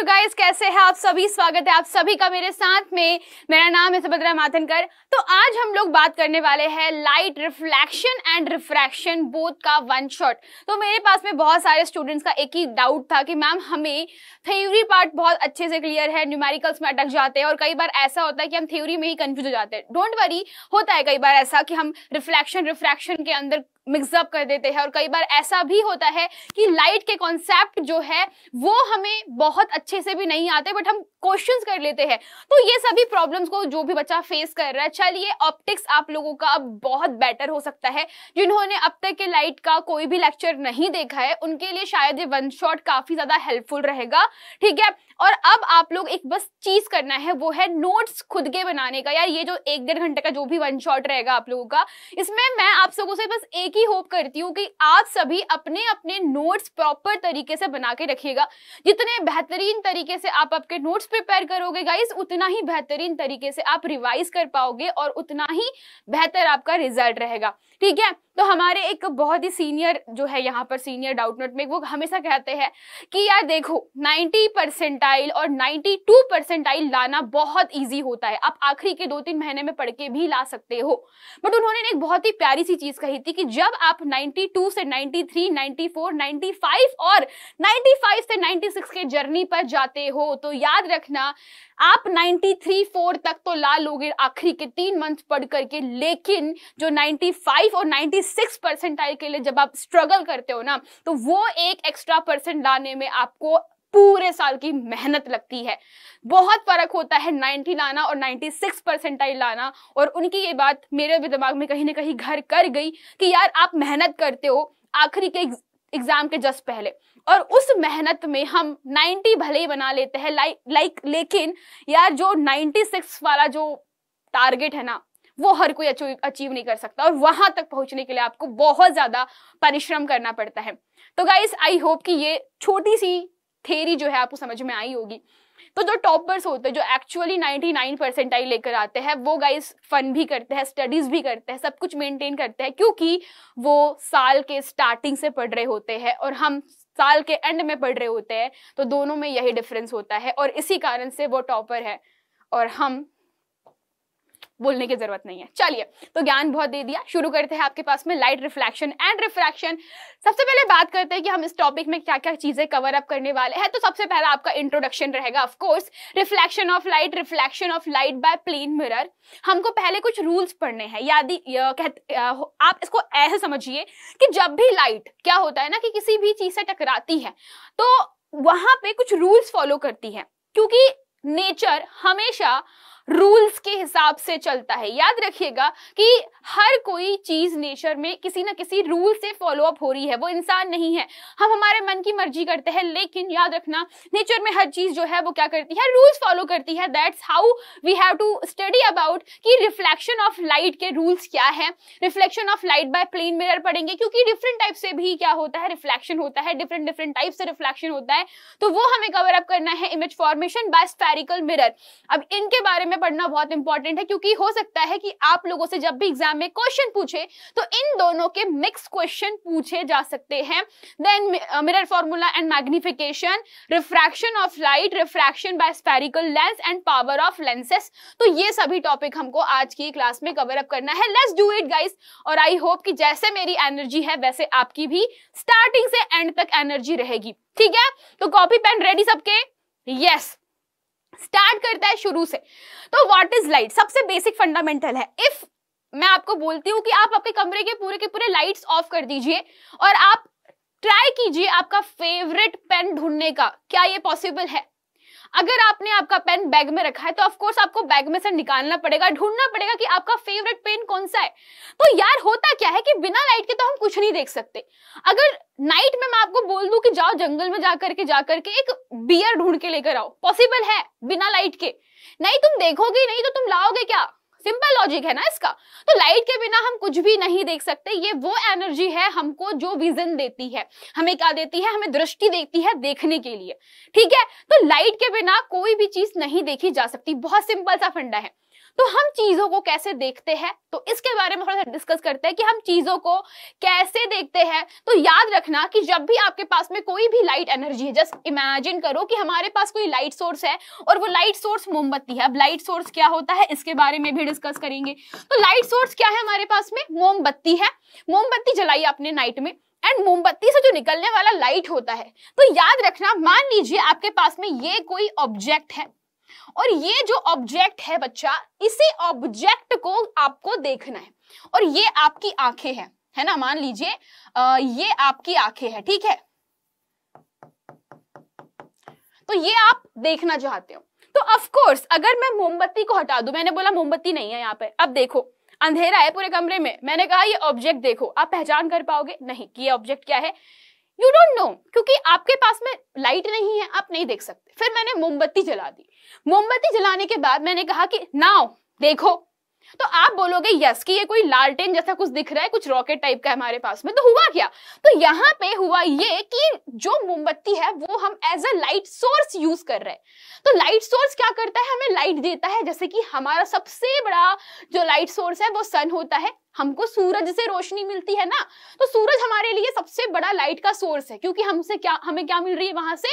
You guys कैसे हैं आप सभी स्वागत है आप सभी का मेरे साथ में मेरा नाम है सुभद्रा माथनकर तो आज हम लोग बात करने वाले हैं light reflection and refraction both का वन शॉट तो मेरे पास में बहुत सारे स्टूडेंट्स का एक ही डाउट था कि मैम हमें थ्योरी पार्ट बहुत अच्छे से क्लियर है न्यूमेरिकल्स में अटक जाते हैं और कई बार ऐसा होता है कि हम थ्योरी में ही कंफ्यूज हो जाते हैं डोंट वरी होता है कई बार ऐसा कि हम रिफ्लेक्शन रिफ्रैक्शन के अंदर मिक्सअप कर देते हैं और कई बार ऐसा भी होता है कि लाइट के कॉन्सेप्ट जो है वो हमें बहुत अच्छे से भी नहीं आते बट हम क्वेश्चन कर लेते हैं तो ये सभी प्रॉब्लम को जो भी बच्चा फेस कर रहा है चलिए ऑप्टिक्स आप लोगों का अब बहुत बेटर हो सकता है जिन्होंने अब तक के लाइट का कोई भी लेक्चर नहीं देखा है उनके लिए शायद ये वन शॉट काफी ज्यादा हेल्पफुल रहेगा ठीक है और अब आप लोग एक बस चीज करना है वो है नोट्स खुद के बनाने का यार ये जो एक डेढ़ घंटे का जो भी वन शॉट रहेगा आप लोगों का इसमें मैं आप सबों से बस एक ही होप करती हूँ कि आप सभी अपने अपने नोट्स प्रॉपर तरीके से बना के रखिएगा जितने बेहतरीन तरीके से आप आपके नोट्स प्रिपेयर करोगे गाइज उतना ही बेहतरीन तरीके से आप रिवाइज कर पाओगे और उतना ही बेहतर आपका रिजल्ट रहेगा ठीक है तो हमारे एक बहुत ही सीनियर जो है यहाँ पर सीनियर डाउटनट में वो हमेशा कहते हैं कि यार देखो 90 परसेंटाइल और 92 परसेंटाइल लाना बहुत ईजी होता है आप आखिरी के दो तीन महीने में पढ़ के भी ला सकते हो बट उन्होंने एक बहुत ही प्यारी सी चीज कही थी कि जब आप 92 से 93, 94, 95 और 95 से 96 के जर्नी पर जाते हो तो याद रखना आप 93, 4 तक तो ला लोगे आखिरी के तीन मंथ पढ़ करके लेकिन जो 95 95 और 96 परसेंटाइल के लिए जब आप स्ट्रगल करते हो ना तो वो एक एक्स्ट्रा परसेंट लाने में आपको पूरे साल की मेहनत लगती है बहुत फर्क होता है 90 लाना और 96 परसेंटाइल लाना और उनकी ये बात मेरे भी दिमाग में कहीं ना कहीं घर कर गई कि यार आप मेहनत करते हो आखिरी के एग्जाम के जस्ट पहले और उस मेहनत में हम 90 भले ही बना लेते हैं लाइक लाइक लेकिन यार जो 96 वाला जो टारगेट है ना वो हर कोई अचीव नहीं कर सकता और वहां तक पहुंचने के लिए आपको बहुत ज्यादा परिश्रम करना पड़ता है तो गाइज आई होप कि ये छोटी सी थेरी जो है आपको समझ में आई होगी तो जो टॉपर्स होते हैं जो एक्चुअली 99 परसेंटाइल लेकर आते हैं वो गाइस फन भी करते हैं स्टडीज भी करते हैं सब कुछ मेंटेन करते हैं क्योंकि वो साल के स्टार्टिंग से पढ़ रहे होते हैं और हम साल के एंड में पढ़ रहे होते हैं तो दोनों में यही डिफरेंस होता है और इसी कारण से वो टॉपर है और हम बोलने की जरूरत नहीं है चलिए तो ज्ञान बहुत दे दिया शुरू करते हैं आपके पास में लाइट रिफ्लेक्शन एंड रिफ्रैक्शन सबसे पहले बात करते हैं कि हम इस टॉपिक में क्या क्या चीजें कवर अप करने वाले हैं तो सबसे पहला आपका इंट्रोडक्शन रहेगा of course reflection of light reflection of light by plane mirror हमको पहले कुछ रूल्स पढ़ने हैं यदि आप इसको ऐसे समझिए कि जब भी लाइट क्या होता है ना कि किसी भी चीज से टकराती है तो वहां पे कुछ रूल्स फॉलो करती है क्योंकि नेचर हमेशा रूल्स के हिसाब से चलता है याद रखिएगा कि हर कोई चीज नेचर में किसी ना किसी रूल से फॉलो अप हो रही है वो इंसान नहीं है हम हमारे मन की मर्जी करते हैं लेकिन याद रखना नेचर में हर चीज जो है वो क्या करती है रूल्स फॉलो करती है that's how we have to study about कि रिफ्लेक्शन ऑफ लाइट के रूल्स क्या है reflection of light by plane mirror पढ़ेंगे क्योंकि डिफरेंट टाइप से भी क्या होता है रिफ्लेक्शन होता है डिफरेंट डिफरेंट टाइप से रिफ्लेक्शन होता है तो वो हमें कवर अप करना है image formation by spherical mirror अब इनके बारे में पढ़ना बहुत इंपॉर्टेंट है क्योंकि हो सकता है कि आप लोगों से जब भी एग्जाम में क्वेश्चन पूछे तो इन दोनों के मिक्स क्वेश्चन पूछे जा सकते हैं then mirror formula and magnification refraction of light refraction by spherical lens and power of lenses तो ये सभी टॉपिक हमको आज की क्लास में कवर अप करना है लेट्स डू इट गाइस और आई होप कि जैसे मेरी एनर्जी है वैसे आपकी भी स्टार्टिंग से एंड तक एनर्जी रहेगी ठीक है तो कॉपी पेन रेडी सबके यस yes. स्टार्ट करता है शुरू से तो व्हाट इज लाइट सबसे बेसिक फंडामेंटल है इफ मैं आपको बोलती हूँ कि आप आपके कमरे के पूरे के पूरे लाइट्स ऑफ कर दीजिए और आप ट्राई कीजिए आपका फेवरेट पेन ढूंढने का क्या ये पॉसिबल है अगर आपने आपका पेन बैग में रखा है तो ऑफकोर्स आपको बैग में से निकालना पड़ेगा ढूंढना पड़ेगा कि आपका फेवरेट पेन कौन सा है तो यार होता क्या है कि बिना लाइट के तो हम कुछ नहीं देख सकते अगर नाइट में मैं आपको बोल दूं कि जाओ जंगल में जाकर के जाकर के एक बियर ढूंढ के लेकर आओ पॉसिबल है बिना लाइट के नहीं तुम देखोगे नहीं तो तुम लाओगे क्या सिंपल लॉजिक है ना इसका तो लाइट के बिना हम कुछ भी नहीं देख सकते ये वो एनर्जी है हमको जो विजन देती है हमें क्या देती है हमें दृष्टि देती है देखने के लिए ठीक है तो लाइट के बिना कोई भी चीज नहीं देखी जा सकती बहुत सिंपल सा फंडा है तो हम चीजों को कैसे देखते हैं तो इसके बारे में थोड़ा सा डिस्कस करते हैं कि हम चीजों को कैसे देखते हैं तो याद रखना कि जब भी आपके पास में कोई भी लाइट एनर्जी है जस्ट इमेजिन करो कि हमारे पास कोई लाइट सोर्स है और वो लाइट सोर्स मोमबत्ती है अब लाइट सोर्स क्या होता है इसके बारे में भी डिस्कस करेंगे तो लाइट सोर्स क्या है हमारे पास में मोमबत्ती है मोमबत्ती जलाई आपने नाइट में एंड मोमबत्ती से जो निकलने वाला लाइट होता है तो याद रखना मान लीजिए आपके पास में ये कोई ऑब्जेक्ट है और ये जो ऑब्जेक्ट है बच्चा इसी ऑब्जेक्ट को आपको देखना है और ये आपकी आंखें हैं है ना मान लीजिए ये आपकी आंखें हैं ठीक है तो ये आप देखना चाहते हो तो ऑफ कोर्स अगर मैं मोमबत्ती को हटा दू मैंने बोला मोमबत्ती नहीं है यहाँ पे अब देखो अंधेरा है पूरे कमरे में मैंने कहा ये ऑब्जेक्ट देखो आप पहचान कर पाओगे नहीं कि ये ऑब्जेक्ट क्या है यू डोंट नो क्योंकि आपके पास में लाइट नहीं है आप नहीं देख सकते फिर मैंने मोमबत्ती जला दी मोमबत्ती जलाने के बाद मैंने कहा कि नाउ देखो तो आप बोलोगे यस कि ये कोई लालटेन जैसा कुछ दिख रहा है कुछ रॉकेट टाइप का हमारे पास में तो हुआ क्या तो यहाँ पे हुआ ये कि जो मोमबत्ती है वो हम as a light source use कर रहे हैं तो लाइट सोर्स क्या करता है हमें लाइट देता है जैसे कि हमारा सबसे बड़ा जो लाइट सोर्स है वो सन होता है हमको सूरज से रोशनी मिलती है ना तो सूरज हमारे लिए सबसे बड़ा लाइट का सोर्स है क्योंकि हमसे क्या हमें क्या मिल रही है वहां से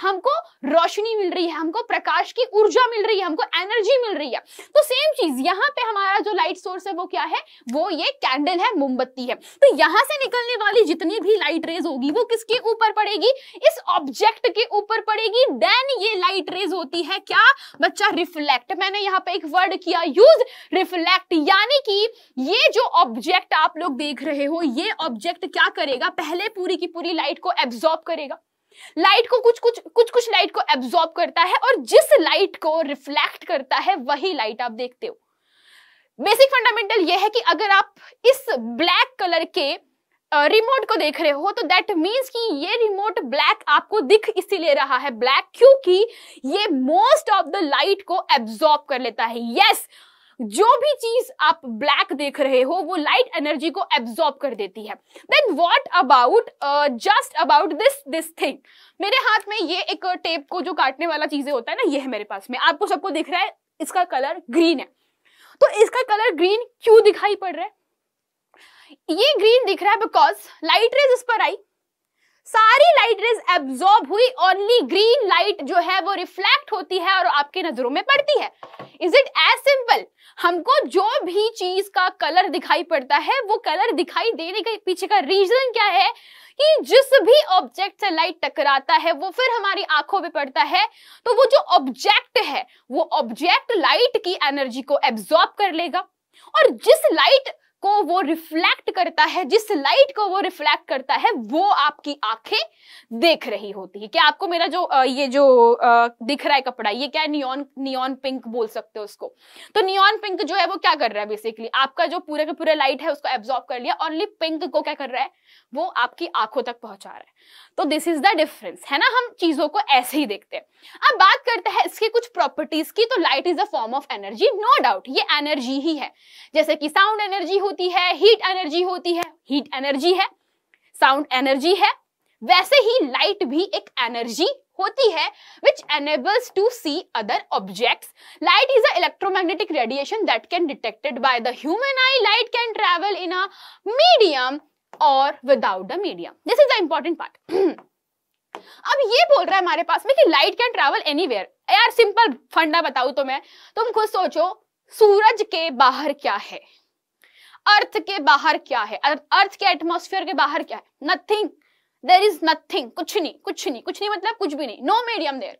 हमको रोशनी मिल रही है हमको प्रकाश की ऊर्जा मिल रही है हमको एनर्जी मिल रही है तो सेम चीज यहाँ पे हमारा जो लाइट सोर्स है वो क्या है वो ये कैंडल है मोमबत्ती है तो यहाँ से निकलने वाली जितनी भी लाइट रेज होगी वो किसके ऊपर पड़ेगी इस ऑब्जेक्ट के ऊपर पड़ेगी देन ये लाइट रेज होती है क्या बच्चा रिफ्लेक्ट मैंने यहाँ पे एक वर्ड किया यूज रिफ्लेक्ट यानी कि ये जो ऑब्जेक्ट आप लोग देख रहे हो ये ऑब्जेक्ट क्या करेगा पहले पूरी की पूरी लाइट को एब्जॉर्ब करेगा लाइट को कुछ कुछ कुछ कुछ लाइट को एब्जॉर्ब करता है और जिस लाइट को रिफ्लेक्ट करता है वही लाइट आप देखते हो बेसिक फंडामेंटल यह है कि अगर आप इस ब्लैक कलर के रिमोट को देख रहे हो तो दैट मींस कि ये रिमोट ब्लैक आपको दिख इसीलिए रहा है ब्लैक क्योंकि ये मोस्ट ऑफ द लाइट को एब्जॉर्ब कर लेता है यस yes, जो भी चीज आप ब्लैक देख रहे हो वो लाइट एनर्जी को एब्जॉर्ब कर देती है then what about just about this this thing मेरे हाथ में ये एक टेप को जो काटने वाला चीजें होता है ना ये है मेरे पास में आपको सबको दिख रहा है इसका कलर ग्रीन है तो इसका कलर ग्रीन क्यों दिखाई पड़ रहा है ये ग्रीन दिख रहा है बिकॉज लाइट रेज इस पर आई सारी लाइट रेज एब्जॉर्ब हुई ओनली ग्रीन लाइट जो है वो रिफ्लेक्ट होती है और आपके नजरों में पड़ती है इज इट एज सिंपल हमको जो भी चीज का कलर दिखाई पड़ता है वो कलर दिखाई देने के पीछे का रीजन क्या है कि जिस भी ऑब्जेक्ट से लाइट टकराता है वो फिर हमारी आंखों पे पड़ता है तो वो जो ऑब्जेक्ट है वो ऑब्जेक्ट लाइट की एनर्जी को एब्जॉर्ब कर लेगा और जिस लाइट को वो रिफ्लेक्ट करता है जिस लाइट को वो रिफ्लेक्ट करता है वो आपकी आंखें देख रही होती है क्या आपको मेरा जो ये जो दिख रहा है कपड़ा ये क्या नियॉन नियॉन पिंक बोल सकते हो उसको तो नियॉन पिंक जो है वो क्या कर रहा है बेसिकली आपका जो पूरे का पूरा लाइट है उसको एब्जॉर्ब कर लिया ओनली पिंक को क्या कर रहा है वो आपकी आंखों तक पहुंचा रहा है तो दिस इज द डिफरेंस है ना हम चीजों को ऐसे ही देखते हैं अब बात करते हैं इसकी कुछ प्रॉपर्टीज की तो light is a form of energy no doubt ये एनर्जी ही है जैसे कि साउंड एनर्जी हो होती है हीट एनर्जी होती है हीट एनर्जी है साउंड एनर्जी है वैसे ही लाइट भी एक एनर्जी होती है which enables to see other objects light is a electromagnetic radiation that can detected by the human eye light can travel in a medium और without the medium this is the important part अब ये बोल रहा है हमारे पास में कि लाइट कैन ट्रेवल एनीवेयर यार सिंपल फंडा बताऊं तो मैं तुम खुद सोचो सूरज के बाहर क्या है अर्थ के बाहर क्या है अर्थ के एटमोस्फेयर के बाहर क्या है नथिंग देर इज नथिंग कुछ नहीं कुछ नहीं कुछ नहीं मतलब कुछ भी नहीं नो मीडियम देर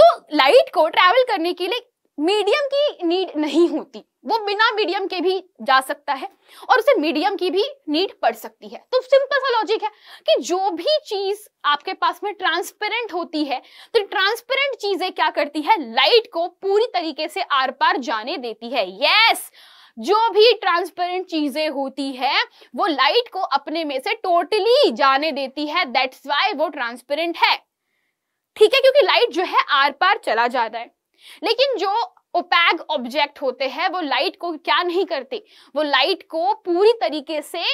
तो लाइट को ट्रेवल करने के लिए मीडियम की नीड नहीं होती वो बिना मीडियम के भी जा सकता है और उसे मीडियम की भी नीड पड़ सकती है तो सिंपल सा लॉजिक है कि जो भी चीज आपके पास में ट्रांसपेरेंट होती है तो ट्रांसपेरेंट चीजें क्या करती है लाइट को पूरी तरीके से आर पार जाने देती है यस yes! जो भी ट्रांसपेरेंट चीजें होती है वो लाइट को अपने में से टोटली जाने देती है दैट्स वाई वो ट्रांसपेरेंट है ठीक है क्योंकि लाइट जो है आर पार चला जाता है लेकिन जो ओपैग ऑब्जेक्ट होते हैं वो लाइट को क्या नहीं करते वो लाइट को पूरी तरीके से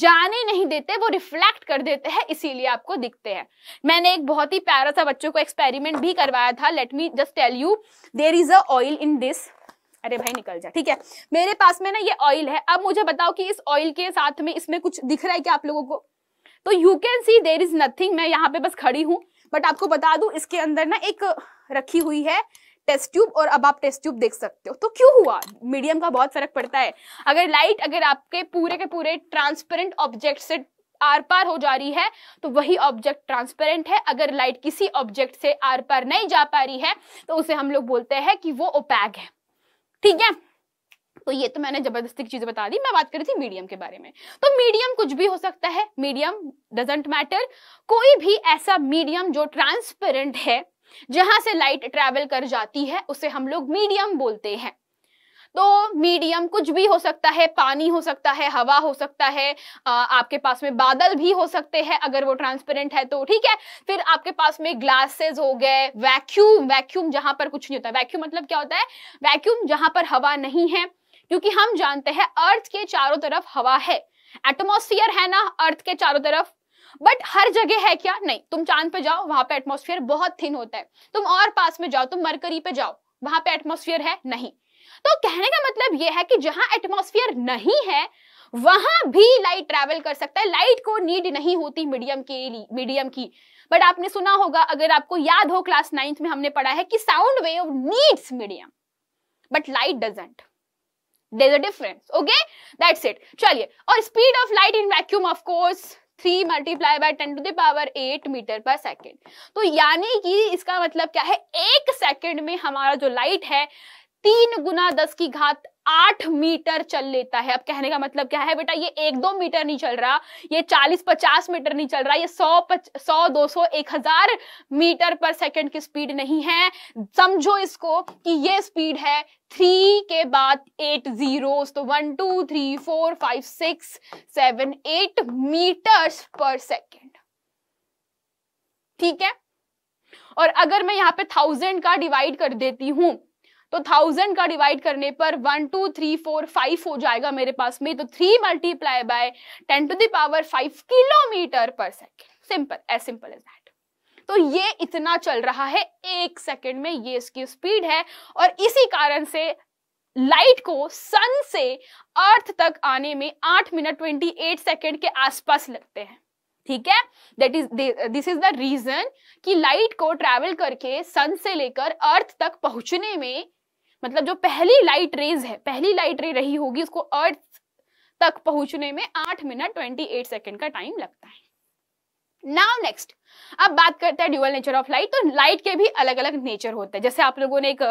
जाने नहीं देते वो रिफ्लेक्ट कर देते हैं इसीलिए आपको दिखते हैं मैंने एक बहुत ही प्यारा सा बच्चों को एक्सपेरिमेंट भी करवाया था let me just tell you there is a oil in this अरे भाई निकल जाए ठीक है मेरे पास में ना ये ऑयल है अब मुझे बताओ कि इस ऑयल के साथ में इसमें कुछ दिख रहा है क्या आप लोगों को तो you can see there is nothing मैं यहाँ पे बस खड़ी हूँ बट आपको बता दू इसके अंदर ना एक रखी हुई है टेस्ट ट्यूब और अब आप टेस्ट ट्यूब देख सकते हो तो क्यों हुआ मीडियम का बहुत फर्क पड़ता है अगर लाइट अगर आपके पूरे के पूरे ट्रांसपेरेंट ऑब्जेक्ट से आर पार हो जा रही है तो वही ऑब्जेक्ट ट्रांसपेरेंट है अगर लाइट किसी ऑब्जेक्ट से आर पार नहीं जा पा रही है तो उसे हम लोग बोलते हैं कि वो ओपैग है ठीक है तो ये तो मैंने जबरदस्ती की चीजें बता दी मैं बात कर रही थी मीडियम के बारे में तो मीडियम कुछ भी हो सकता है मीडियम डजेंट मैटर कोई भी ऐसा मीडियम जो ट्रांसपेरेंट है जहां से लाइट ट्रेवल कर जाती है उसे हम लोग मीडियम बोलते हैं तो मीडियम कुछ भी हो सकता है पानी हो सकता है हवा हो सकता है आपके पास में बादल भी हो सकते हैं अगर वो ट्रांसपेरेंट है तो ठीक है फिर आपके पास में ग्लासेस हो गए वैक्यूम वैक्यूम जहां पर कुछ नहीं होता वैक्यूम मतलब क्या होता है वैक्यूम जहां पर हवा नहीं है क्योंकि हम जानते हैं अर्थ के चारों तरफ हवा है एटमोस्फियर है ना अर्थ के चारों तरफ बट हर जगह है क्या नहीं तुम चांद पे जाओ वहां पे एटमोसफियर बहुत थिन होता है तुम और पास में जाओ तुम मरकरी पे जाओ वहां पे एटमोस्फियर है नहीं तो कहने का मतलब यह है कि जहां एटमोस्फियर नहीं है वहां भी लाइट ट्रेवल कर सकता है लाइट को नीड नहीं होती मीडियम के लिए मीडियम की बट आपने सुना होगा अगर आपको याद हो क्लास नाइन्थ में हमने पढ़ा है कि sound wave needs medium but light doesn't there a difference okay that's it चलिए और speed of light in vacuum of course 3 multiply by 10 to the power metre पर सेकेंड तो यानी कि इसका मतलब क्या है एक सेकेंड में हमारा जो लाइट है तीन गुना दस की घात आठ मीटर चल लेता है अब कहने का मतलब क्या है बेटा ये एक दो मीटर नहीं चल रहा ये चालीस पचास मीटर नहीं चल रहा ये सौ सौ दो सौ एक हजार मीटर पर सेकंड की स्पीड नहीं है समझो इसको कि ये स्पीड है थ्री के बाद एट जीरो तो one two three four five six seven eight metres पर सेकेंड ठीक है और अगर मैं यहां पे थाउजेंड का डिवाइड कर देती हूं तो थाउजेंड का डिवाइड करने पर one two three four five हो जाएगा मेरे पास में तो three multiply by ten to the power five kilometre पर second simple as simple as that तो ये इतना चल रहा है एक सेकेंड में ये इसकी स्पीड है और इसी कारण से लाइट को सन से अर्थ तक आने में आठ मिनट ट्वेंटी एट सेकेंड के आसपास लगते हैं ठीक है that is this is the reason कि लाइट को ट्रेवल करके सन से लेकर अर्थ तक पहुंचने में मतलब जो पहली लाइट रेज है पहली लाइट रे रही होगी उसको अर्थ तक पहुंचने में आठ मिनट ट्वेंटी एट सेकेंड का टाइम लगता है नाउ नेक्स्ट अब बात करते हैं ड्यूअल नेचर ऑफ लाइट तो लाइट के भी अलग अलग नेचर होते हैं जैसे आप लोगों ने एक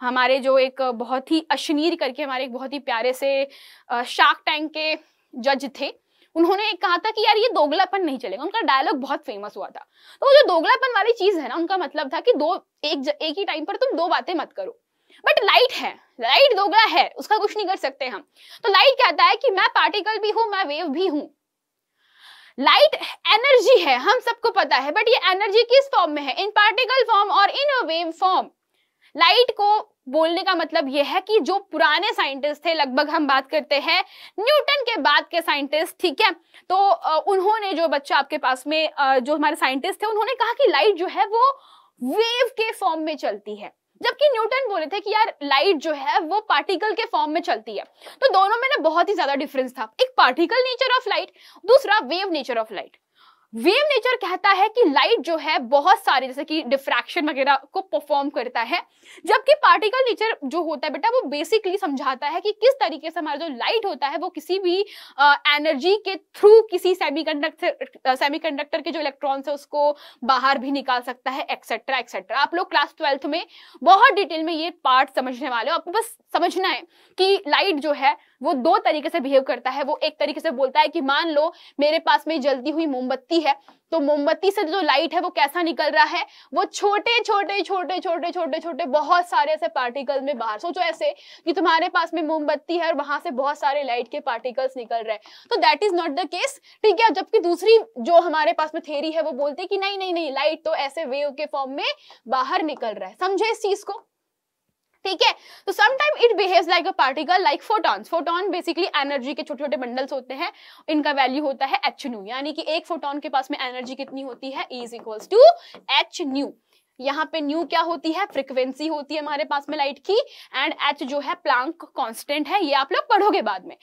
हमारे जो एक बहुत ही अश्नीर करके हमारे एक बहुत ही प्यारे से शार्क टैंक के जज थे उन्होंने एक कहा था कि यार ये दोगलापन नहीं चलेगा उनका डायलॉग बहुत फेमस हुआ था तो वो जो दोगलापन वाली चीज है ना उनका मतलब था कि दो एक एक ही टाइम पर तुम दो बातें मत करो बट लाइट है लाइट दोगला है उसका कुछ नहीं कर सकते हम तो लाइट कहता है कि मैं पार्टिकल भी हूं मैं वेव भी हूं लाइट एनर्जी है हम सबको पता है बट ये एनर्जी किस फॉर्म में है इन पार्टिकल फॉर्म और इन वेव फॉर्म लाइट को बोलने का मतलब यह है कि जो पुराने साइंटिस्ट थे लगभग हम बात करते हैं न्यूटन के बाद के साइंटिस्ट ठीक है तो उन्होंने जो बच्चा आपके पास में जो हमारे साइंटिस्ट थे उन्होंने कहा कि लाइट जो है वो वेव के फॉर्म में चलती है जबकि न्यूटन बोले थे कि यार लाइट जो है वो पार्टिकल के फॉर्म में चलती है तो दोनों में ना बहुत ही ज्यादा डिफरेंस था एक पार्टिकल नेचर ऑफ लाइट दूसरा wave nature of light wave nature कहता है कि लाइट जो है बहुत सारे जैसे कि डिफ्रैक्शन वगैरह को परफॉर्म करता है जबकि पार्टिकल नेचर जो होता है बेटा वो बेसिकली समझाता है कि किस तरीके से हमारा जो लाइट होता है वो किसी भी एनर्जी के थ्रू किसी सेमीकंडक्टर सेमीकंडक्टर के जो इलेक्ट्रॉन्स है उसको बाहर भी निकाल सकता है एक्सेट्रा एक्सेट्रा आप लोग क्लास ट्वेल्थ में बहुत डिटेल में ये पार्ट समझने वाले हो आपको बस समझना है कि लाइट जो है वो दो तरीके से बिहेव करता है वो एक तरीके से बोलता है कि मान लो मेरे पास में जलती हुई मोमबत्ती है तो मोमबत्ती से जो लाइट है वो कैसा निकल रहा है वो छोटे छोटे छोटे छोटे छोटे छोटे बहुत सारे ऐसे पार्टिकल्स में बाहर सोचो ऐसे कि तुम्हारे पास में मोमबत्ती है और वहां से बहुत सारे लाइट के पार्टिकल्स निकल रहे हैं तो that is not the case ठीक है जबकि दूसरी जो हमारे पास में थेरी है वो बोलते कि नहीं नहीं नहीं लाइट तो ऐसे वेव के फॉर्म में बाहर निकल रहा है समझे इस चीज को ठीक है तो sometime it behave like a particle like photons photon basically energy के छोटे छोटे बंडल्स होते हैं इनका वैल्यू होता है एच न्यू यानी कि एक फोटोन के पास में एनर्जी कितनी होती है is equals to H nu यहाँ पे न्यू क्या होती है फ्रिक्वेंसी होती है हमारे पास में लाइट की एंड एच जो है प्लांक कॉन्स्टेंट है ये आप लोग पढ़ोगे बाद में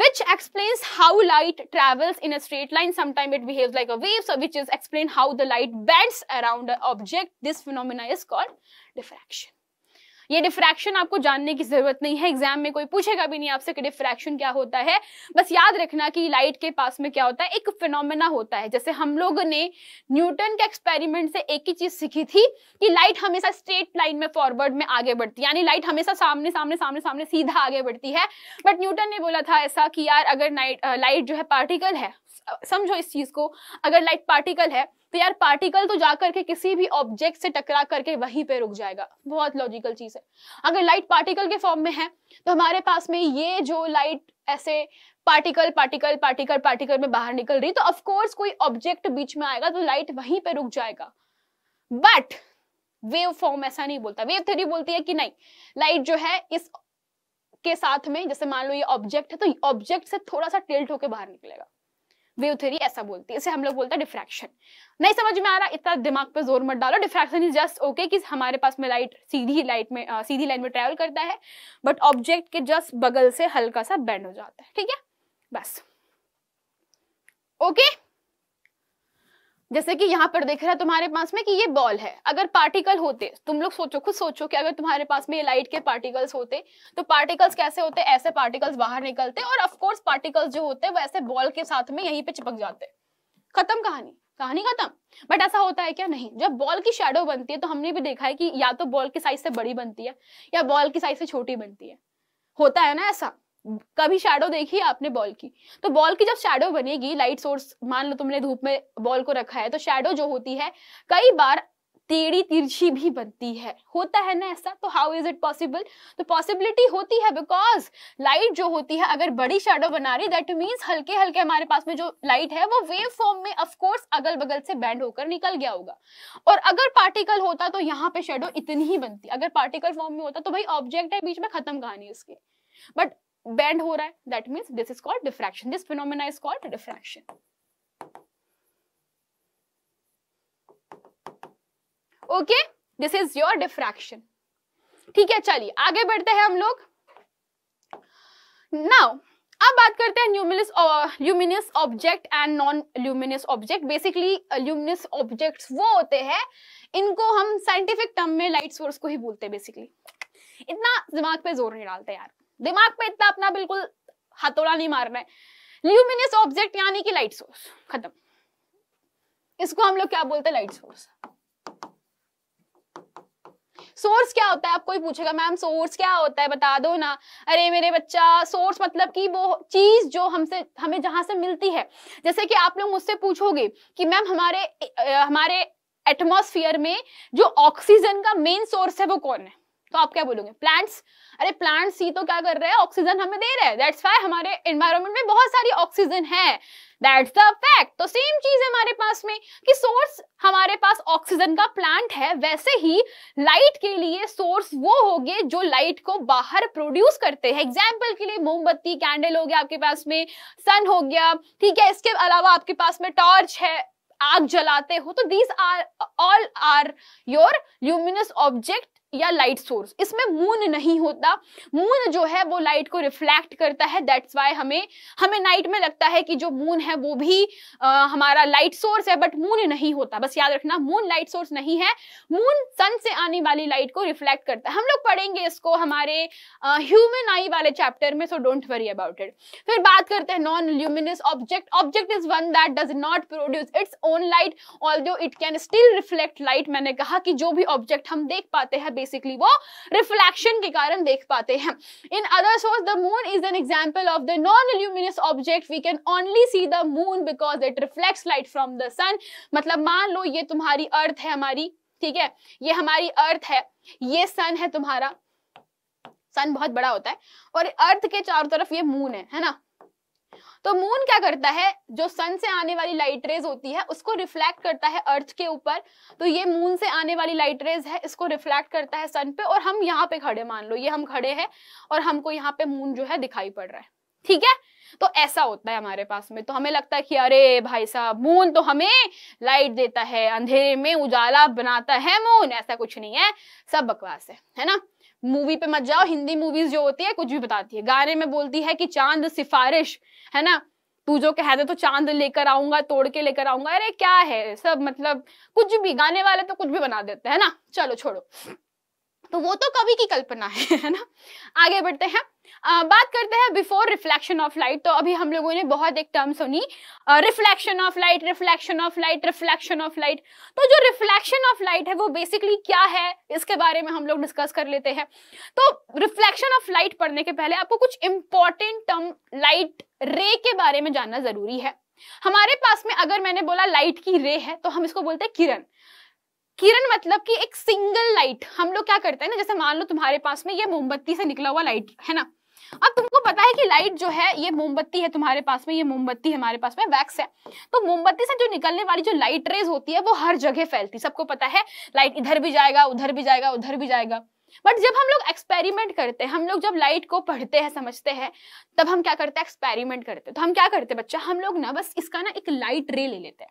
which explains how light travels in a straight line sometimes it behaves like a wave so which is explain how the light bends around an object this phenomena is called diffraction ये diffraction आपको जानने की जरूरत नहीं है exam में कोई पूछेगा भी नहीं आपसे कि डिफ्रैक्शन क्या होता है बस याद रखना कि लाइट के पास में क्या होता है एक फिनोमेना होता है जैसे हम लोग ने न्यूटन के एक्सपेरिमेंट से एक ही चीज सीखी थी कि लाइट हमेशा स्ट्रेट लाइन में फॉरवर्ड में आगे बढ़ती है यानी लाइट हमेशा सामने सामने सामने सामने सीधा आगे बढ़ती है बट न्यूटन ने बोला था ऐसा कि यार अगर लाइट जो है पार्टिकल है समझो इस चीज को अगर लाइट पार्टिकल है तो यार पार्टिकल तो जाकर के किसी भी ऑब्जेक्ट से टकरा करके वहीं पे रुक जाएगा बहुत लॉजिकल चीज है अगर लाइट पार्टिकल के फॉर्म में है तो हमारे पास में ये जो लाइट ऐसे पार्टिकल पार्टिकल पार्टिकल पार्टिकल में बाहर निकल रही तो ऑफकोर्स कोई ऑब्जेक्ट बीच में आएगा तो लाइट वहीं पे रुक जाएगा बट वेव फॉर्म ऐसा नहीं बोलता वेव थ्योरी बोलती है कि नहीं लाइट जो है इस के साथ में जैसे मान लो ये ऑब्जेक्ट है तो ऑब्जेक्ट से थोड़ा सा टिल्ट होकर बाहर निकलेगा वेव थ्योरी ऐसा बोलती है इसे हम लोग बोलते हैं डिफ्रैक्शन नहीं समझ में आ रहा इतना दिमाग पे जोर मत डालो डिफ्रैक्शन इज जस्ट ओके कि हमारे पास में लाइट सीधी लाइट में आ, सीधी लाइन में ट्रेवल करता है बट ऑब्जेक्ट के जस्ट बगल से हल्का सा बैंड हो जाता है ठीक है बस ओके okay? जैसे कि यहाँ पर देख रहा है तुम्हारे पास में कि ये बॉल है अगर पार्टिकल होते तुम लोग सोचो खुद सोचो कि अगर तुम्हारे पास में ये लाइट के पार्टिकल्स होते तो पार्टिकल्स कैसे होते ऐसे पार्टिकल्स बाहर निकलते और ऑफकोर्स पार्टिकल्स जो होते वो ऐसे बॉल के साथ में यहीं पे चिपक जाते खत्म कहानी कहानी खत्म बट ऐसा होता है क्या नहीं जब बॉल की शेडो बनती है तो हमने भी देखा है कि या तो बॉल की साइज से बड़ी बनती है या बॉल की साइज से छोटी बनती है होता है ना ऐसा कभी शेडो देखी आपने बॉल की तो बॉल की जब शेडो बनेगी लाइट सोर्स मान लो तुमने धूप में बॉल को रखा है तो शेडो जो होती है कई बार टेढ़ी तिरछी भी बनती है होता है ना ऐसा तो हाउ इज इट पॉसिबल तो पॉसिबिलिटी होती है बिकॉज लाइट जो होती है अगर बड़ी शेडो बना रही दैट मीन्स हल्के हल्के हमारे पास में जो लाइट है वो वेव फॉर्म में ऑफकोर्स अगल बगल से बैंड होकर निकल गया होगा और अगर पार्टिकल होता तो यहाँ पे शेडो इतनी ही बनती अगर पार्टिकल फॉर्म में होता तो भाई ऑब्जेक्ट है बीच में खत्म कहानी उसके बट बेंड हो रहा है that means this is called diffraction this phenomena is called diffraction okay this is your diffraction ठीक है चलिए आगे बढ़ते हैं हम लोग नाउ अब बात करते हैं luminous luminous object and non luminous object basically luminous objects वो होते हैं इनको हम साइंटिफिक टर्म में लाइट सोर्स को ही बोलते हैं बेसिकली इतना दिमाग पे जोर नहीं डालते यार दिमाग पे इतना अपना बिल्कुल हथोड़ा नहीं मारना है ल्यूमिनियस ऑब्जेक्ट यानी कि लाइट सोर्स खत्म इसको हम लोग क्या बोलते हैं लाइट सोर्स सोर्स क्या होता है आप कोई पूछेगा मैम सोर्स क्या होता है बता दो ना अरे मेरे बच्चा सोर्स मतलब कि वो चीज जो हमसे हमें जहां से मिलती है जैसे कि आप लोग मुझसे पूछोगे कि मैम हमारे हमारे एटमोसफियर में जो ऑक्सीजन का मेन सोर्स है वो कौन है तो आप क्या बोलोगे प्लांट्स अरे प्लांट्स ही तो क्या कर रहे हैं ऑक्सीजन हमें दे रहे हैं दैट्स वाई हमारे एनवायरमेंट में बहुत सारी ऑक्सीजन है दैट्स द फैक्ट तो सेम चीज है हमारे पास में कि सोर्स हमारे पास ऑक्सीजन का प्लांट है वैसे ही लाइट के लिए सोर्स वो गए जो लाइट को बाहर प्रोड्यूस करते हैं एग्जाम्पल के लिए मोमबत्ती कैंडल हो गया आपके पास में सन हो गया ठीक है इसके अलावा आपके पास में टॉर्च है आग जलाते हो तो these are all are your luminous object या लाइट सोर्स इसमें मून नहीं होता मून जो है वो लाइट को रिफ्लेक्ट करता है दैट्स वाई हमें हमें नाइट में लगता है कि जो मून है वो भी आ, हमारा लाइट सोर्स है बट मून नहीं होता बस याद रखना मून लाइट सोर्स नहीं है मून सन से आने वाली लाइट को रिफ्लेक्ट करता है हम लोग पढ़ेंगे इसको हमारे ह्यूमन आई वाले चैप्टर में so don't worry about it फिर बात करते हैं non luminous object object is one that does not produce its own light all it can still reflect light मैंने कहा कि जो भी ऑब्जेक्ट हम देख पाते हैं बेसिकली वो रिफ्लेक्शन के कारण देख पाते हैं in other source the moon is an example of the non luminous object we can only see the moon because it reflect light from the sun मतलब मान लो ये तुम्हारी अर्थ है हमारी ठीक है ये हमारी अर्थ है ये सन है तुम्हारा सन बहुत बड़ा होता है और अर्थ के चारों तरफ ये मून है है ना तो मून क्या करता है जो सन से आने वाली लाइट रेज होती है उसको रिफ्लेक्ट करता है अर्थ के ऊपर तो ये मून से आने वाली लाइट रेज है इसको रिफ्लेक्ट करता है सन पे और हम यहाँ पे खड़े मान लो ये हम खड़े हैं और हमको यहाँ पे मून जो है दिखाई पड़ रहा है ठीक है तो ऐसा होता है हमारे पास में तो हमें लगता है कि अरे भाई साहब मून तो हमें लाइट देता है अंधेरे में उजाला बनाता है मून ऐसा कुछ नहीं है सब बकवास है है ना मूवी पे मत जाओ हिंदी मूवीज जो होती है कुछ भी बताती है गाने में बोलती है कि चांद सिफारिश है ना तू जो कह दे तो चांद लेकर आऊंगा तोड़ के लेकर आऊंगा अरे क्या है सब मतलब कुछ भी गाने वाले तो कुछ भी बना देते हैं ना चलो छोड़ो तो वो तो कवि की कल्पना है है ना आगे बढ़ते हैं आ, बात करते हैं बिफोर रिफ्लेक्शन ऑफ लाइट तो अभी हम लोगों ने बहुत एक टर्म सुनी reflection of light reflection of light reflection of light तो जो रिफ्लेक्शन ऑफ लाइट है वो बेसिकली क्या है इसके बारे में हम लोग डिस्कस कर लेते हैं तो रिफ्लेक्शन ऑफ लाइट पढ़ने के पहले आपको कुछ इंपॉर्टेंट टर्म लाइट रे के बारे में जानना जरूरी है हमारे पास में अगर मैंने बोला लाइट की रे है तो हम इसको बोलते हैं किरण किरण मतलब कि एक सिंगल लाइट हम लोग क्या करते हैं ना जैसे मान लो तुम्हारे पास में ये मोमबत्ती से निकला हुआ लाइट है ना अब तुमको पता है कि लाइट जो है ये मोमबत्ती है तुम्हारे पास में ये मोमबत्ती हमारे पास में वैक्स है तो मोमबत्ती से जो निकलने वाली जो लाइट रेज होती है वो हर जगह फैलती सबको पता है लाइट इधर भी जाएगा उधर भी जाएगा उधर भी जाएगा बट जब हम लोग एक्सपेरिमेंट करते हैं हम लोग जब लाइट को पढ़ते हैं समझते हैं तब हम क्या करते हैं एक्सपेरिमेंट करते हैं तो हम क्या करते हैं बच्चा हम लोग ना बस इसका ना एक लाइट रे ले लेते हैं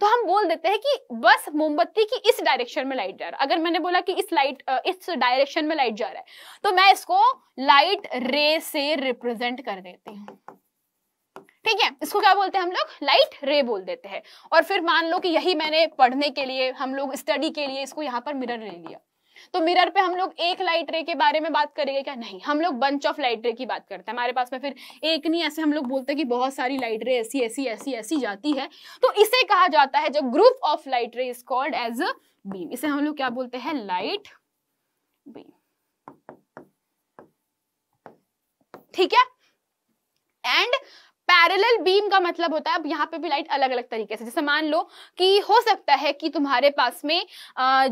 तो हम बोल देते हैं कि बस मोमबत्ती की इस डायरेक्शन में लाइट जा रहा है अगर मैंने बोला कि इस लाइट इस डायरेक्शन में लाइट जा रहा है तो मैं इसको लाइट रे से रिप्रेजेंट कर देती हूँ ठीक है इसको क्या बोलते हैं हम लोग लाइट रे बोल देते हैं और फिर मान लो कि यही मैंने पढ़ने के लिए हम लोग स्टडी के लिए इसको यहाँ पर मिरर ले लिया तो मिरर पे हम लोग एक लाइट रे के बारे में बात करेंगे क्या नहीं हम लोग बंच ऑफ लाइट रे की बात करते हैं हमारे पास में फिर एक नहीं ऐसे हम लोग बोलते हैं कि बहुत सारी लाइट रे ऐसी ऐसी ऐसी ऐसी जाती है तो इसे कहा जाता है जो group of light ray is called as a beam इसे हम लोग क्या बोलते हैं लाइट बीम ठीक है एंड पैरेलल बीम का मतलब होता है अब यहाँ पे भी लाइट अलग अलग तरीके से जैसे मान लो कि हो सकता है कि तुम्हारे पास में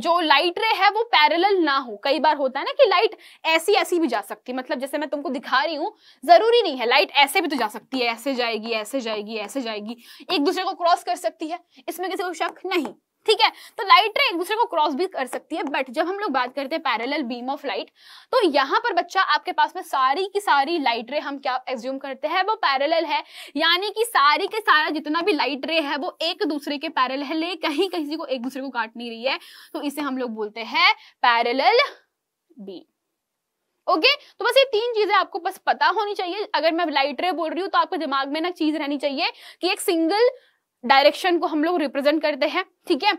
जो लाइट रे है वो पैरेलल ना हो कई बार होता है ना कि लाइट ऐसी ऐसी भी जा सकती है मतलब जैसे मैं तुमको दिखा रही हूँ जरूरी नहीं है लाइट ऐसे भी तो जा सकती है ऐसे जाएगी ऐसे जाएगी ऐसे जाएगी एक दूसरे को क्रॉस कर सकती है इसमें किसी को शक नहीं ठीक है तो लाइट रे एक दूसरे को क्रॉस भी कर सकती है बट जब हम लोग बात करते हैं पैरेलल बीम ऑफ लाइट तो यहाँ पर बच्चा आपके पास में सारी की सारी लाइट रे हम क्या एज्यूम करते हैं वो पैरेलल है यानी कि सारी के सारा जितना भी लाइट रे है वो एक दूसरे के पैरेलल है ले कहीं किसी को एक दूसरे को काट नहीं रही है तो इसे हम लोग बोलते हैं पैरेलल बीम ओके okay? तो बस ये तीन चीजें आपको बस पता होनी चाहिए अगर मैं लाइट रे बोल रही हूँ तो आपको दिमाग में ना चीज रहनी चाहिए कि एक सिंगल डायरेक्शन को हम लोग रिप्रेजेंट करते हैं ठीक है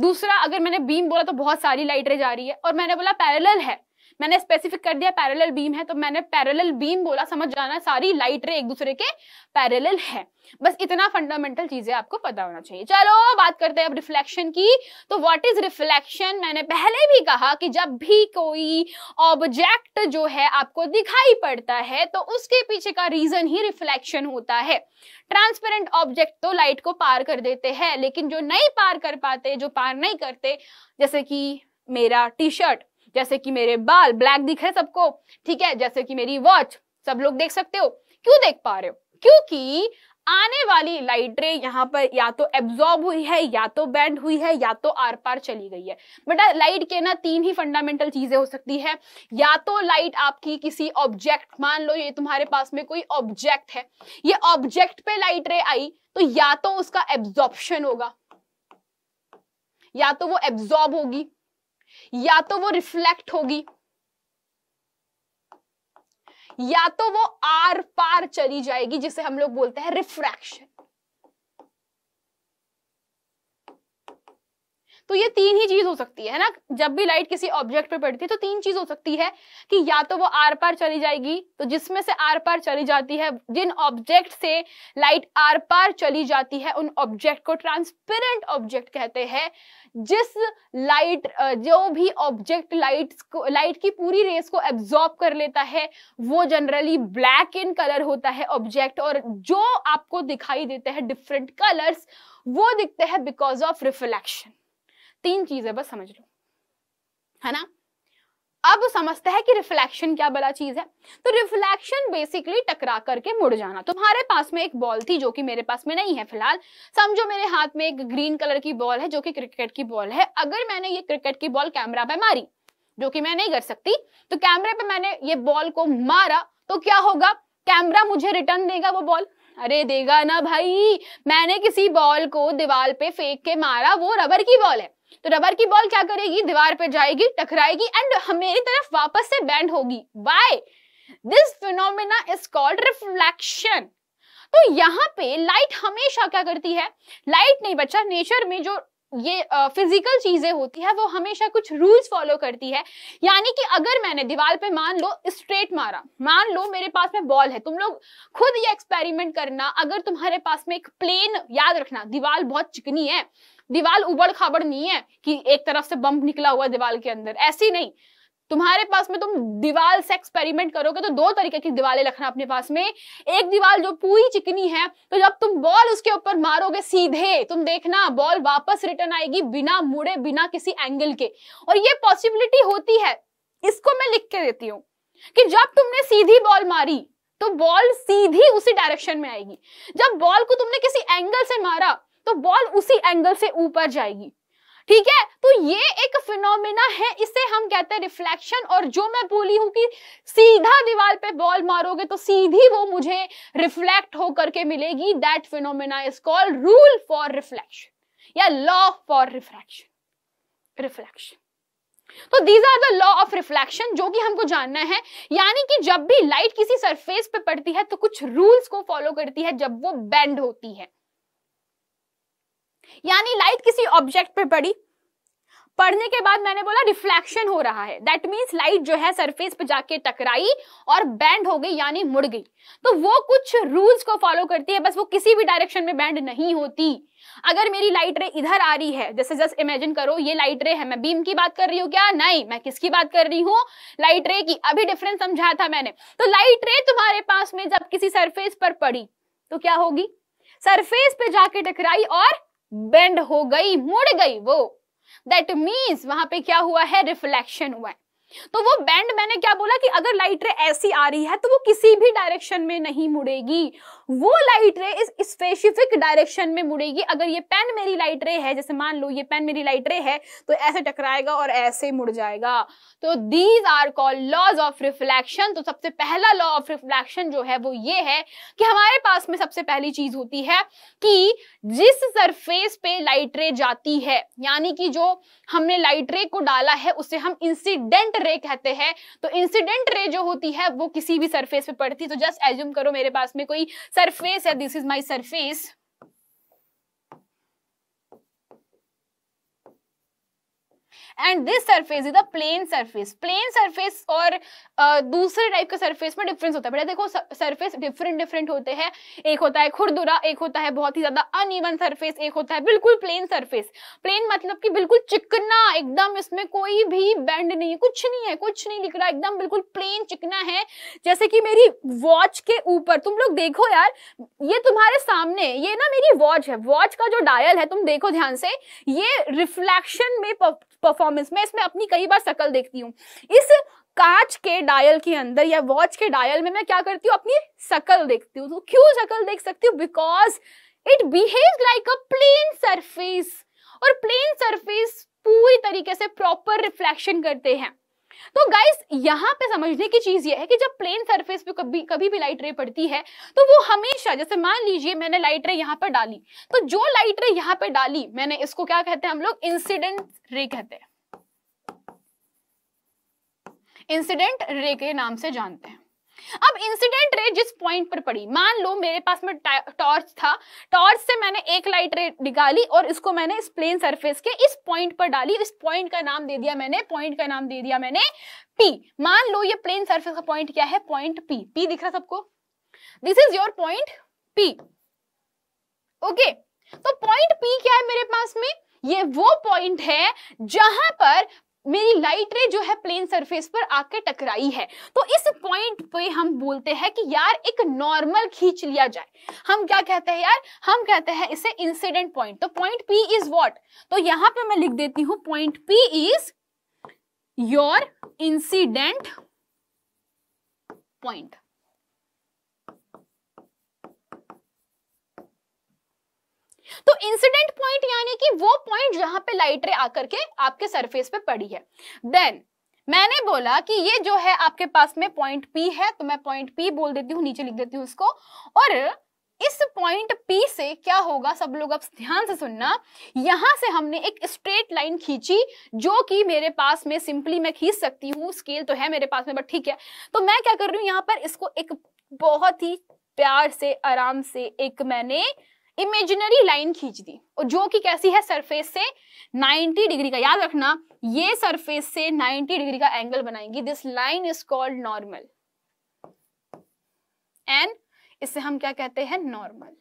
दूसरा अगर मैंने बीम बोला तो बहुत सारी लाइटें जा रही है और मैंने बोला पैरेलल है मैंने स्पेसिफिक कर दिया पैरेलल बीम है तो मैंने पैरेलल बीम बोला समझ जाना सारी लाइट रे एक दूसरे के पैरेलल है बस इतना फंडामेंटल चीजें आपको पता होना चाहिए चलो बात करते हैं अब रिफ्लेक्शन की तो व्हाट इज रिफ्लेक्शन मैंने पहले भी कहा कि जब भी कोई ऑब्जेक्ट जो है आपको दिखाई पड़ता है तो उसके पीछे का रीजन ही रिफ्लेक्शन होता है ट्रांसपेरेंट ऑब्जेक्ट तो लाइट को पार कर देते हैं लेकिन जो नहीं पार कर पाते जो पार नहीं करते जैसे कि मेरा टी शर्ट जैसे कि मेरे बाल ब्लैक दिख रहे सबको ठीक है जैसे कि मेरी वॉच सब लोग देख सकते हो क्यों देख पा रहे हो क्योंकि आने वाली लाइट रे यहाँ पर या तो एब्जॉर्ब हुई है या तो बैंड हुई है या तो आर पार चली गई है बेटा लाइट के ना तीन ही फंडामेंटल चीजें हो सकती है या तो लाइट आपकी किसी ऑब्जेक्ट मान लो ये तुम्हारे पास में कोई ऑब्जेक्ट है ये ऑब्जेक्ट पे लाइट रे आई तो या तो उसका एब्जॉर्प्शन होगा या तो वो एब्जॉर्ब होगी या तो वो रिफ्लेक्ट होगी या तो वो आर पार चली जाएगी जिसे हम लोग बोलते हैं रिफ्रैक्शन तो ये तीन ही चीज हो सकती है ना जब भी लाइट किसी ऑब्जेक्ट पे पड़ती है तो तीन चीज हो सकती है कि या तो वो आर पार चली जाएगी तो जिसमें से आर पार चली जाती है जिन ऑब्जेक्ट से लाइट आर पार चली जाती है उन ऑब्जेक्ट को ट्रांसपेरेंट ऑब्जेक्ट कहते हैं जिस लाइट जो भी ऑब्जेक्ट लाइट को लाइट की पूरी रेस को एब्जॉर्ब कर लेता है वो जनरली ब्लैक इन कलर होता है ऑब्जेक्ट और जो आपको दिखाई देते हैं डिफरेंट कलर्स वो दिखते हैं बिकॉज ऑफ रिफ्लेक्शन तीन चीजें बस समझ लो है ना अब समझते हैं कि रिफ्लेक्शन क्या बड़ा चीज है तो रिफ्लेक्शन बेसिकली टकरा करके मुड़ जाना तुम्हारे पास में एक बॉल थी जो कि मेरे पास में नहीं है फिलहाल समझो मेरे हाथ में एक ग्रीन कलर की बॉल है जो कि क्रिकेट की बॉल है अगर मैंने ये क्रिकेट की बॉल कैमरा पे मारी जो कि मैं नहीं कर सकती तो कैमरे पे मैंने ये बॉल को मारा तो क्या होगा कैमरा मुझे रिटर्न देगा वो बॉल अरे देगा ना भाई मैंने किसी बॉल को दीवार पे फेंक के मारा वो रबर की बॉल है तो रबर की बॉल क्या करेगी दीवार पे जाएगी टकराएगी एंड मेरी तरफ वापस से बैंड होगी why this phenomena is called reflection तो यहाँ पे लाइट हमेशा क्या करती है लाइट नहीं बच्चा नेचर में जो ये फिजिकल uh, चीजें होती है वो हमेशा कुछ रूल्स फॉलो करती है यानी कि अगर मैंने दीवार पे मान लो स्ट्रेट मारा मान लो मेरे पास में बॉल है तुम लोग खुद ये एक्सपेरिमेंट करना अगर तुम्हारे पास में एक प्लेन याद रखना दीवार बहुत चिकनी है दीवार उबड़ खाबड़ नहीं है कि एक तरफ से बम निकला हुआ दीवार के अंदर ऐसी नहीं तुम्हारे पास में तुम दीवार से एक्सपेरिमेंट करोगे तो दो तरीके की दीवारें रखना अपने पास में एक दीवार जो पूरी चिकनी है तो जब तुम बॉल उसके ऊपर मारोगे सीधे तुम देखना बॉल वापस रिटर्न आएगी बिना मुड़े बिना किसी एंगल के और ये पॉसिबिलिटी होती है इसको मैं लिख के देती हूँ कि जब तुमने सीधी बॉल मारी तो बॉल सीधी उसी डायरेक्शन में आएगी जब बॉल को तुमने किसी एंगल से मारा तो बॉल उसी एंगल से ऊपर जाएगी ठीक है तो ये एक फिनोमिना है इसे हम कहते हैं रिफ्लेक्शन और जो मैं बोली हूं कि सीधा दीवार पे बॉल मारोगे तो सीधी वो मुझे रिफ्लेक्ट होकर के मिलेगी that phenomena is called rule for reflection या लॉ फॉर रिफ्लेक्शन रिफ्लेक्शन तो these are the law of reflection जो कि हमको जानना है यानी कि जब भी लाइट किसी सरफेस पे पड़ती है तो कुछ रूल्स को फॉलो करती है जब वो बेंड होती है यानी लाइट किसी ऑब्जेक्ट पे पड़ी पढ़ने के बाद मैंने बोला रिफ्लेक्शन हो रहा है दैट मीन्स लाइट जो है सरफेस पे जाके टकराई और बैंड हो गई यानी मुड़ गई तो वो कुछ रूल्स को फॉलो करती है बस वो किसी भी डायरेक्शन में बैंड नहीं होती अगर मेरी लाइट रे इधर आ रही है जैसे जस्ट इमेजिन करो ये लाइट रे है मैं बीम की बात कर रही हूँ क्या नहीं मैं किसकी बात कर रही हूँ लाइट रे की अभी डिफरेंस समझाया था मैंने तो लाइट रे तुम्हारे पास में जब किसी सरफेस पर पड़ी तो क्या होगी सरफेस पे जाके टकराई और बेंड हो गई मुड़ गई वो दैट मीन्स वहां पे क्या हुआ है रिफ्लेक्शन हुआ है तो वो बैंड मैंने क्या बोला कि अगर लाइट रे ऐसी आ रही है तो वो किसी भी डायरेक्शन में नहीं मुड़ेगी वो लाइट रे इस स्पेसिफिक डायरेक्शन में मुड़ेगी अगर ये पेन मेरी लाइट रे है जैसे मान लो ये पेन मेरी लाइट रे है तो ऐसे टकराएगा और ऐसे मुड़ जाएगा तो these are called laws of reflection तो सबसे पहला लॉ ऑफ रिफ्लेक्शन जो है वो ये है कि हमारे पास में सबसे पहली चीज होती है कि जिस सरफेस पे लाइट रे जाती है यानी कि जो हमने लाइट रे को डाला है उसे हम इंसिडेंट रे कहते हैं तो इंसिडेंट रे जो होती है वो किसी भी सरफेस पे पड़ती है तो जस्ट एज्यूम करो मेरे पास में कोई सरफेस है this is my surface and this surface is a plane surface plane surface और uh, दूसरे टाइप के सरफेस में डिफरेंस होता है बेटा देखो सरफेस डिफरेंट डिफरेंट होते हैं एक होता है खुरदुरा एक होता है बहुत ही ज्यादा अनइवन सरफेस एक होता है बिल्कुल प्लेन सरफेस प्लेन मतलब कि बिल्कुल चिकना एकदम इसमें कोई भी बैंड नहीं है कुछ नहीं है कुछ नहीं दिख रहा एकदम बिल्कुल प्लेन चिकना है जैसे कि मेरी वॉच के ऊपर तुम लोग देखो यार ये तुम्हारे सामने ये ना मेरी वॉच है वॉच का जो डायल है तुम देखो ध्यान से ये रिफ्लेक्शन में परफॉर्मेंस मैं इसमें अपनी कई बार शकल देखती हूँ इस कांच के डायल के अंदर या वॉच के डायल में मैं क्या करती हूँ अपनी शकल देखती हूँ तो क्यों शकल देख सकती हूँ because it behave like a plane surface और प्लेन सरफेस पूरी तरीके से प्रॉपर रिफ्लेक्शन करते हैं तो गाइस यहाँ पे समझने की चीज ये है कि जब प्लेन सरफेस पे कभी कभी भी लाइट रे पड़ती है तो वो हमेशा जैसे मान लीजिए मैंने लाइट रे यहाँ पर डाली तो जो लाइट रे यहाँ पे डाली मैंने इसको क्या कहते हैं हम लोग इंसिडेंट रे कहते हैं इंसिडेंट रे के नाम से जानते हैं अब इंसिडेंट रे जिस पॉइंट पर पड़ी मान लो मेरे पास में टॉर्च था टॉर्च से मैंने एक लाइट रे निकाली और इसको मैंने इस प्लेन सरफेस के इस पॉइंट पर डाली इस पॉइंट का नाम दे दिया मैंने पॉइंट का नाम दे दिया मैंने पी मान लो ये प्लेन सरफेस का पॉइंट क्या है पॉइंट पी पी दिख रहा सबको this is your point P okay तो पॉइंट पी क्या है मेरे पास में ये वो पॉइंट है जहां पर मेरी लाइट रे जो है प्लेन सरफेस पर आके टकराई है तो इस पॉइंट पे हम बोलते हैं कि यार एक नॉर्मल खींच लिया जाए हम क्या कहते हैं यार हम कहते हैं इसे इंसिडेंट पॉइंट तो पॉइंट पी इज वॉट तो यहां पे मैं लिख देती हूं point P is your incident point तो इंसिडेंट जहां पे लाइट रे आकर के आपके सरफेस पे पड़ी है देन मैंने बोला कि ये जो है आपके पास में पॉइंट पी है तो मैं पॉइंट पी बोल देती हूँ नीचे लिख देती हूँ उसको और इस पॉइंट पी से क्या होगा सब लोग अब ध्यान से सुनना यहां से हमने एक स्ट्रेट लाइन खींची जो कि मेरे पास में सिंपली मैं खींच सकती हूँ स्केल तो है मेरे पास में बट ठीक है तो मैं क्या कर रही हूँ यहाँ पर इसको एक बहुत ही प्यार से आराम से एक मैंने इमेजिनरी लाइन खींच दी और जो कि कैसी है सरफेस से 90 डिग्री का याद रखना ये सरफेस से 90 डिग्री का एंगल बनाएंगी this line is called normal and इसे हम क्या कहते हैं normal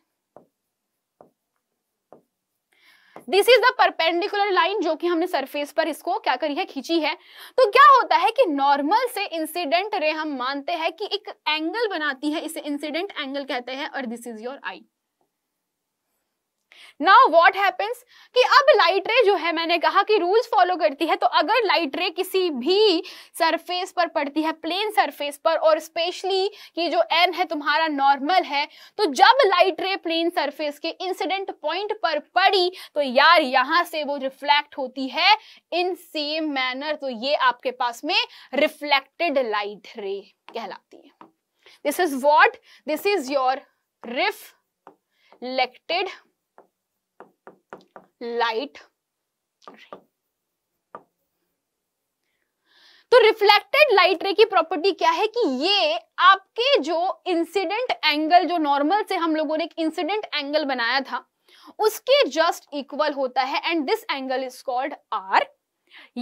this is the perpendicular line जो कि हमने सरफेस पर इसको क्या करी है खींची है तो क्या होता है कि नॉर्मल से इंसिडेंट रे हम मानते हैं कि एक एंगल बनाती है इसे इंसिडेंट एंगल कहते हैं और this is your I now what happens कि अब लाइट रे जो है मैंने कहा कि रूल्स फॉलो करती है तो अगर लाइट रे किसी भी सरफेस पर पड़ती है प्लेन सरफेस पर और स्पेशली ये जो एन है तुम्हारा नॉर्मल है तो जब लाइट रे प्लेन सरफेस के इंसिडेंट पॉइंट पर पड़ी तो यार यहां से वो रिफ्लेक्ट होती है इन सेम मैनर तो ये आपके पास में रिफ्लेक्टेड लाइट रे कहलाती है this is what this is your reflected light तो रिफ्लेक्टेड लाइट रे की प्रॉपर्टी क्या है कि ये आपके जो इंसिडेंट एंगल जो नॉर्मल से हम लोगों ने एक इंसिडेंट एंगल बनाया था उसके जस्ट इक्वल होता है and this angle is called R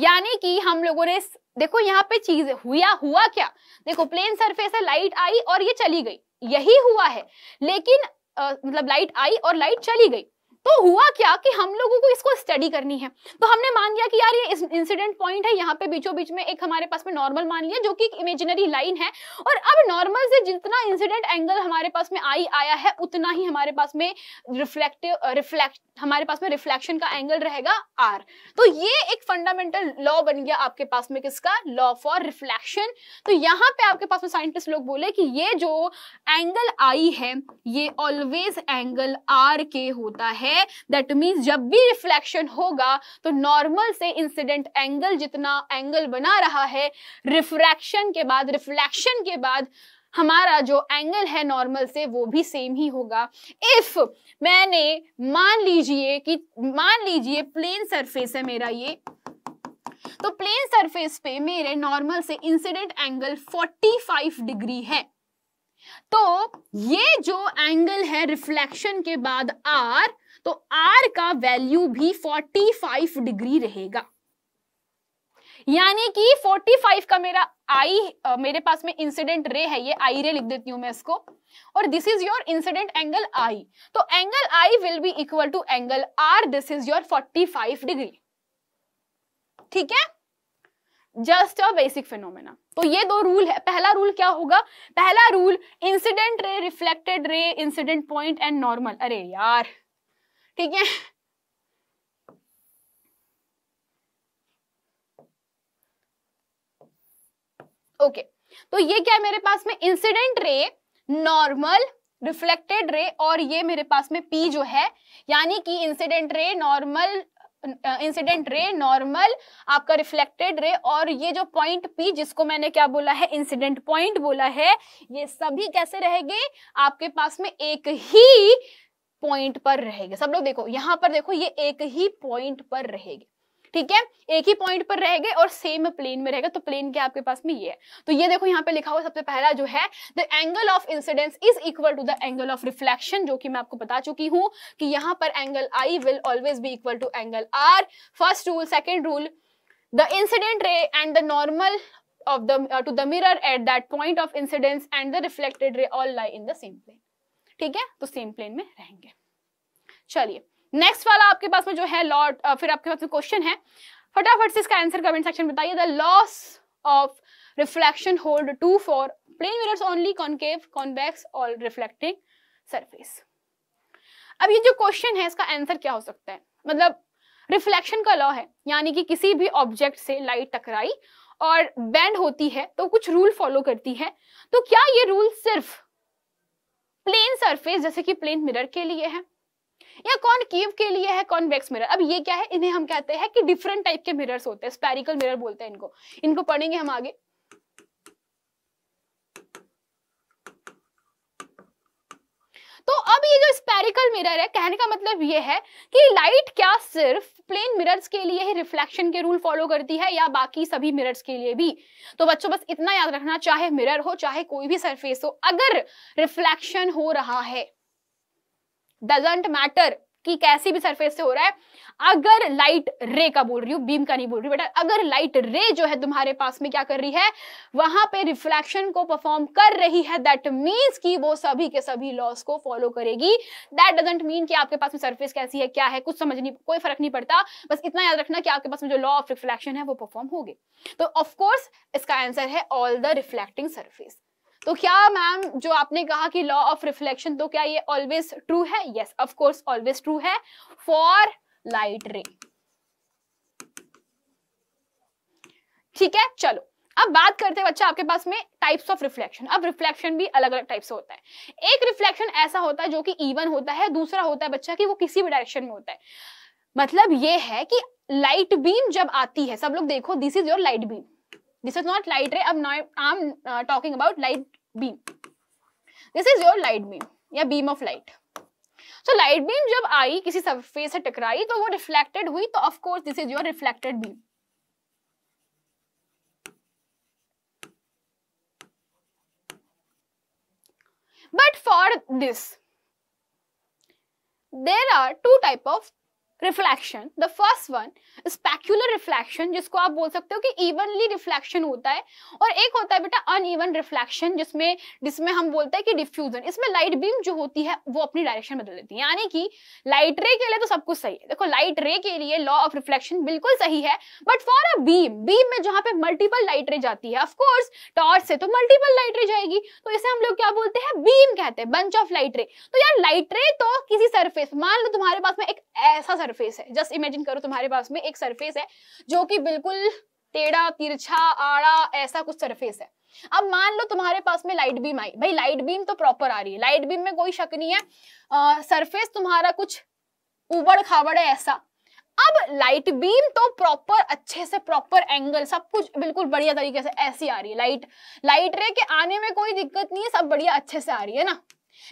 यानी कि हम लोगों ने देखो यहाँ पे चीज हुआ हुआ क्या देखो प्लेन सरफेस है लाइट आई और ये चली गई यही हुआ है लेकिन मतलब लाइट आई और लाइट चली गई तो हुआ क्या कि हम लोगों को इसको स्टडी करनी है तो हमने मान लिया कि यार ये इंसिडेंट पॉइंट है यहाँ पे बीचों बीच में एक हमारे पास में नॉर्मल मान लिया जो कि एक इमेजिनरी लाइन है और अब नॉर्मल से जितना इंसिडेंट एंगल हमारे पास में आई आया है उतना ही हमारे पास में रिफ्लेक्टिव रिफ्लेक्ट हमारे पास में रिफ्लेक्शन का एंगल रहेगा आर तो ये एक फंडामेंटल लॉ बन गया आपके पास में किसका लॉ फॉर रिफ्लेक्शन तो यहाँ पे आपके पास में साइंटिस्ट लोग बोले कि ये जो एंगल आई है ये ऑलवेज एंगल आर के होता है है दैट मीन्स जब भी रिफ्लेक्शन होगा तो नॉर्मल से इंसिडेंट एंगल जितना एंगल बना रहा है रिफ्रैक्शन के बाद रिफ्लेक्शन के बाद हमारा जो एंगल है नॉर्मल से वो भी सेम ही होगा इफ मैंने मान लीजिए कि मान लीजिए प्लेन सरफेस है मेरा ये तो प्लेन सरफेस पे मेरे नॉर्मल से इंसिडेंट एंगल 45 डिग्री है तो ये जो एंगल है रिफ्लेक्शन के बाद आर तो आर का वैल्यू भी 45 डिग्री रहेगा यानी कि 45 का मेरा आई मेरे पास में इंसिडेंट रे है ये आई रे लिख देती हूं मैं इसको और this is your incident angle आई तो angle I will be equal to angle R this is your 45 degree ठीक है जस्ट अ बेसिक फिनोमेना तो ये दो रूल है पहला रूल क्या होगा पहला rule incident ray reflected ray incident point and normal अरे यार ठीक है ओके okay. तो ये क्या है मेरे पास में incident ray normal reflected ray और ये मेरे पास में पी जो है यानी कि incident ray normal incident ray normal आपका रिफ्लेक्टेड रे और ये जो पॉइंट पी जिसको मैंने क्या बोला है इंसिडेंट पॉइंट बोला है ये सभी कैसे रहेंगे आपके पास में एक ही पॉइंट पर रहेंगे सब लोग देखो यहाँ पर देखो ये एक ही पॉइंट पर रहेंगे ठीक है एक ही पॉइंट पर रहेगा और सेम प्लेन में रहेगा तो प्लेन के आपके पास में ये है तो ये देखो यहाँ पे लिखा हुआ सबसे पहला जो है the angle of incidence is equal to the angle of reflection जो कि मैं आपको बता चुकी हूँ कि यहाँ पर angle I will always be equal to angle R first rule second rule the incident ray and the normal of the to the mirror at that point of incidence and the reflected ray all lie in the same plane ठीक है तो same plane में रहेंगे चलिए next वाला आपके पास में जो है लॉर्ड फिर आपके पास में क्वेश्चन है फटाफट से इसका आंसर कमेंट सेक्शन बताइए the laws of reflection hold true for plane mirrors only concave convex और रिफ्लेक्टिंग सरफेस अब ये जो क्वेश्चन है इसका आंसर क्या हो सकता है मतलब रिफ्लेक्शन का लॉ है यानी कि किसी भी ऑब्जेक्ट से लाइट टकराई और बेंड होती है तो कुछ रूल फॉलो करती है तो क्या ये रूल सिर्फ सरफेस जैसे कि प्लेन मिरर के लिए है या कौन कीव के लिए है कॉन्वेक्स मिरर अब ये क्या है इन्हें हम कहते हैं कि डिफरेंट टाइप के मिरर्स होते हैं स्पेरिकल मिरर बोलते हैं इनको इनको पढ़ेंगे हम आगे तो अब ये जो स्पेरिकल मिरर है कहने का मतलब ये है कि लाइट क्या सिर्फ प्लेन मिरर्स के लिए ही रिफ्लेक्शन के रूल फॉलो करती है या बाकी सभी मिरर्स के लिए भी तो बच्चों बस इतना याद रखना चाहे मिरर हो चाहे कोई भी सरफेस हो अगर रिफ्लेक्शन हो रहा है डजेंट मैटर की कैसी भी सरफेस से हो रहा है अगर लाइट रे का बोल रही हूँ बीम का नहीं बोल रही बेटा अगर लाइट रे जो है तुम्हारे पास में क्या कर रही है वहां पे रिफ्लेक्शन को परफॉर्म कर रही है दैट मीन्स कि वो सभी के सभी लॉस को फॉलो करेगी दैट डजेंट मीन कि आपके पास में सरफेस कैसी है क्या है कुछ समझ नहीं कोई फर्क नहीं पड़ता बस इतना याद रखना कि आपके पास में जो लॉ ऑफ रिफ्लेक्शन है वो परफॉर्म होगी तो ऑफकोर्स इसका आंसर है ऑल द रिफ्लेक्टिंग सर्फेस तो क्या मैम जो आपने कहा कि लॉ ऑफ रिफ्लेक्शन तो क्या ये ऑलवेज ट्रू है yes of course always true है फॉर लाइट रे ठीक है चलो अब बात करते हैं बच्चा आपके पास में टाइप्स ऑफ रिफ्लेक्शन अब रिफ्लेक्शन भी अलग अलग टाइप से होता है एक रिफ्लेक्शन ऐसा होता है जो कि इवन होता है दूसरा होता है बच्चा कि वो किसी भी डायरेक्शन में होता है मतलब ये है कि लाइट बीम जब आती है सब लोग देखो this is your light beam this is not light ray अब I am talking about light beam this is your light beam या beam of light so light beam जब आई किसी सरफेस से टकराई तो वो रिफ्लेक्टेड हुई तो of course this is your reflected beam but for this there are two type of reflection the first one specular reflection जिसको आप बोल सकते हो कि इवनली रिफ्लेक्शन होता है और एक होता है बेटा अन ईवन रिफ्लेक्शन जिसमें जिसमें हम बोलते हैं कि डिफ्यूजन इसमें लाइट बीम जो होती है वो अपनी डायरेक्शन बदल देती है यानी कि लाइट रे के लिए तो सब कुछ सही है देखो लाइट रे के लिए लॉ ऑफ रिफ्लेक्शन बिल्कुल सही है but for a beam beam में जहां पे मल्टीपल लाइट रे जाती है ऑफकोर्स टॉर्च से तो मल्टीपल लाइट रे जाएगी तो इसे हम लोग क्या बोलते हैं बीम कहते हैं बंच ऑफ लाइट रे तो यार लाइट रे तो किसी सरफेस मान लो तुम्हारे पास में एक ऐसा सरफेस है जस्ट इमेजिन करो तुम्हारे पास में एक सरफेस है जो कि बिल्कुल टेढ़ा तिरछा आड़ा ऐसा कुछ सरफेस है अब मान लो तुम्हारे पास में लाइट बीम आई भाई लाइट बीम तो प्रॉपर आ रही है लाइट बीम में कोई शक नहीं है सरफेस तुम्हारा कुछ उबड़ खाबड़ है ऐसा अब लाइट बीम तो प्रॉपर अच्छे से प्रॉपर एंगल सब कुछ बिल्कुल बढ़िया तरीके से ऐसी आ रही है लाइट लाइट रे के आने में कोई दिक्कत नहीं है सब बढ़िया अच्छे से आ रही है ना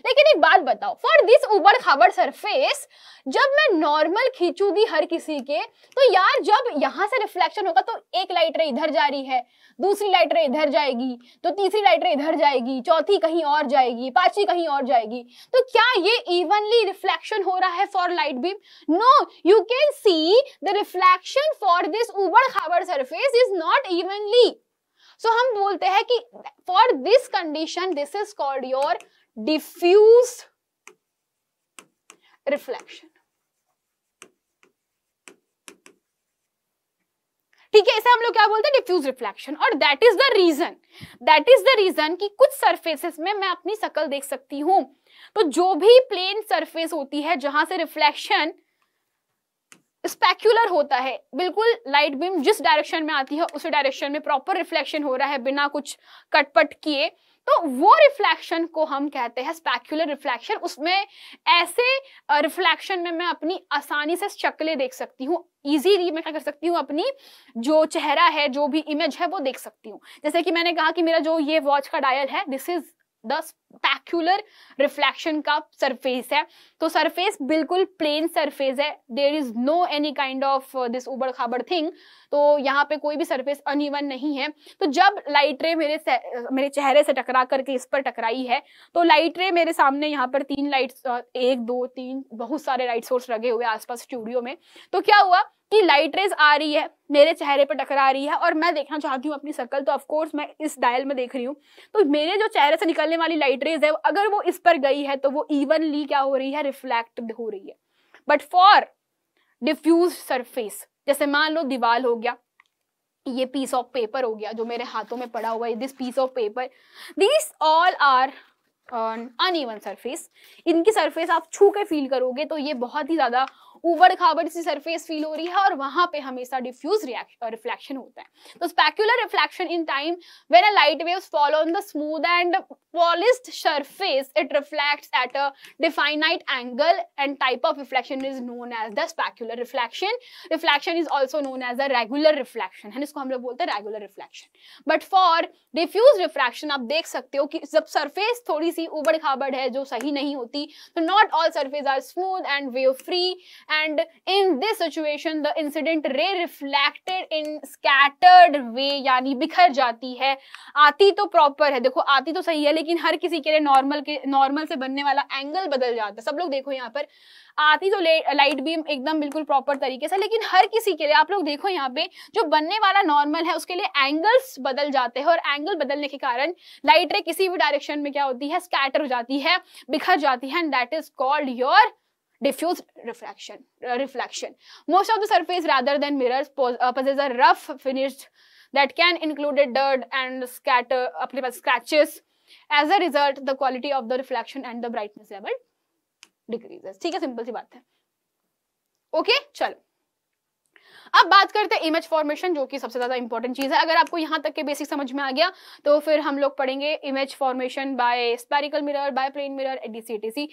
लेकिन एक बात बताओ फॉर दिस उबड़ खाबड़ सरफेस जब मैं नॉर्मल खींचूंगी हर किसी के तो यार जब यहां से रिफ्लेक्शन होगा तो एक लाइट रे इधर जा रही है दूसरी लाइट रे इधर जाएगी तो तीसरी लाइट रे इधर जाएगी चौथी कहीं और जाएगी पांचवी कहीं और जाएगी तो क्या ये इवनली रिफ्लेक्शन हो रहा है for light beam no you can see the reflection for this उबड़ खाबड़ surface is not evenly so हम बोलते हैं कि for this condition this is called your diffuse reflection ठीक है इसे हम लोग क्या बोलते हैं डिफ्यूज रिफ्लेक्शन और that is the reason that is the reason कि कुछ सरफेसेस में मैं अपनी शकल देख सकती हूं तो जो भी प्लेन सरफेस होती है जहां से रिफ्लेक्शन स्पेक्यूलर होता है बिल्कुल लाइट बीम जिस डायरेक्शन में आती है उसी डायरेक्शन में प्रॉपर रिफ्लेक्शन हो रहा है बिना कुछ कटपट किए तो वो रिफ्लेक्शन को हम कहते हैं स्पैक्यूलर रिफ्लेक्शन उसमें ऐसे रिफ्लेक्शन में मैं अपनी आसानी से शक्लें देख सकती हूँ इजीली मैं क्या कर सकती हूँ अपनी जो चेहरा है जो भी इमेज है वो देख सकती हूँ जैसे कि मैंने कहा कि मेरा जो ये वॉच का डायल है this is the specular reflection का सरफेस है तो सरफेस बिल्कुल प्लेन सरफेस है there is no any kind of this उबड़ खाबड़ थिंग तो यहाँ पे कोई भी सरफेस अनइवन नहीं है तो जब लाइट रे मेरे मेरे चेहरे से टकरा करके इस पर टकराई है तो लाइट रे मेरे सामने यहाँ पर तीन लाइट एक दो तीन बहुत सारे लाइट सोर्स लगे हुए आसपास स्टूडियो में तो क्या हुआ कि लाइट रेज आ रही है मेरे चेहरे पर टकरा रही है और मैं देखना चाहती हूँ अपनी सर्कल तो ऑफकोर्स मैं इस डायल में देख रही हूँ तो मेरे जो चेहरे से निकलने वाली लाइट रेज है अगर वो इस पर गई है तो वो इवनली क्या हो रही है रिफ्लेक्ट हो रही है बट फॉर डिफ्यूज सरफेस जैसे मान लो दीवाल हो गया ये पीस ऑफ पेपर हो गया जो मेरे हाथों में पड़ा हुआ है this piece of paper this all are uneven surface इनकी सरफेस आप छू के फील करोगे तो ये बहुत ही ज़्यादा उबड़ खाबड़ सी सरफेस फील हो रही है और वहां पे हमेशा डिफ्यूज रिफ्लेक्शन होता है तो specular reflection in time when a light wave fall on the smooth and polished surface it reflect at a definite angle and type of reflection is known as the specular reflection reflection is also known as a regular reflection है इसको हम लोग बोलते हैं regular reflection but for diffuse reflection आप देख सकते हो कि जब सरफेस थोड़ी सी उबड़ खाबड़ है जो सही नहीं होती तो not all surface are smooth and wave free and in this situation the incident ray reflected in scattered way यानी बिखर जाती है आती तो प्रॉपर है देखो आती तो सही है लेकिन हर किसी के लिए नॉर्मल के नॉर्मल से बनने वाला एंगल बदल जाता है सब लोग देखो यहाँ पर आती तो लाइट बीम एकदम बिल्कुल प्रॉपर तरीके से लेकिन हर किसी के लिए आप लोग देखो यहाँ पे जो बनने वाला नॉर्मल है उसके लिए एंगल्स बदल जाते हैं और एंगल बदलने के कारण लाइट रे किसी भी डायरेक्शन में क्या होती है स्कैटर हो जाती है बिखर जाती है and that is called your diffuse refraction uh, reflection most of the surface rather than mirrors pose, uh, possess a rough finish that can include dirt and scatter uh, scratches as a result the quality of the reflection and the brightness level decreases theek hai simple si baat hai okay chalo अब बात करते हैं image formation जो कि सबसे ज़्यादा important चीज़ है अगर आपको यहां तक के बेसिक समझ में आ गया तो फिर हम लोग पढ़ेंगे image formation by spherical mirror by plane mirror ADC etc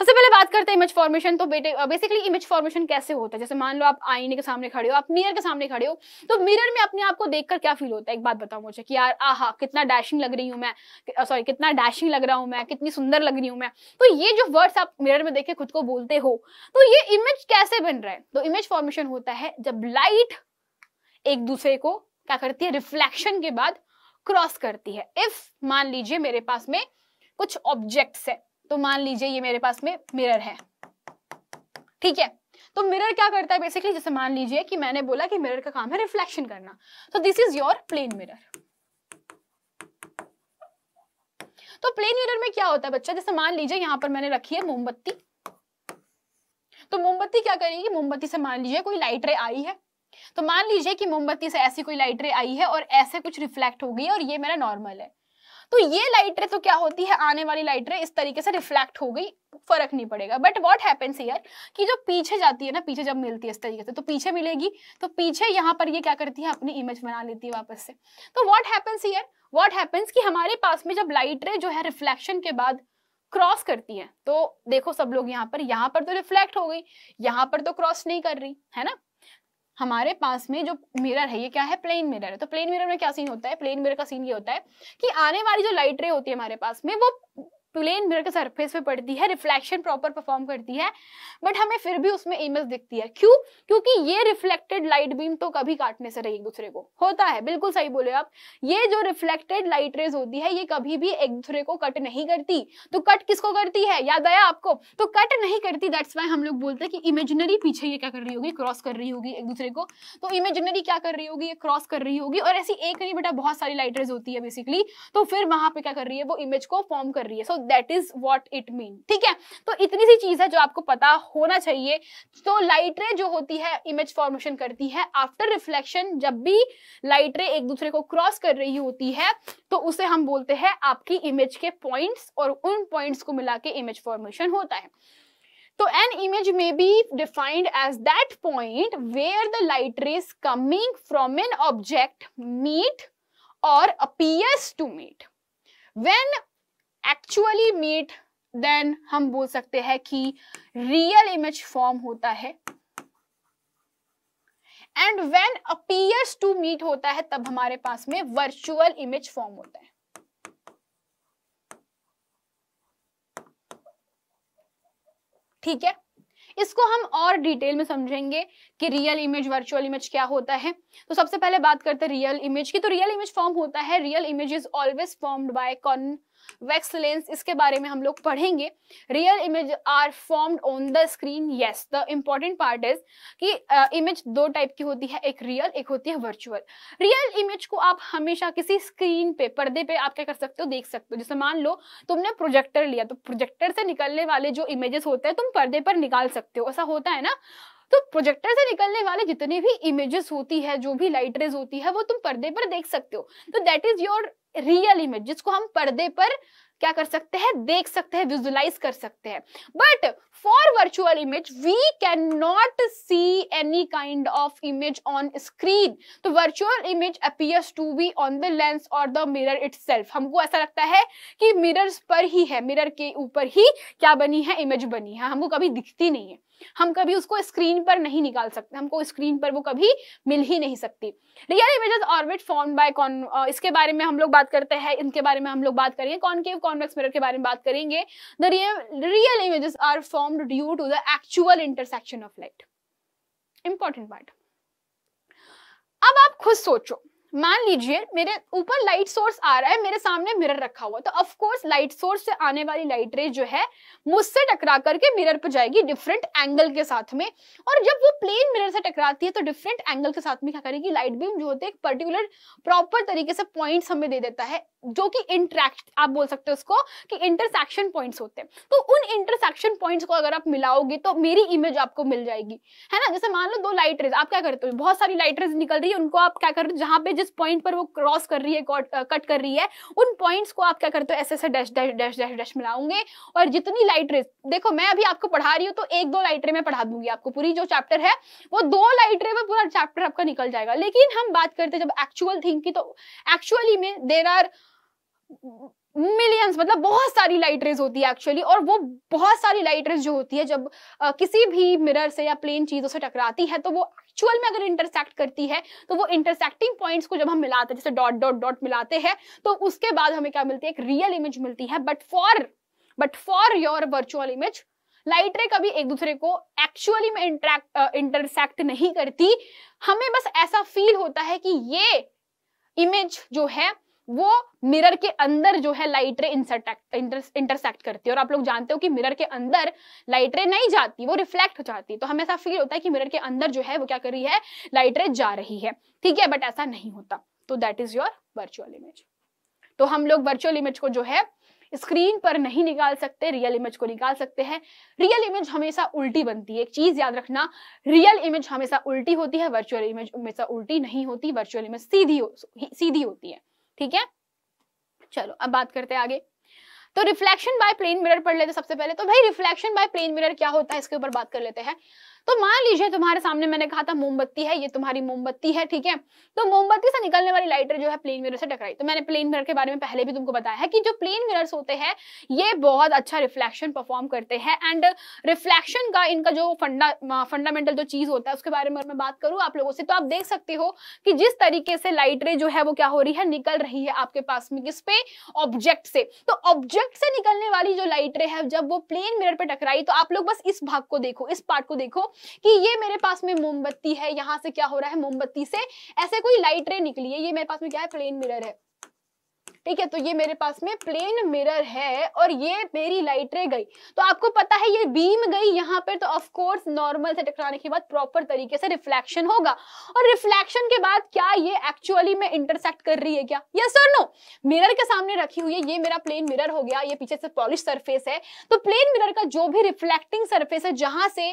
सबसे पहले बात करते हैं इमेज फॉर्मेशन तो बेटे बेसिकली इमेज फॉर्मेशन कैसे होता है जैसे मान लो आप आईने के सामने खड़े हो आप मिरर के सामने खड़े हो तो मिरर में अपने आप को देखकर क्या फील होता है एक बात बताओ मुझे कि यार आह कितना डैशिंग लग रही हूँ मैं सॉरी कितना डैशिंग लग रहा हूँ मैं कितनी सुंदर लग रही हूँ मैं तो ये जो वर्ड्स आप मिरर में देखे खुद को बोलते हो तो ये इमेज कैसे बन रहा है तो इमेज फॉर्मेशन होता है जब लाइट एक दूसरे को क्या करती है रिफ्लेक्शन के बाद क्रॉस करती है इफ मान लीजिए मेरे पास में कुछ ऑब्जेक्ट्स है तो मान लीजिए ये मेरे पास में मिरर है ठीक है तो मिरर क्या करता है बेसिकली जैसे मान लीजिए कि मैंने बोला कि मिरर का काम है रिफ्लेक्शन करना तो this is your plane mirror तो प्लेन मिरर में क्या होता है बच्चा जैसे मान लीजिए यहां पर मैंने रखी है मोमबत्ती तो मोमबत्ती क्या करेगी मोमबत्ती से मान लीजिए कोई लाइट रे आई है तो मान लीजिए कि मोमबत्ती से ऐसी कोई लाइट रे आई है और ऐसे कुछ रिफ्लेक्ट हो गई और ये मेरा नॉर्मल है तो ये लाइट रे तो क्या होती है आने वाली लाइट रे इस तरीके से रिफ्लेक्ट हो गई फर्क नहीं पड़ेगा बट वॉट हैपन्स ईयर कि जो पीछे जाती है ना पीछे जब मिलती है इस तरीके से तो पीछे मिलेगी तो पीछे यहाँ पर ये क्या करती है अपनी इमेज बना लेती है वापस से तो what happens here what happens कि हमारे पास में जब लाइट रे जो है रिफ्लेक्शन के बाद क्रॉस करती है तो देखो सब लोग यहाँ पर यहाँ पर तो रिफ्लेक्ट हो गई यहाँ पर तो क्रॉस नहीं कर रही है ना हमारे पास में जो मिरर है ये क्या है प्लेन मिरर है तो प्लेन मिरर में क्या सीन होता है प्लेन मिरर का सीन ये होता है कि आने वाली जो लाइट रे होती है हमारे पास में वो प्लेन मिरर के सरफेस पे पड़ती है रिफ्लेक्शन प्रॉपर परफॉर्म करती है बट हमें फिर भी उसमें इमेज दिखती है क्यों क्योंकि ये रिफ्लेक्टेड लाइट बीम तो कभी काटने से रही एक दूसरे को होता है बिल्कुल सही बोले आप ये जो रिफ्लेक्टेड लाइट रेज होती है ये कभी भी एक दूसरे को कट नहीं करती तो कट किसको करती है याद आया आपको तो कट नहीं करती दैट्स वाई हम लोग बोलते हैं कि इमेजिनरी पीछे ये क्या कर रही होगी क्रॉस कर रही होगी एक दूसरे को तो इमेजिनरी क्या कर रही होगी ये क्रॉस कर रही होगी और ऐसी एक नहीं बेटा बहुत सारी लाइट रेज होती है बेसिकली तो फिर वहां पर क्या कर रही है वो इमेज को फॉर्म कर रही है so that is what it mean ठीक है तो इतनी सी चीज है जो आपको पता होना चाहिए तो लाइट रे जो होती है इमेज फॉर्मेशन करती है आफ्टर रिफ्लेक्शन जब भी लाइट रे एक दूसरे को क्रॉस कर रही होती है तो उसे हम बोलते हैं आपकी इमेज के पॉइंट्स और उन पॉइंट्स को मिला के इमेज फॉर्मेशन होता है तो an image may be defined as that point where the light rays coming from an object meet or appears to meet When actually meet then हम बोल सकते हैं कि रियल इमेज फॉर्म होता है and when appears to meet होता है तब हमारे पास में वर्चुअल इमेज फॉर्म होता है ठीक है इसको हम और डिटेल में समझेंगे कि रियल इमेज वर्चुअल इमेज क्या होता है तो सबसे पहले बात करते हैं रियल इमेज की तो रियल इमेज फॉर्म होता है real image is always formed by convex lens इसके बारे में हम लोग पढ़ेंगे real image are formed on the screen yes the important part is कि इमेज uh, दो टाइप की होती है एक रियल एक होती है वर्चुअल रियल इमेज को आप हमेशा किसी स्क्रीन पे पर्दे पे आप क्या कर सकते हो देख सकते हो जैसे मान लो तुमने प्रोजेक्टर लिया तो प्रोजेक्टर से निकलने वाले जो इमेजेस होते हैं तुम पर्दे पर निकाल सकते हो ऐसा होता है ना तो प्रोजेक्टर से निकलने वाले जितने भी इमेजेस होती है जो भी लाइट रेज होती है वो तुम पर्दे पर देख सकते हो तो that is your real image जिसको हम पर्दे पर क्या कर सकते हैं देख सकते हैं विजुलाइज कर सकते हैं but for virtual image we can not see any kind of image on screen तो virtual image appears to be on the lens or the mirror self हमको ऐसा लगता है कि मिरर्स पर ही है मिरर के ऊपर ही क्या बनी है इमेज बनी है हमको कभी दिखती नहीं है हम कभी उसको स्क्रीन पर नहीं निकाल सकते हमको स्क्रीन पर वो कभी मिल ही नहीं सकती real images orbit form by con इसके बारे में हम लोग बात करते हैं इनके बारे में हम लोग बात करेंगे कॉनकेव कॉन्वेक्स मिरर के बारे में बात करेंगे the real real images are form due to the actual intersection of light important part अब आप खुद सोचो मान लीजिए मेरे ऊपर लाइट सोर्स आ रहा है मेरे सामने मिरर रखा हुआ तो ऑफ कोर्स लाइट सोर्स से आने वाली लाइट रे जो है मुझसे टकरा करके मिरर पर जाएगी डिफरेंट एंगल के साथ में और जब वो प्लेन मिरर से टकराती है तो डिफरेंट एंगल के साथ में क्या करेगी लाइट बीम जो होते हैं पर्टिकुलर प्रॉपर तरीके से पॉइंट्स हमें दे देता है जो कि इंट्रैक्ट आप बोल सकते हो उसको कि इंटरसेक्शन पॉइंट्स होते हैं तो उन इंटरसेक्शन पॉइंट्स को अगर आप मिलाओगे तो मेरी इमेज आपको मिल जाएगी है ना जैसे मान लो दो लाइट रेज आप क्या करते हो बहुत सारी लाइट रेज निकल रही है उनको आप क्या कर रहे हो जहां पे जिस पॉइंट पर वो क्रॉस कर रही है कट कर रही है उन पॉइंट्स को आप क्या करते हो ऐसे ऐसे dash dash dash dash dash मिलाओगे और जितनी लाइट रेज देखो मैं अभी आपको पढ़ा रही हूँ तो एक दो लाइट रे में पढ़ा दूंगी आपको पूरी जो चैप्टर है वो दो लाइट रे में पूरा चैप्टर आपका निकल जाएगा लेकिन हम बात करते हैं जब एक्चुअल थिंग की तो एक्चुअली में देर आर मिलियंस मतलब बहुत सारी लाइट रेज होती है एक्चुअली और वो बहुत सारी लाइट रेज जो होती है जब आ, किसी भी मिरर से या प्लेन चीजों से टकराती है तो वो एक्चुअल में अगर इंटरसेक्ट करती है तो वो इंटरसेक्टिंग पॉइंट्स को जब हम मिलाते हैं जैसे डॉट डॉट डॉट मिलाते हैं तो उसके बाद हमें क्या मिलती है एक रियल इमेज मिलती है but for but for your virtual image light ray कभी एक दूसरे को एक्चुअली में इंटरक्ट इंटरसेक्ट नहीं करती हमें बस ऐसा फील होता है कि ये इमेज जो है वो मिरर के अंदर जो है लाइट रे इंटरसेक्ट करती है और आप लोग जानते हो कि मिरर के अंदर लाइट रे नहीं जाती वो रिफ्लेक्ट हो जाती तो हमें ऐसा फील होता है कि मिरर के अंदर जो है वो क्या कर रही है लाइट रे जा रही है ठीक है बट ऐसा नहीं होता तो that is your virtual image तो हम लोग वर्चुअल इमेज को जो है स्क्रीन पर नहीं निकाल सकते रियल इमेज को निकाल सकते हैं रियल इमेज हमेशा उल्टी बनती है एक चीज याद रखना रियल इमेज हमेशा उल्टी होती है वर्चुअल इमेज हमेशा उल्टी नहीं होती वर्चुअल इमेज सीधी हो, सीधी होती है ठीक है चलो अब बात करते हैं आगे तो रिफ्लेक्शन बाय प्लेन मिरर पढ़ लेते सबसे पहले तो भाई रिफ्लेक्शन बाय प्लेन मिरर क्या होता है इसके ऊपर बात कर लेते हैं तो मान लीजिए तुम्हारे सामने मैंने कहा था मोमबत्ती है ये तुम्हारी मोमबत्ती है ठीक है तो मोमबत्ती से निकलने वाली लाइटर जो है प्लेन मिरर से टकराई तो मैंने प्लेन मिरर के बारे में पहले भी तुमको बताया है कि जो प्लेन मिरर्स होते हैं ये बहुत अच्छा रिफ्लेक्शन परफॉर्म करते हैं एंड रिफ्लेक्शन का इनका जो फंडा फंडामेंटल जो चीज होता है उसके बारे में मैं बात करूँ आप लोगों से तो आप देख सकते हो कि जिस तरीके से लाइटरे जो है वो क्या हो रही है निकल रही है आपके पास में किस पे ऑब्जेक्ट से तो ऑब्जेक्ट से निकलने वाली जो लाइटरे है जब वो प्लेन मिरर पे टकराई तो आप लोग बस इस भाग को देखो इस पार्ट को देखो कि ये मेरे पास में मोमबत्ती है यहाँ से क्या हो रहा है मोमबत्ती से ऐसे कोई लाइट रे निकली है ये मेरे पास में क्या है प्लेन मिरर है ठीक है तो ये मेरे पास में प्लेन मिरर है और ये मेरी लाइट रे गई तो आपको पता है ये बीम गई यहाँ पर तो ऑफकोर्स नॉर्मल से टकराने के बाद प्रॉपर तरीके से रिफ्लेक्शन होगा और रिफ्लेक्शन के बाद क्या ये एक्चुअली में इंटरसेक्ट कर रही है क्या यस सर नो मिरर के सामने रखी हुई है ये मेरा प्लेन मिरर हो गया ये पीछे से पॉलिश सरफेस है तो प्लेन मिरर का जो भी रिफ्लेक्टिंग सरफेस है जहां से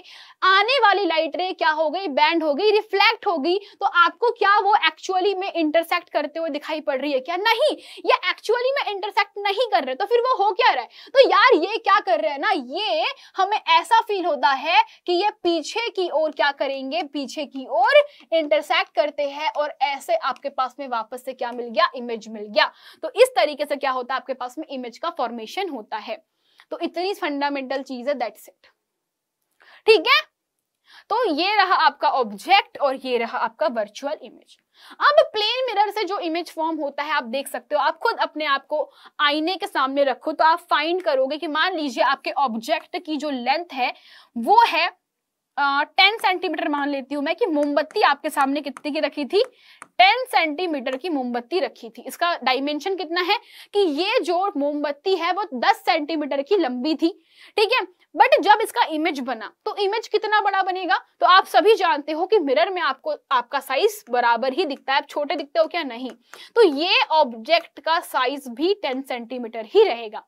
आने वाली लाइट रे क्या हो गई बैंड हो गई रिफ्लेक्ट हो गई तो आपको क्या वो एक्चुअली में इंटरसेक्ट करते हुए दिखाई पड़ रही है क्या नहीं ये एक्चुअली में इंटरसेक्ट नहीं कर रहे तो फिर वो हो क्या रहा है तो यार ये क्या कर रहे हैं ना ये हमें ऐसा फील होता है कि ये पीछे की ओर क्या करेंगे पीछे की ओर इंटरसेक्ट करते हैं और ऐसे आपके पास में वापस से क्या मिल गया इमेज मिल गया तो इस तरीके से क्या होता है आपके पास में इमेज का फॉर्मेशन होता है तो इतनी फंडामेंटल चीज है दैट्स इट ठीक है तो ये रहा आपका ऑब्जेक्ट और ये रहा आपका वर्चुअल इमेज अब प्लेन मिरर से जो इमेज फॉर्म होता है आप देख सकते हो आप खुद अपने आप को आईने के सामने रखो तो आप फाइंड करोगे कि मान लीजिए आपके ऑब्जेक्ट की जो लेंथ है वो है टेन सेंटीमीटर मान लेती हूँ मैं कि मोमबत्ती आपके सामने कितने की रखी थी टेन सेंटीमीटर की मोमबत्ती रखी थी इसका डायमेंशन कितना है कि ये जो मोमबत्ती है वो दस सेंटीमीटर की लंबी थी ठीक है बट जब इसका इमेज बना तो इमेज कितना बड़ा बनेगा तो आप सभी जानते हो कि मिरर में आपको आपका साइज बराबर ही दिखता है आप छोटे दिखते हो क्या नहीं तो ये ऑब्जेक्ट का साइज भी टेन सेंटीमीटर ही रहेगा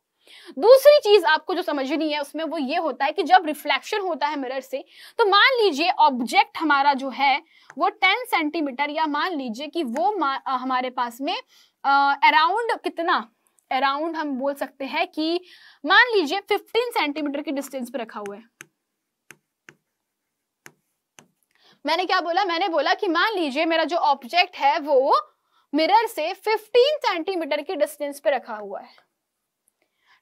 दूसरी चीज आपको जो समझनी है उसमें वो ये होता है कि जब रिफ्लेक्शन होता है मिरर से तो मान लीजिए ऑब्जेक्ट हमारा जो है वो 10 सेंटीमीटर या मान लीजिए कि वो हमारे पास में अराउंड कितना अराउंड हम बोल सकते हैं कि मान लीजिए 15 सेंटीमीटर की डिस्टेंस पे रखा हुआ है मैंने क्या बोला मैंने बोला कि मान लीजिए मेरा जो ऑब्जेक्ट है वो मिरर से 15 सेंटीमीटर की डिस्टेंस पे रखा हुआ है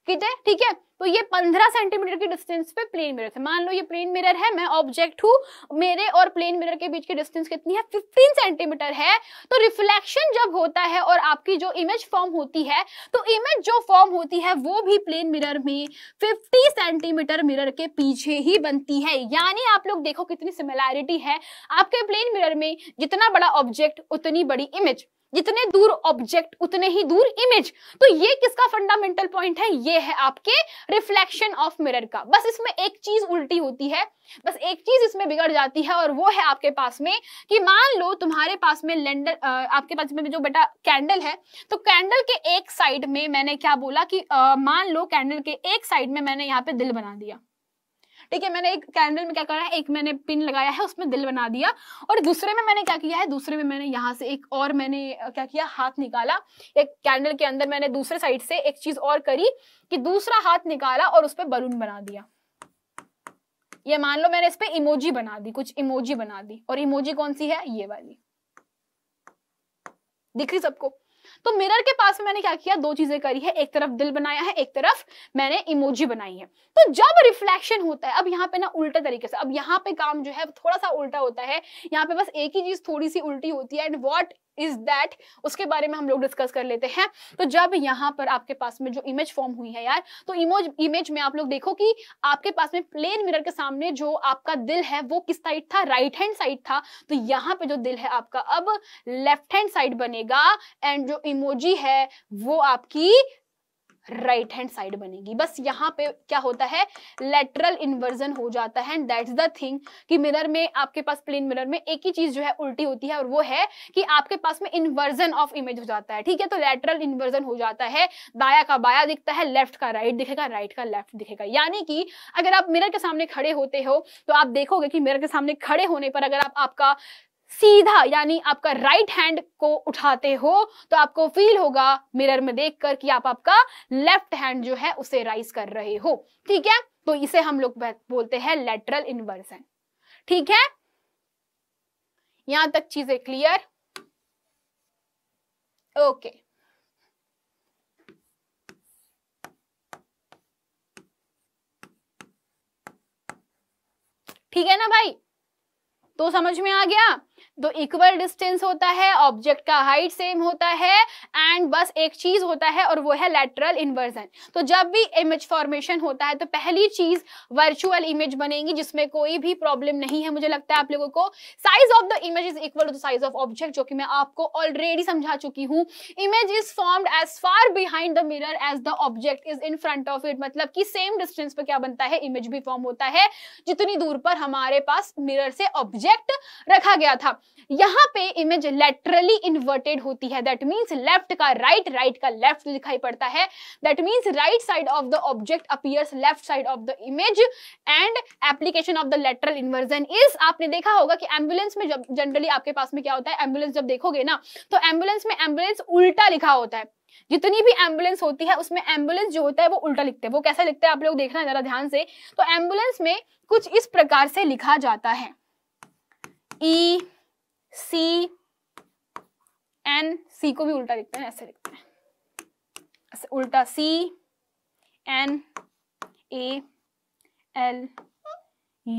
कितने ठीक है तो ये पंद्रह सेंटीमीटर की डिस्टेंस पे प्लेन मिरर है मान लो ये प्लेन मिरर है मैं ऑब्जेक्ट हूँ मेरे और प्लेन मिरर के बीच की डिस्टेंस कितनी है फिफ्टीन सेंटीमीटर है तो रिफ्लेक्शन जब होता है और आपकी जो इमेज फॉर्म होती है तो इमेज जो फॉर्म होती है वो भी प्लेन मिरर में फिफ्टी सेंटीमीटर मिरर के पीछे ही बनती है यानी आप लोग देखो कितनी सिमिलैरिटी है आपके प्लेन मिरर में जितना बड़ा ऑब्जेक्ट उतनी बड़ी इमेज जितने दूर ऑब्जेक्ट उतने ही दूर इमेज तो ये किसका फंडामेंटल पॉइंट है ये है आपके रिफ्लेक्शन ऑफ मिरर का बस इसमें एक चीज उल्टी होती है बस एक चीज इसमें बिगड़ जाती है और वो है आपके पास में कि मान लो तुम्हारे पास में लेंडर आपके पास में जो बेटा कैंडल है तो कैंडल के एक साइड में मैंने क्या बोला कि मान लो कैंडल के एक साइड में मैंने यहाँ पे दिल बना दिया ठीक है मैंने एक कैंडल में क्या करा है एक मैंने पिन लगाया है उसमें दिल बना दिया और दूसरे में मैंने क्या किया है दूसरे में मैंने यहाँ से एक और मैंने क्या किया हाथ निकाला एक कैंडल के अंदर मैंने दूसरे साइड से एक चीज और करी कि दूसरा हाथ निकाला और उस पर बलून बना दिया ये मान लो मैंने इस पर इमोजी बना दी कुछ इमोजी बना दी और इमोजी कौन सी है ये वाली दिख रही सबको तो मिरर के पास में मैंने क्या किया दो चीजें करी है एक तरफ दिल बनाया है एक तरफ मैंने इमोजी बनाई है तो जब रिफ्लेक्शन होता है अब यहाँ पे ना उल्टे तरीके से अब यहाँ पे काम जो है थोड़ा सा उल्टा होता है यहाँ पे बस एक ही चीज थोड़ी सी उल्टी होती है एंड वॉट इज दैट उसके बारे में हम लोग डिस्कस कर लेते हैं तो जब यहाँ पर आपके पास में जो इमेज फॉर्म हुई है यार तो इमोज इमेज में आप लोग देखो कि आपके पास में प्लेन मिरर के सामने जो आपका दिल है वो किस साइड था राइट हैंड साइड था तो यहाँ पे जो दिल है आपका अब लेफ्ट हैंड साइड बनेगा एंड जो इमोजी है वो आपकी राइट हैंड साइड बनेगी बस यहाँ पे क्या होता है लेटरल इन्वर्जन हो जाता है एंड दैट्स द थिंग कि मिरर में आपके पास प्लेन मिरर में एक ही चीज जो है उल्टी होती है और वो है कि आपके पास में इन्वर्जन ऑफ इमेज हो जाता है ठीक है तो लेटरल इन्वर्जन हो जाता है दाया का बाया दिखता है लेफ्ट का राइट दिखेगा राइट का लेफ्ट दिखेगा यानी कि अगर आप मिरर के सामने खड़े होते हो तो आप देखोगे कि मिरर के सामने खड़े होने पर अगर आप आपका सीधा यानी आपका राइट हैंड को उठाते हो तो आपको फील होगा मिरर में देखकर कि आप आपका लेफ्ट हैंड जो है उसे राइज कर रहे हो ठीक है तो इसे हम लोग बोलते हैं लेटरल इन्वर्सन ठीक है यहां तक चीजें क्लियर ओके ठीक है ना भाई तो समझ में आ गया तो इक्वल डिस्टेंस होता है ऑब्जेक्ट का हाइट सेम होता है एंड बस एक चीज होता है और वो है लेटरल इन्वर्जन तो जब भी इमेज फॉर्मेशन होता है तो पहली चीज वर्चुअल इमेज बनेगी जिसमें कोई भी प्रॉब्लम नहीं है मुझे लगता है आप लोगों को size of the image is equal to size of object जो कि मैं आपको ऑलरेडी समझा चुकी हूँ image is formed as far behind the mirror as the object is in front of it मतलब कि सेम डिस्टेंस पर क्या बनता है इमेज भी फॉर्म होता है जितनी दूर पर हमारे पास मिरर से ऑब्जेक्ट रखा गया था यहाँ पे इमेज लेटरली इन्वर्टेड होती है दैट मीन्स लेफ्ट का राइट राइट का लेफ्ट दिखाई पड़ता है that means right side of the object appears left side of the image and application of the lateral inversion is आपने देखा होगा कि एम्बुलेंस में जब जनरली आपके पास में क्या होता है एम्बुलेंस जब देखोगे ना तो एम्बुलेंस में एम्बुलेंस उल्टा लिखा होता है जितनी भी एम्बुलेंस होती है उसमें एम्बुलेंस जो होता है वो उल्टा लिखते हैं वो कैसा लिखते हैं आप लोग देखना जरा ध्यान से तो एम्बुलेंस में कुछ इस प्रकार से लिखा जाता है ई e, सी एन सी को भी उल्टा लिखते हैं ऐसे लिखते हैं ऐसे उल्टा C N A L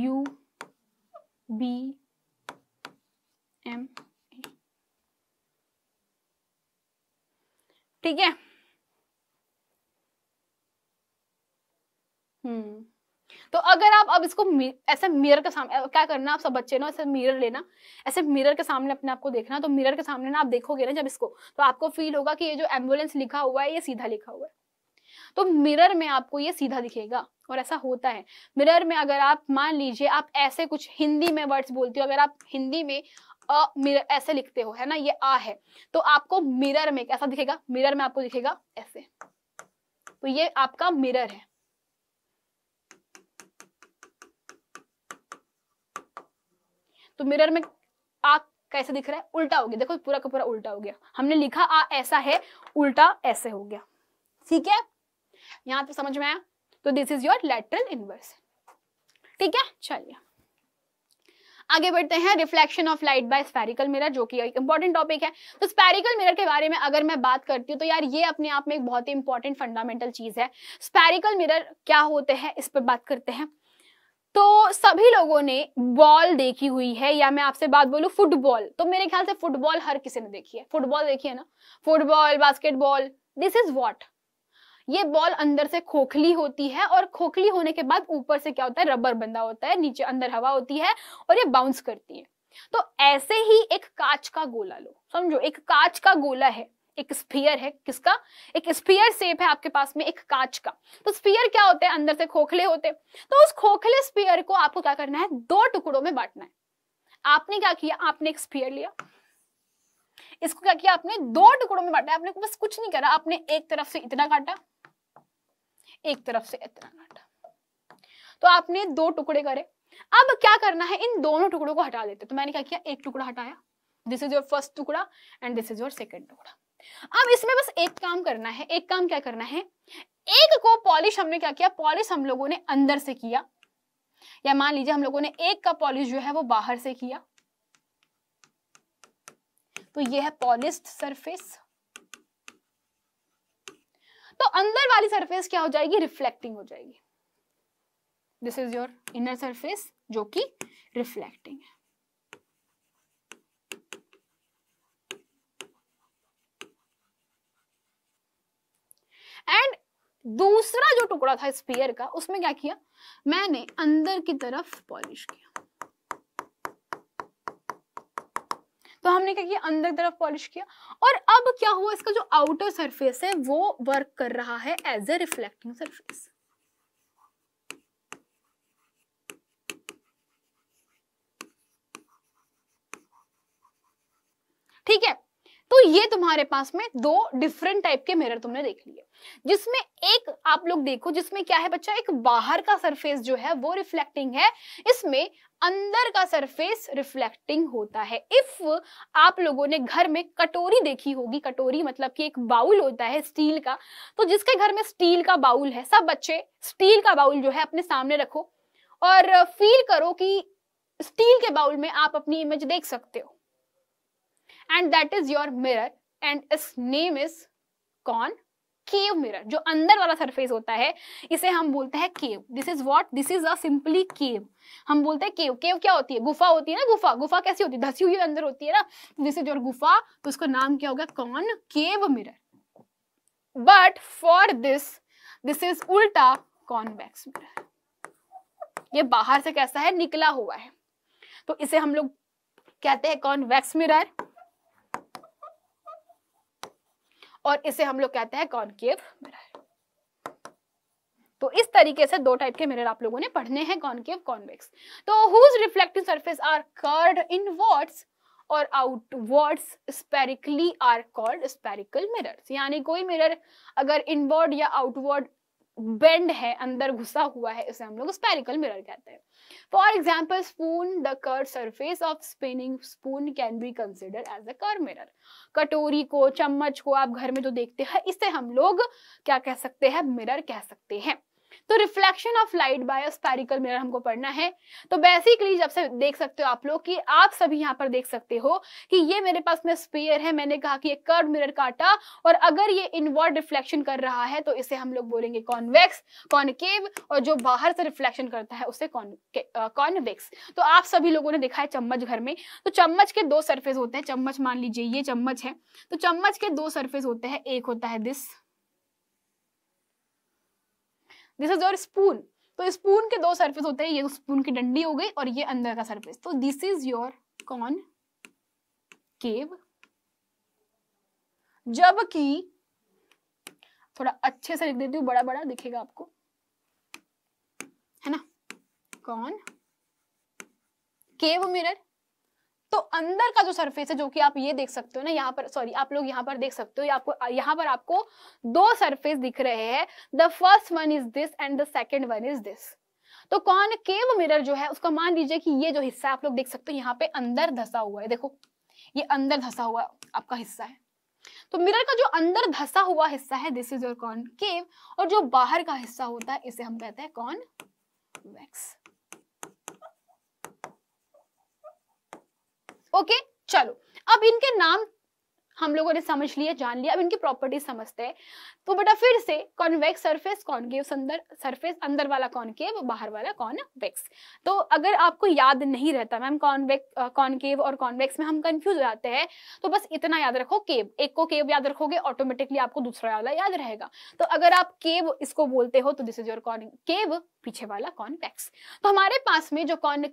U B M ठीक है हम्म तो अगर आप अब इसको ऐसे मिरर के सामने क्या करना आप सब बच्चे ना ऐसे मिरर लेना ऐसे मिरर के सामने अपने आपको देखना तो मिरर के सामने ना आप देखोगे ना जब इसको तो आपको फील होगा कि ये जो एम्बुलेंस लिखा हुआ है ये सीधा लिखा हुआ है तो मिरर में आपको ये सीधा दिखेगा और ऐसा होता है मिरर में अगर आप मान लीजिए आप ऐसे कुछ हिंदी में वर्ड्स बोलती हो अगर आप हिंदी में अ मिरर ऐसे लिखते हो है ना ये आ है तो आपको मिरर में ऐसा दिखेगा मिरर में आपको दिखेगा ऐसे तो ये आपका मिरर है तो मिरर में आ कैसे दिख रहा है उल्टा हो गया देखो पूरा का पूरा उल्टा हो गया हमने लिखा आ ऐसा है उल्टा ऐसे हो गया ठीक है यहां पर तो समझ में आया तो this is your lateral inverse ठीक है चलिए आगे बढ़ते हैं reflection of light by spherical mirror जो कि एक इंपॉर्टेंट टॉपिक है तो स्पेरिकल मिरर के बारे में अगर मैं बात करती हूँ तो यार ये अपने आप में एक बहुत ही इंपॉर्टेंट फंडामेंटल चीज है स्पेरिकल मिरर क्या होते हैं इस पर बात करते हैं तो सभी लोगों ने बॉल देखी हुई है या मैं आपसे बात बोलू फुटबॉल तो मेरे ख्याल से फुटबॉल हर किसी ने देखी है फुटबॉल देखी है ना football basketball this is what ये बॉल अंदर से खोखली होती है और खोखली होने के बाद ऊपर से क्या होता है रबर बंदा होता है नीचे अंदर हवा होती है और ये बाउंस करती है तो ऐसे ही एक कांच का गोला लो समझो एक कांच का गोला है एक स्पीयर है किसका एक स्पीयर सेप है आपके पास में एक कांच का तो स्पीयर क्या होते हैं अंदर से खोखले होते तो उस खोखले स्पीयर को आपको क्या करना है दो टुकड़ों में बांटना है आपने क्या किया आपने एक स्पीयर लिया इसको क्या किया आपने दो टुकड़ों में बांटा आपने बस कुछ नहीं करा आपने एक तरफ से इतना काटा एक तरफ से इतना काटा तो आपने दो टुकड़े करे अब क्या करना है इन दोनों टुकड़ों को हटा देते तो मैंने क्या किया एक टुकड़ा हटाया दिस इज योर फर्स्ट टुकड़ा and this is your second टुकड़ा अब इसमें बस एक काम करना है एक काम क्या करना है एक को पॉलिश हमने क्या किया पॉलिश हम लोगों ने अंदर से किया या मान लीजिए हम लोगों ने एक का पॉलिश जो है वो बाहर से किया तो ये है पॉलिस्ड सरफेस तो अंदर वाली सरफेस क्या हो जाएगी रिफ्लेक्टिंग हो जाएगी this is your inner surface जो कि रिफ्लेक्टिंग है एंड दूसरा जो टुकड़ा था स्पीयर का उसमें क्या किया मैंने अंदर की तरफ पॉलिश किया तो हमने क्या किया अंदर तरफ पॉलिश किया और अब क्या हुआ इसका जो आउटर सरफेस है वो वर्क कर रहा है एज ए रिफ्लेक्टिंग सरफेस ठीक है तो ये तुम्हारे पास में दो डिफरेंट टाइप के मिरर तुमने देख लिए जिसमें एक आप लोग देखो जिसमें क्या है बच्चा एक बाहर का सरफेस जो है वो रिफ्लेक्टिंग है इसमें अंदर का सरफेस रिफ्लेक्टिंग होता है इफ आप लोगों ने घर में कटोरी देखी होगी कटोरी मतलब कि एक बाउल होता है स्टील का तो जिसके घर में स्टील का बाउल है सब बच्चे स्टील का बाउल जो है अपने सामने रखो और फील करो कि स्टील के बाउल में आप अपनी इमेज देख सकते हो and that is your mirror and is name is concave mirror जो अंदर वाला सरफेस होता है इसे हम बोलते हैं cave this is what this is a simply cave हम बोलते हैं केव केव क्या होती है गुफा होती है ना गुफा गुफा कैसी होती है धसी हुई अंदर होती है ना दिस इज योर गुफा तो उसका नाम क्या होगा concave mirror but for this this is उल्टा कॉनवेक्स मिरर ये बाहर से कैसा है निकला हुआ है तो इसे हम लोग कहते हैं कॉन्वेक्स मिरर और इसे हम लोग कहते हैं कॉनकेव मिरर तो इस तरीके से दो टाइप के मिरर आप लोगों ने पढ़ने हैं कॉनकेव कॉन्वेक्स तो whose reflecting surface are curved inwards or outwards spherically are called spherical mirror यानी कोई मिरर अगर इनवर्ड या आउटवर्ड बेंड है अंदर घुसा हुआ है उसे हम लोग स्पेरिकल मिरर कहते हैं for example spoon the curved surface of spinning spoon can be consider as a curved mirror कटोरी को चम्मच को आप घर में तो देखते हैं इसे हम लोग क्या कह सकते हैं मिरर कह सकते हैं तो reflection of light by spherical mirror हमको पढ़ना है तो बेसिकली जब से देख सकते हो आप लोग कि आप सभी यहाँ पर देख सकते हो कि ये मेरे पास में स्पेयर है मैंने कहा कि ये कर्व मिरर काटा और अगर ये इनवर्ड रिफ्लेक्शन कर रहा है तो इसे हम लोग बोलेंगे कॉन्वेक्स कॉनकेव और जो बाहर से रिफ्लेक्शन करता है उसे कॉन्वेक्स तो आप सभी लोगों ने देखा है चम्मच घर में तो चम्मच के दो सर्फेस होते हैं चम्मच मान लीजिए ये चम्मच है तो चम्मच के दो सर्फेस होते हैं एक होता है this this is your spoon तो स्पून के दो सर्फेस होते हैं ये स्पून की डंडी हो गई और ये अंदर का सर्फेस तो this is your concave जबकि थोड़ा अच्छे से लिख देती हूँ बड़ा बड़ा दिखेगा आपको है ना कौन केव मिरर तो अंदर का जो सरफेस है जो कि आप ये देख सकते हो ना यहाँ पर सॉरी आप लोग यहाँ पर देख सकते हो या आपको यहाँ पर आपको दो सरफेस दिख रहे हैं the first one is this and the second one is this तो कौन केव मिरर जो है उसका मान लीजिए कि ये जो हिस्सा आप लोग देख सकते हो यहाँ पे अंदर धसा हुआ है देखो ये अंदर धसा हुआ आपका हिस्सा है तो मिरर का जो अंदर धसा हुआ हिस्सा है this is your concave और जो बाहर का हिस्सा होता है इसे हम कहते हैं कॉन वैक्स ओके चलो अब इनके नाम हम लोगों ने समझ लिया जान लिया अब इनकी प्रॉपर्टी समझते हैं तो बेटा फिर से कॉन्वेक्स सरफेस कौन कॉन्केव अंदर सरफेस अंदर वाला कौन कॉन्केव बाहर वाला कौन वेक्स तो अगर आपको याद नहीं रहता मैम कॉन्वेक्स कॉन्केव और कॉन्वेक्स में हम कंफ्यूज हो जाते हैं तो बस इतना याद रखो केव एक को केव याद रखोगे ऑटोमेटिकली आपको दूसरा वाला याद रहेगा तो अगर आप केव इसको बोलते हो तो this is your concave पीछे वाला कॉन तो हमारे पास में जो कॉन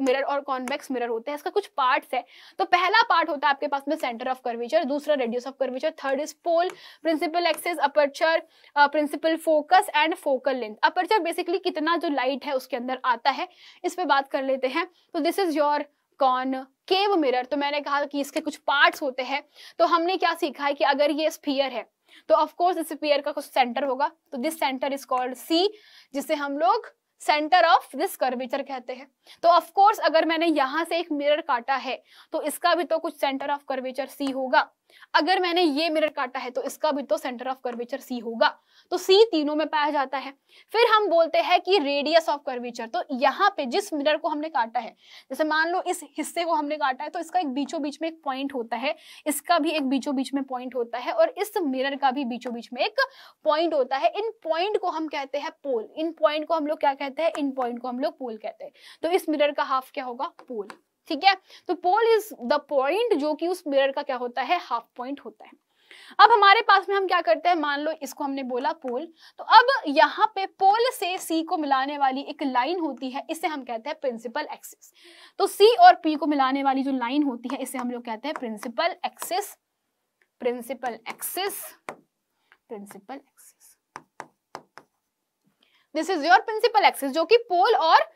मिरर और कॉन्वेक्स मिरर होते हैं इसका कुछ पार्ट्स है तो पहला पार्ट होता है आपके पास में सेंटर ऑफ कर्वेचर दूसरा radius of curvature third is pole principal axis aperture principal focus and focal length aperture basically कितना जो लाइट है उसके अंदर आता है इस पर बात कर लेते हैं तो this is your concave mirror तो मैंने कहा कि इसके कुछ पार्ट्स होते हैं तो हमने क्या सीखा है कि अगर ये स्पीयर है तो ऑफ कोर्स इस स्फीयर का कुछ सेंटर होगा तो this centre is called C जिसे हम लोग सेंटर ऑफ दिस कर्वेचर कहते हैं तो ऑफ कोर्स अगर मैंने यहां से एक मिरर काटा है तो इसका भी तो कुछ सेंटर ऑफ कर्वेचर सी होगा अगर मैंने ये मिरर काटा है तो इसका भी तो सेंटर ऑफ कर्वेचर सी होगा तो सी तीनों में पाया जाता है फिर हम बोलते हैं कि रेडियस ऑफ कर्वेचर तो यहाँ पे जिस मिरर को हमने काटा है जैसे मान लो इस हिस्से को हमने काटा है तो इसका एक बीचों बीच में एक पॉइंट होता है इसका भी एक बीचों बीच में पॉइंट होता है और इस मिरर का भी बीचों बीच में एक पॉइंट होता है इन पॉइंट को हम कहते हैं पोल इन पॉइंट को हम लोग क्या कहते हैं इन पॉइंट को हम लोग पोल कहते हैं तो इस मिरर का हाफ क्या होगा पोल ठीक है तो पोल इज द पॉइंट जो कि उस मिरर का क्या होता है हाफ पॉइंट होता है अब हमारे पास में हम क्या करते हैं मान लो इसको हमने बोला पोल तो अब यहाँ पे पोल से सी को मिलाने वाली एक लाइन होती है इसे हम कहते हैं प्रिंसिपल एक्सिस तो सी और पी को मिलाने वाली जो लाइन होती है इसे हम लोग कहते हैं principal axis principal axis principal axis this is your principal axis जो कि पोल और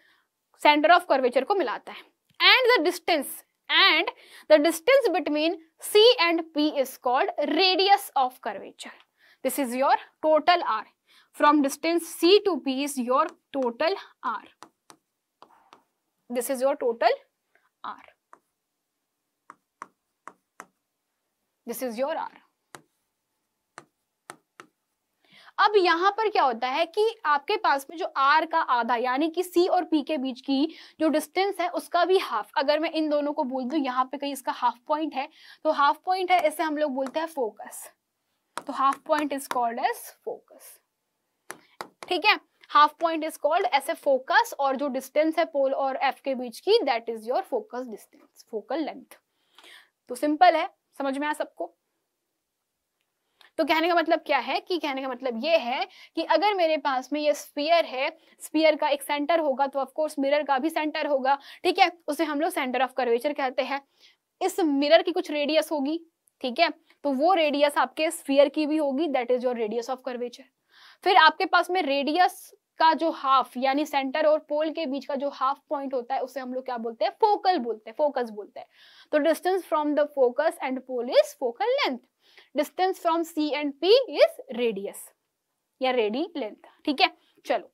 सेंटर ऑफ कर्वेचर को मिलाता है and the distance and the distance between C and P is called radius of curvature. This is your total R. From distance C to P is your total R. This is your total R. This is your R. अब यहां पर क्या होता है कि आपके पास में जो आर का आधा यानी कि सी और पी के बीच की जो डिस्टेंस है उसका भी हाफ अगर मैं इन दोनों को बोल दू यहाँ पे कहीं इसका हाफ पॉइंट है तो हाफ पॉइंट है इसे हम लोग बोलते हैं फोकस तो half point is called as focus ठीक है half point is called as a focus और जो डिस्टेंस है पोल और एफ के बीच की that is your focus distance focal length तो सिंपल है समझ में आया सबको तो कहने का मतलब क्या है कि कहने का मतलब ये है कि अगर मेरे पास में ये स्पीयर है स्पीयर का एक सेंटर होगा तो ऑफकोर्स मिरर का भी सेंटर होगा ठीक है उसे हम लोग सेंटर ऑफ कर्वेचर कहते हैं इस मिरर की कुछ रेडियस होगी ठीक है तो वो रेडियस आपके स्पीयर की भी होगी that is your radius of curvature फिर आपके पास में रेडियस का जो हाफ यानी सेंटर और पोल के बीच का जो हाफ पॉइंट होता है उसे हम लोग क्या बोलते हैं फोकल बोलते हैं फोकस बोलते हैं तो distance from the focus and pole is focal length distance from C and P is radius या रेडी लेंथ ठीक है चलो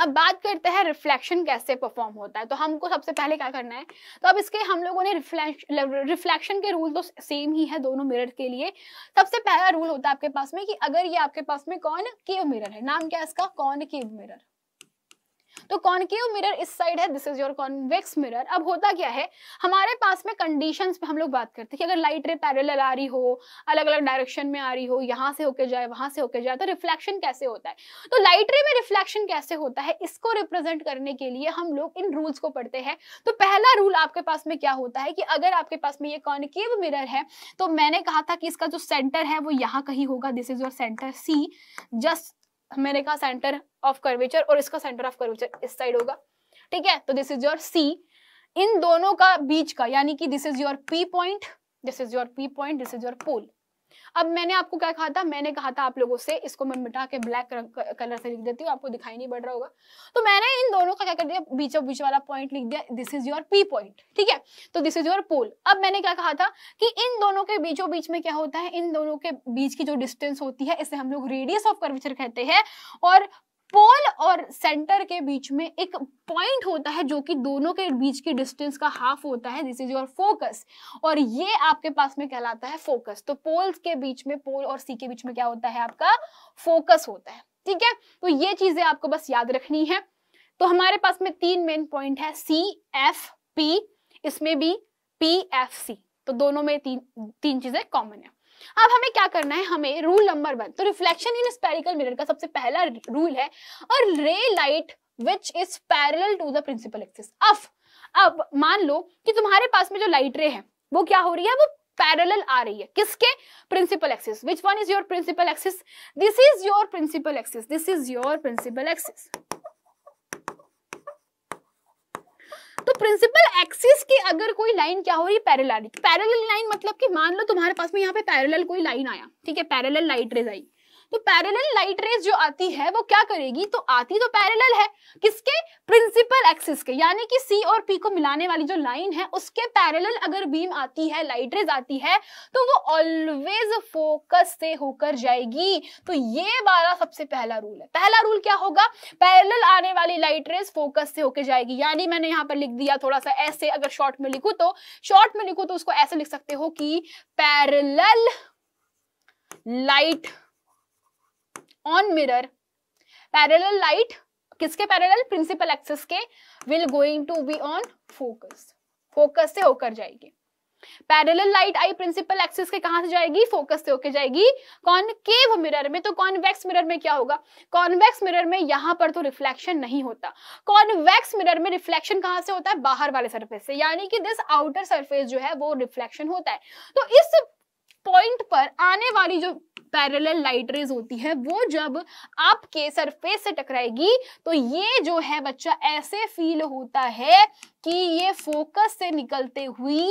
अब बात करते हैं रिफ्लेक्शन कैसे परफॉर्म होता है तो हमको सबसे पहले क्या करना है तो अब इसके हम लोगों ने रिफ्लेक्शन के रूल तो सेम ही है दोनों मिरर के लिए सबसे पहला रूल होता है आपके पास में कि अगर ये आपके पास में कौन के मिरर है नाम क्या इसका कौन के मिरर तो कॉन्केव मिरर इस साइड है this is your convex mirror अब होता क्या है हमारे पास में कंडीशंस पे हम लोग बात करते हैं कि अगर लाइट रे पैरेलल आ रही हो अलग अलग डायरेक्शन में आ रही हो यहाँ से होके जाए वहां से होके जाए तो रिफ्लेक्शन कैसे होता है तो लाइट रे में रिफ्लेक्शन कैसे होता है इसको रिप्रेजेंट करने के लिए हम लोग इन रूल्स को पढ़ते हैं तो पहला रूल आपके पास में क्या होता है कि अगर आपके पास में ये कॉन्केव मिरर है तो मैंने कहा था कि इसका जो सेंटर है वो यहाँ कहीं होगा this is your centre C just मैंने कहा सेंटर ऑफ कर्वेचर और इसका सेंटर ऑफ कर्वेचर इस साइड होगा ठीक है तो दिस इज योर सी इन दोनों का बीच का यानी कि this is your P point this is your P point this is your pole अब मैंने आपको क्या कहा था मैंने कहा था आप लोगों से इसको मैं मिटा के ब्लैक कलर से लिख देती हूँ आपको दिखाई नहीं पड़ रहा होगा तो मैंने इन दोनों का क्या कर दिया ऑफ बीच वाला पॉइंट लिख दिया this is your P point ठीक है तो दिस इज योर पोल अब मैंने क्या कहा था कि इन दोनों के बीचों बीच में क्या होता है इन दोनों के बीच की जो डिस्टेंस होती है इसे हम लोग रेडियस ऑफ कर्वेचर कहते हैं और पोल और सेंटर के बीच में एक पॉइंट होता है जो कि दोनों के बीच की डिस्टेंस का हाफ होता है दिस इज योर फोकस और ये आपके पास में कहलाता है फोकस तो पोल्स के बीच में पोल और सी के बीच में क्या होता है आपका फोकस होता है ठीक है तो ये चीजें आपको बस याद रखनी है तो हमारे पास में तीन मेन पॉइंट है सी एफ पी इसमें भी पी एफ सी तो दोनों में तीन तीन चीजें कॉमन है अब हमें क्या करना है हमें रूल नंबर वन तो रिफ्लेक्शन इन स्पेरिकल मिरर का सबसे पहला रूल है और ray light which is parallel to the principal axis अब अब मान लो कि तुम्हारे पास में जो लाइट रे है वो क्या हो रही है वो पैरेलल आ रही है किसके principal axis which one is your principal axis this is your principal axis this is your principal axis तो प्रिंसिपल एक्सिस की अगर कोई लाइन क्या हो रही है पैरेलल पैरेलल लाइन मतलब कि मान लो तुम्हारे पास में यहाँ पे पैरेलल कोई लाइन आया ठीक है पैरेलल लाइट रेज आई तो पैरेलल लाइट रेज जो आती है वो क्या करेगी तो आती तो पैरेलल है किसके प्रिंसिपल एक्सिस के यानी कि सी और पी को मिलाने वाली जो लाइन है उसके पैरेलल अगर बीम आती है लाइट रेज आती है तो वो ऑलवेज फोकस से होकर जाएगी तो ये वाला सबसे पहला रूल है पहला रूल क्या होगा पैरेलल आने वाली लाइट रेज फोकस से होकर जाएगी यानी मैंने यहां पर लिख दिया थोड़ा सा ऐसे अगर शॉर्ट में लिखू तो शॉर्ट में लिखू तो उसको ऐसे लिख सकते हो कि parallel light on mirror parallel light किसके पैरेलल प्रिंसिपल एक्सिस के will going to be on focus focus से होकर जाएगी पैरेलल लाइट आई प्रिंसिपल एक्सिस के कहां से जाएगी फोकस से होकर जाएगी कॉनकेव मिरर में तो कॉन्वेक्स मिरर में क्या होगा कॉन्वेक्स मिरर में यहां पर तो रिफ्लेक्शन नहीं होता कॉन्वेक्स मिरर में रिफ्लेक्शन कहां से होता है बाहर वाले सरफेस से यानी कि दिस आउटर सरफेस जो है वो रिफ्लेक्शन होता है तो इस पॉइंट पर आने वाली जो पैरल लाइट रेज होती है वो जब आपके सरफेस से टकराएगी तो ये जो है बच्चा ऐसे फील होता है कि ये फोकस से निकलते हुई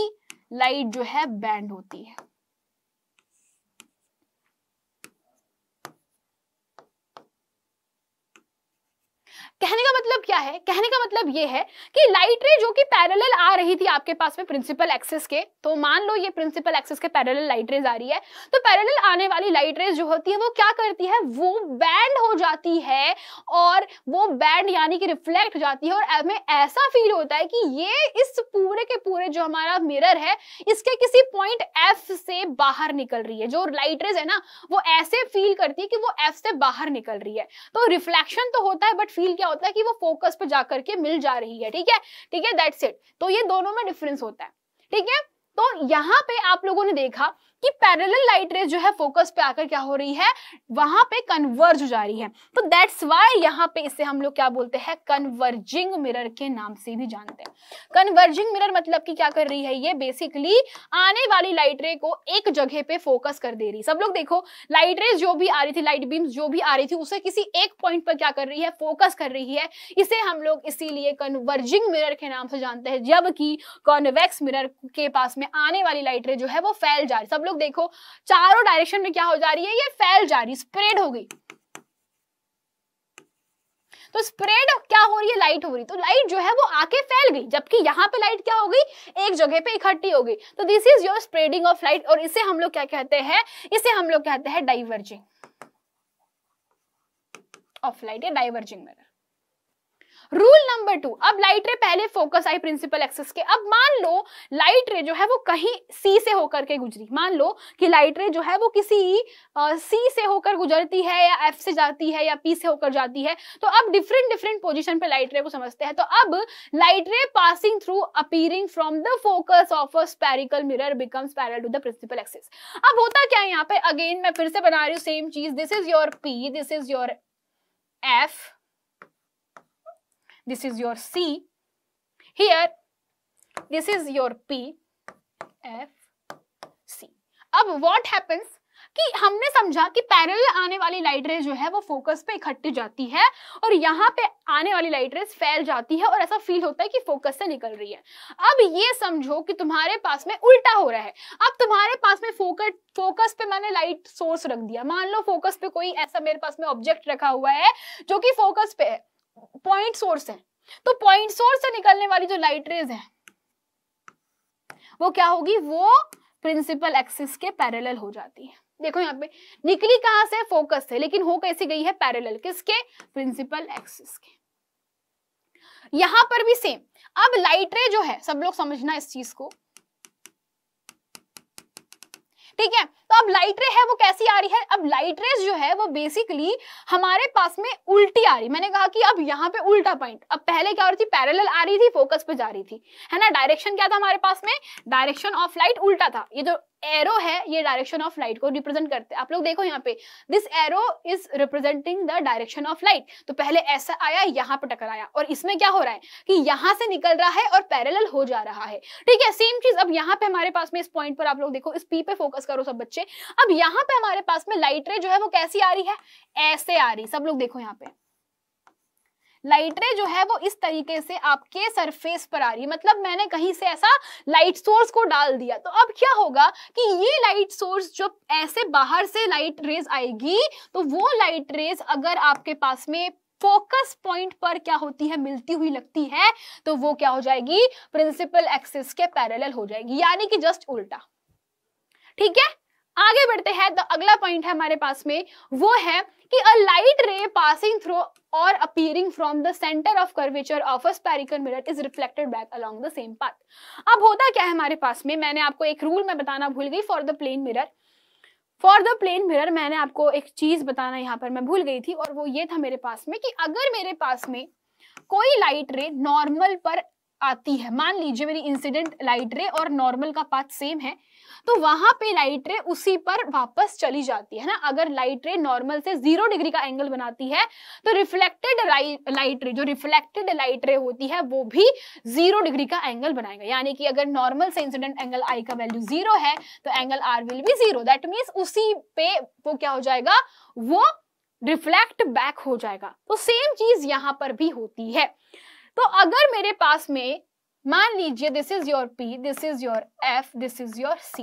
लाइट जो है बैंड होती है कहने का मतलब क्या है कहने का मतलब ये है कि लाइट रे जो कि पैरेलल आ रही थी आपके पास में प्रिंसिपल एक्सेस के तो मान लो ये प्रिंसिपल एक्सेस के पैरेलल लाइट रेज आ रही है तो पैरेलल आने वाली लाइट रेज जो होती है वो क्या करती है वो बैंड हो जाती है और वो बैंड यानी कि रिफ्लेक्ट जाती है और हमें ऐसा फील होता है कि ये इस पूरे के पूरे जो हमारा मिरर है इसके किसी पॉइंट एफ से बाहर निकल रही है जो लाइट रेज है ना वो ऐसे फील करती है कि वो एफ से बाहर निकल रही है तो रिफ्लेक्शन तो होता है बट फील क्या होता है कि वो फोकस पे जाकर के मिल जा रही है ठीक है ठीक है दैट्स इट तो ये दोनों में डिफरेंस होता है ठीक है तो यहाँ पे आप लोगों ने देखा कि पैरेलल लाइट रेज जो है फोकस पे आकर क्या हो रही है वहां पे कन्वर्ज हो जा रही है तो दैट्स वाई यहाँ पे इसे हम लोग क्या बोलते हैं कन्वर्जिंग मिरर के नाम से भी जानते हैं कन्वर्जिंग मिरर मतलब कि क्या कर रही है ये बेसिकली आने वाली लाइट रे को एक जगह पे फोकस कर दे रही सब लोग देखो लाइट रेज जो भी आ रही थी लाइट बीम्स जो भी आ रही थी उसे किसी एक पॉइंट पर क्या कर रही है फोकस कर रही है इसे हम लोग इसीलिए कन्वर्जिंग मिरर के नाम से जानते हैं जबकि कॉन्वेक्स मिरर के पास में आने वाली लाइट रे जो है वो फैल जा रही सब लोग लोग देखो चारों डायरेक्शन में क्या हो जा रही है ये फैल जा रही स्प्रेड हो गई तो स्प्रेड क्या हो रही है लाइट हो रही तो लाइट जो है वो आके फैल गई जबकि यहाँ पे लाइट क्या हो गई एक जगह पे इकट्ठी हो गई तो this is your spreading of light और इसे हम लोग क्या कहते हैं इसे हम लोग कहते हैं डाइवर्जिंग ऑफ लाइट या diverging mirror rule number two अब लाइट रे पहले फोकस आई प्रिंसिपल एक्सेस के अब मान लो लाइट रे जो है वो कहीं सी से होकर के गुजरी मान लो कि लाइट रे जो है वो किसी सी से होकर गुजरती है या एफ से जाती है या पी से होकर जाती है तो अब डिफरेंट डिफरेंट पोजिशन पर लाइट रे को समझते हैं तो अब light ray passing through appearing from the focus of a spherical mirror becomes parallel to the principal axis अब होता क्या है यहाँ पे अगेन मैं फिर से बना रही हूँ सेम चीज this is your P this is your F this is your C. Here, this is your P, F, C. अब what happens? कि हमने समझा कि पैरेलल आने वाली लाइट रेज जो है वो फोकस पे इकट्ठी जाती है और यहाँ पे आने वाली लाइट रेज फैल जाती है और ऐसा फील होता है कि फोकस से निकल रही है अब ये समझो कि तुम्हारे पास में उल्टा हो रहा है अब तुम्हारे पास में फोकस फोकस पे मैंने लाइट सोर्स रख दिया मान लो फोकस पे कोई ऐसा मेरे पास में ऑब्जेक्ट रखा हुआ है जो कि फोकस पे है पॉइंट सोर्स है तो पॉइंट सोर्स से निकलने वाली जो लाइट रेज है वो क्या होगी वो प्रिंसिपल एक्सिस के पैरेलल हो जाती है देखो यहाँ पे निकली कहां से फोकस से लेकिन हो कैसे गई है पैरेलल किसके प्रिंसिपल एक्सिस के यहां पर भी सेम अब लाइट रे जो है सब लोग समझना इस चीज को ठीक है तो अब लाइट रे है वो कैसी आ रही है अब लाइट रेस जो है वो बेसिकली हमारे पास में उल्टी आ रही मैंने कहा कि अब यहाँ पे उल्टा पॉइंट अब पहले क्या हो रही थी पैरल आ रही थी फोकस पे जा रही थी है ना डायरेक्शन क्या था हमारे पास में डायरेक्शन ऑफ लाइट उल्टा था ये जो एरो है ये डायरेक्शन ऑफ लाइट को रिप्रेजेंट करते हैं आप लोग देखो यहाँ पे this arrow is representing the direction of light तो पहले ऐसा आया यहाँ पर टकराया और इसमें क्या हो रहा है कि यहाँ से निकल रहा है और पैरेलल हो जा रहा है ठीक है सेम चीज अब यहाँ पे हमारे पास में इस पॉइंट पर आप लोग देखो इस पी पे फोकस करो सब बच्चे अब यहाँ पे हमारे पास में लाइट रे जो है वो कैसी आ रही है ऐसे आ रही सब लोग देखो यहाँ पे लाइट रे जो है वो इस तरीके से आपके सरफेस पर आ रही है मतलब मैंने कहीं से ऐसा लाइट सोर्स को डाल दिया तो अब क्या होगा कि ये लाइट सोर्स जब ऐसे बाहर से लाइट रेज आएगी तो वो लाइट रेज अगर आपके पास में फोकस पॉइंट पर क्या होती है मिलती हुई लगती है तो वो क्या हो जाएगी प्रिंसिपल एक्सिस के पैरेलल हो जाएगी यानी कि जस्ट उल्टा ठीक है आगे बढ़ते हैं तो अगला पॉइंट है हमारे पास में वो है कि a light ray passing through और appearing from the centre of curvature of a spherical mirror is reflected back along the same path अब होता क्या है हमारे पास में मैंने आपको एक रूल में बताना भूल गई for the plane mirror for the plane mirror मैंने आपको एक चीज बताना यहाँ पर मैं भूल गई थी और वो ये था मेरे पास में कि अगर मेरे पास में कोई लाइट रे नॉर्मल पर आती है मान लीजिए मेरी इंसिडेंट लाइट रे और नॉर्मल का पाथ सेम है तो वहां पे लाइट रे उसी पर वापस चली जाती है ना अगर लाइट रे नॉर्मल से जीरो डिग्री का एंगल बनाती है तो रिफ्लेक्टेड लाइट रे जो रिफ्लेक्टेड लाइट रे होती है वो भी जीरो डिग्री का एंगल बनाएगा यानी कि अगर नॉर्मल से इंसिडेंट एंगल आई का वैल्यू जीरो है तो angle r will be zero that means उसी पे वो क्या हो जाएगा वो रिफ्लेक्ट बैक हो जाएगा तो सेम चीज यहां पर भी होती है तो अगर मेरे पास में मान लीजिए this is your P this is your F this is your C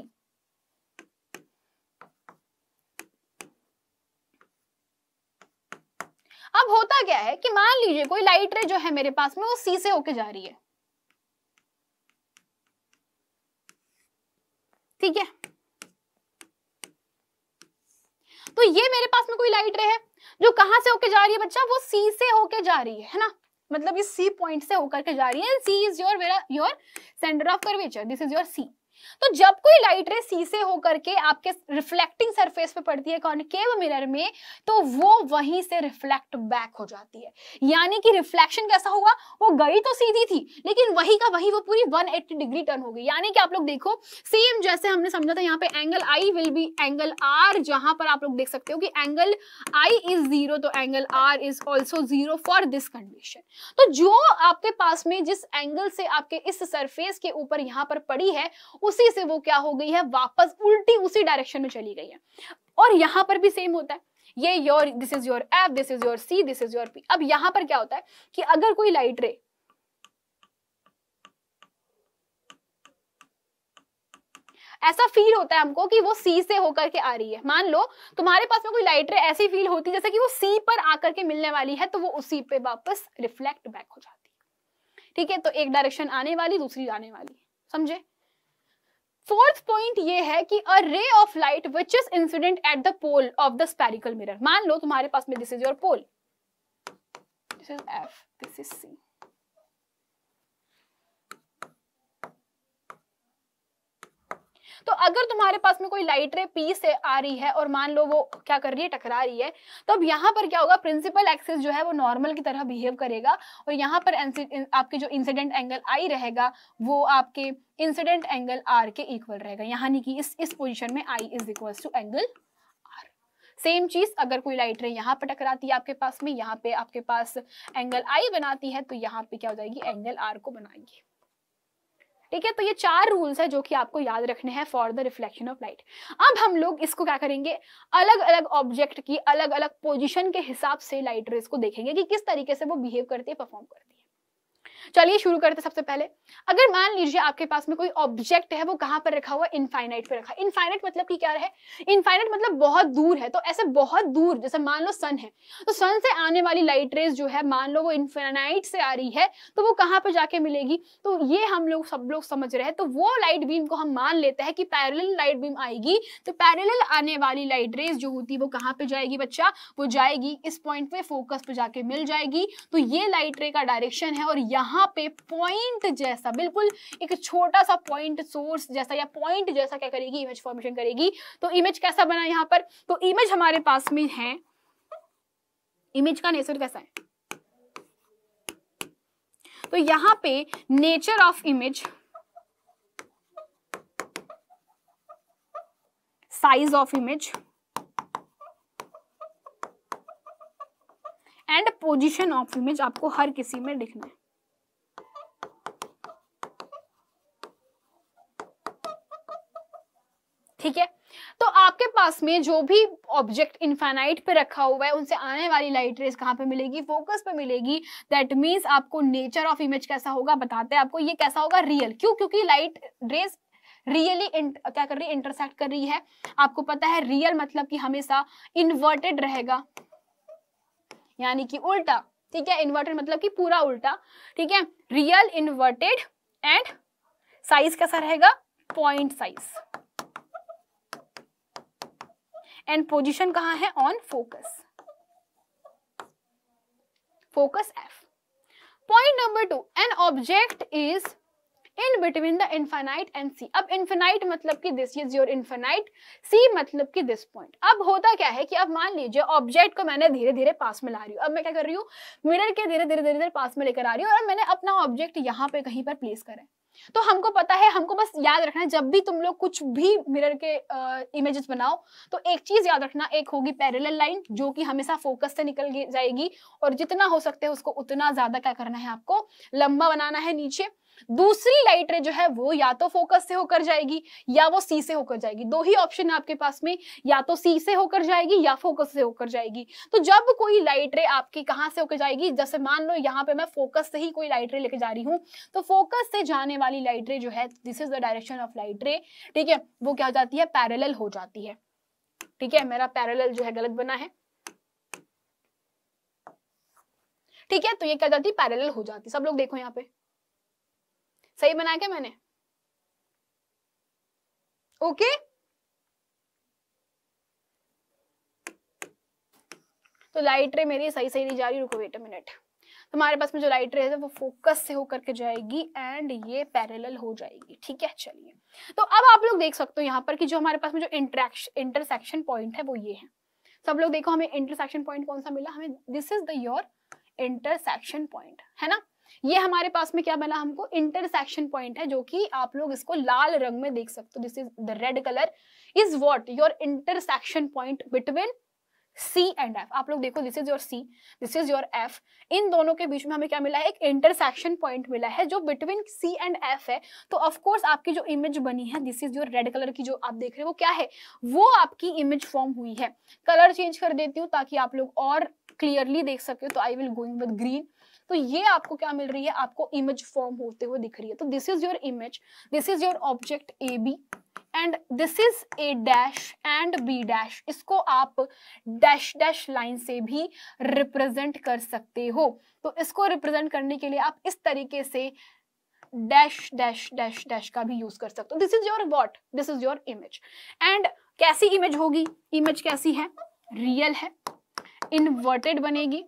अब होता क्या है कि मान लीजिए कोई लाइट रे जो है मेरे पास में वो सी से होके जा रही है ठीक है तो ये मेरे पास में कोई लाइट रे है जो कहां से होके जा रही है बच्चा वो सी से होके जा रही है ना मतलब इस सी पॉइंट से होकर के जा रही है सी इज योर वेरा your centre of curvature this is your C तो जब कोई लाइट रे सी से होकर के आपके रिफ्लेक्टिंग सरफेस पे पड़ती है कॉनकेव मिरर में तो वो वहीं से रिफ्लेक्ट बैक हो जाती है यानी कि रिफ्लेक्शन कैसा हुआ वो गई तो सीधी थी लेकिन वही का वही वो पूरी 180 डिग्री टर्न हो गई यानी कि आप लोग देखो सेम जैसे हमने समझा था यहाँ पे angle I will be angle r जहां पर आप लोग देख सकते हो कि एंगल आई इज जीरो तो angle r is also zero for this condition तो जो आपके पास में जिस एंगल से आपके इस सरफेस के ऊपर यहाँ पर पड़ी है उसी से वो क्या हो गई है वापस उल्टी उसी डायरेक्शन में चली गई है और यहां पर भी सेम होता है ये your this is your F this is your C this is your P अब यहां पर क्या होता है कि अगर कोई लाइट रे ऐसा फील होता है हमको कि वो सी से होकर के आ रही है मान लो तुम्हारे पास में कोई लाइट रे ऐसी फील होती है जैसे कि वो सी पर आकर के मिलने वाली है तो वो उसी पे वापस रिफ्लेक्ट बैक हो जाती है ठीक है तो एक डायरेक्शन आने वाली दूसरी जाने वाली समझे फोर्थ पॉइंट ये है कि a ray of light which is incident at the pole of the spherical mirror मान लो तुम्हारे पास में this is your pole this is F this is C तो अगर तुम्हारे पास में कोई लाइट रे पी से आ रही है और मान लो वो क्या कर रही है टकरा रही है तो अब यहाँ पर क्या होगा प्रिंसिपल एक्सिस जो है वो नॉर्मल की तरह बिहेव करेगा और यहाँ पर आपके जो इंसिडेंट एंगल आई रहेगा वो आपके इंसिडेंट एंगल आर के इक्वल रहेगा यहाँ कि इस इस पोजिशन में i is equal to angle same चीज अगर कोई लाइट रे यहाँ पर टकराती है आपके पास में यहाँ पे आपके पास एंगल आई बनाती है तो यहाँ पे क्या हो जाएगी एंगल आर को बनाएगी ठीक है तो ये चार रूल्स है जो कि आपको याद रखने हैं for the reflection of light अब हम लोग इसको क्या करेंगे अलग अलग ऑब्जेक्ट की अलग अलग पोजिशन के हिसाब से लाइट रेस को देखेंगे कि किस तरीके से वो बिहेव करती है परफॉर्म करती है चलिए शुरू करते सबसे पहले अगर मान लीजिए आपके पास में कोई ऑब्जेक्ट है वो कहाँ पर रखा हुआ इनफाइनाइट पे रखा इनफाइनाइट मतलब कि क्या है इनफाइनाइट मतलब बहुत दूर है तो ऐसे बहुत दूर जैसे मान लो सन है तो सन से आने वाली लाइट रेस जो है मान लो वो इनफाइनाइट से आ रही है तो वो कहाँ पर जाके मिलेगी तो ये हम लोग सब लोग समझ रहे हैं तो वो लाइट बीम को हम मान लेते हैं कि पैरल लाइट बीम आएगी तो पैरल आने वाली लाइट रेस जो होती है वो कहाँ पर जाएगी बच्चा वो जाएगी इस पॉइंट पे फोकस पे जाके मिल जाएगी तो ये लाइट रे का डायरेक्शन है और यहाँ यहाँ पे पॉइंट जैसा बिल्कुल एक छोटा सा पॉइंट सोर्स जैसा या पॉइंट जैसा क्या करेगी इमेज फॉर्मेशन करेगी तो इमेज कैसा बना यहाँ पर तो इमेज हमारे पास में है इमेज का नेचर कैसा है तो यहाँ पे nature of image size of image and position of image आपको हर किसी में लिखना है ठीक है तो आपके पास में जो भी ऑब्जेक्ट इनफाइनाइट पे रखा हुआ है उनसे आने वाली लाइट रेस कहाँ पे मिलेगी फोकस पे मिलेगी दैट मीन्स आपको नेचर ऑफ इमेज कैसा होगा बताते हैं आपको ये कैसा होगा रियल क्यों क्योंकि लाइट रेस रियली really क्या कर रही है इंटरसेक्ट कर रही है आपको पता है रियल मतलब कि हमेशा इन्वर्टेड रहेगा यानी कि उल्टा ठीक है इन्वर्टेड मतलब कि पूरा उल्टा ठीक है रियल इन्वर्टेड एंड साइज कैसा रहेगा पॉइंट साइज एंड पोजिशन कहा है on focus focus F point number two an object is in between the infinite and C अब इनफाइनाइट मतलब कि this is your infinite C मतलब कि दिस पॉइंट अब होता क्या है कि अब मान लीजिए ऑब्जेक्ट को मैंने धीरे धीरे पास में ला रही हूँ अब मैं क्या कर रही हूँ मिरर के धीरे धीरे धीरे धीरे पास में लेकर आ रही हूँ और मैंने अपना ऑब्जेक्ट यहाँ पे कहीं पर प्लेस करा है तो हमको पता है हमको बस याद रखना है जब भी तुम लोग कुछ भी मिरर के इमेजेस uh, बनाओ तो एक चीज याद रखना एक होगी पैरेलल लाइन जो कि हमेशा फोकस से निकल जाएगी और जितना हो सकता है उसको उतना ज्यादा क्या करना है आपको लंबा बनाना है नीचे दूसरी लाइट रे जो है वो या तो फोकस से होकर जाएगी या वो सी से होकर जाएगी दो ही ऑप्शन है आपके पास में या तो सी से होकर जाएगी या फोकस से होकर जाएगी तो जब कोई लाइट रे आपकी कहां से होकर जाएगी जैसे मान लो यहां पे मैं फोकस से ही कोई लाइट रे लेके जा रही हूं तो फोकस से जाने वाली लाइट रे जो है this is the direction of light ray ठीक है वो क्या हो जाती है पैरेलल हो जाती है ठीक है मेरा पैरेलल जो है गलत बना है ठीक है तो ये क्या जाती है पैरेलल हो जाती सब लोग देखो यहाँ पे सही बना के मैंने ओके तो लाइट रे मेरी सही सही नहीं जा रही रुको वेट अ मिनट तुम्हारे पास में जो लाइट रे है वो फोकस से होकर के जाएगी एंड ये पैरेलल हो जाएगी ठीक है चलिए तो अब आप लोग देख सकते हो यहाँ पर कि जो हमारे पास में जो इंटरेक्शन इंटरसेक्शन पॉइंट है वो ये है सब लोग देखो हमें इंटरसेक्शन पॉइंट कौन सा मिला हमें this is the your intersection point है ना ये हमारे पास में क्या बना हमको इंटरसेक्शन पॉइंट है जो कि आप लोग इसको लाल रंग में देख सकते हो this is the red colour is what your intersection point between C and F आप लोग देखो this is your C this is your F इन दोनों के बीच में हमें क्या मिला है एक इंटरसेक्शन पॉइंट मिला है जो बिटवीन सी एंड एफ है तो ऑफकोर्स आपकी जो इमेज बनी है this is your red colour की जो आप देख रहे हो वो क्या है वो आपकी इमेज फॉर्म हुई है कलर चेंज कर देती हूँ ताकि आप लोग और क्लियरली देख सके तो I will going with green तो ये आपको क्या मिल रही है आपको इमेज फॉर्म होते हुए दिख रही है तो this is your image this is your object A B and this is A dash and B dash इसको आप डैश डैश लाइन से भी रिप्रेजेंट कर सकते हो तो इसको रिप्रेजेंट करने के लिए आप इस तरीके से डैश डैश डैश डैश का भी यूज कर सकते हो this is your what this is your image and कैसी इमेज होगी इमेज कैसी है रियल है इनवर्टेड बनेगी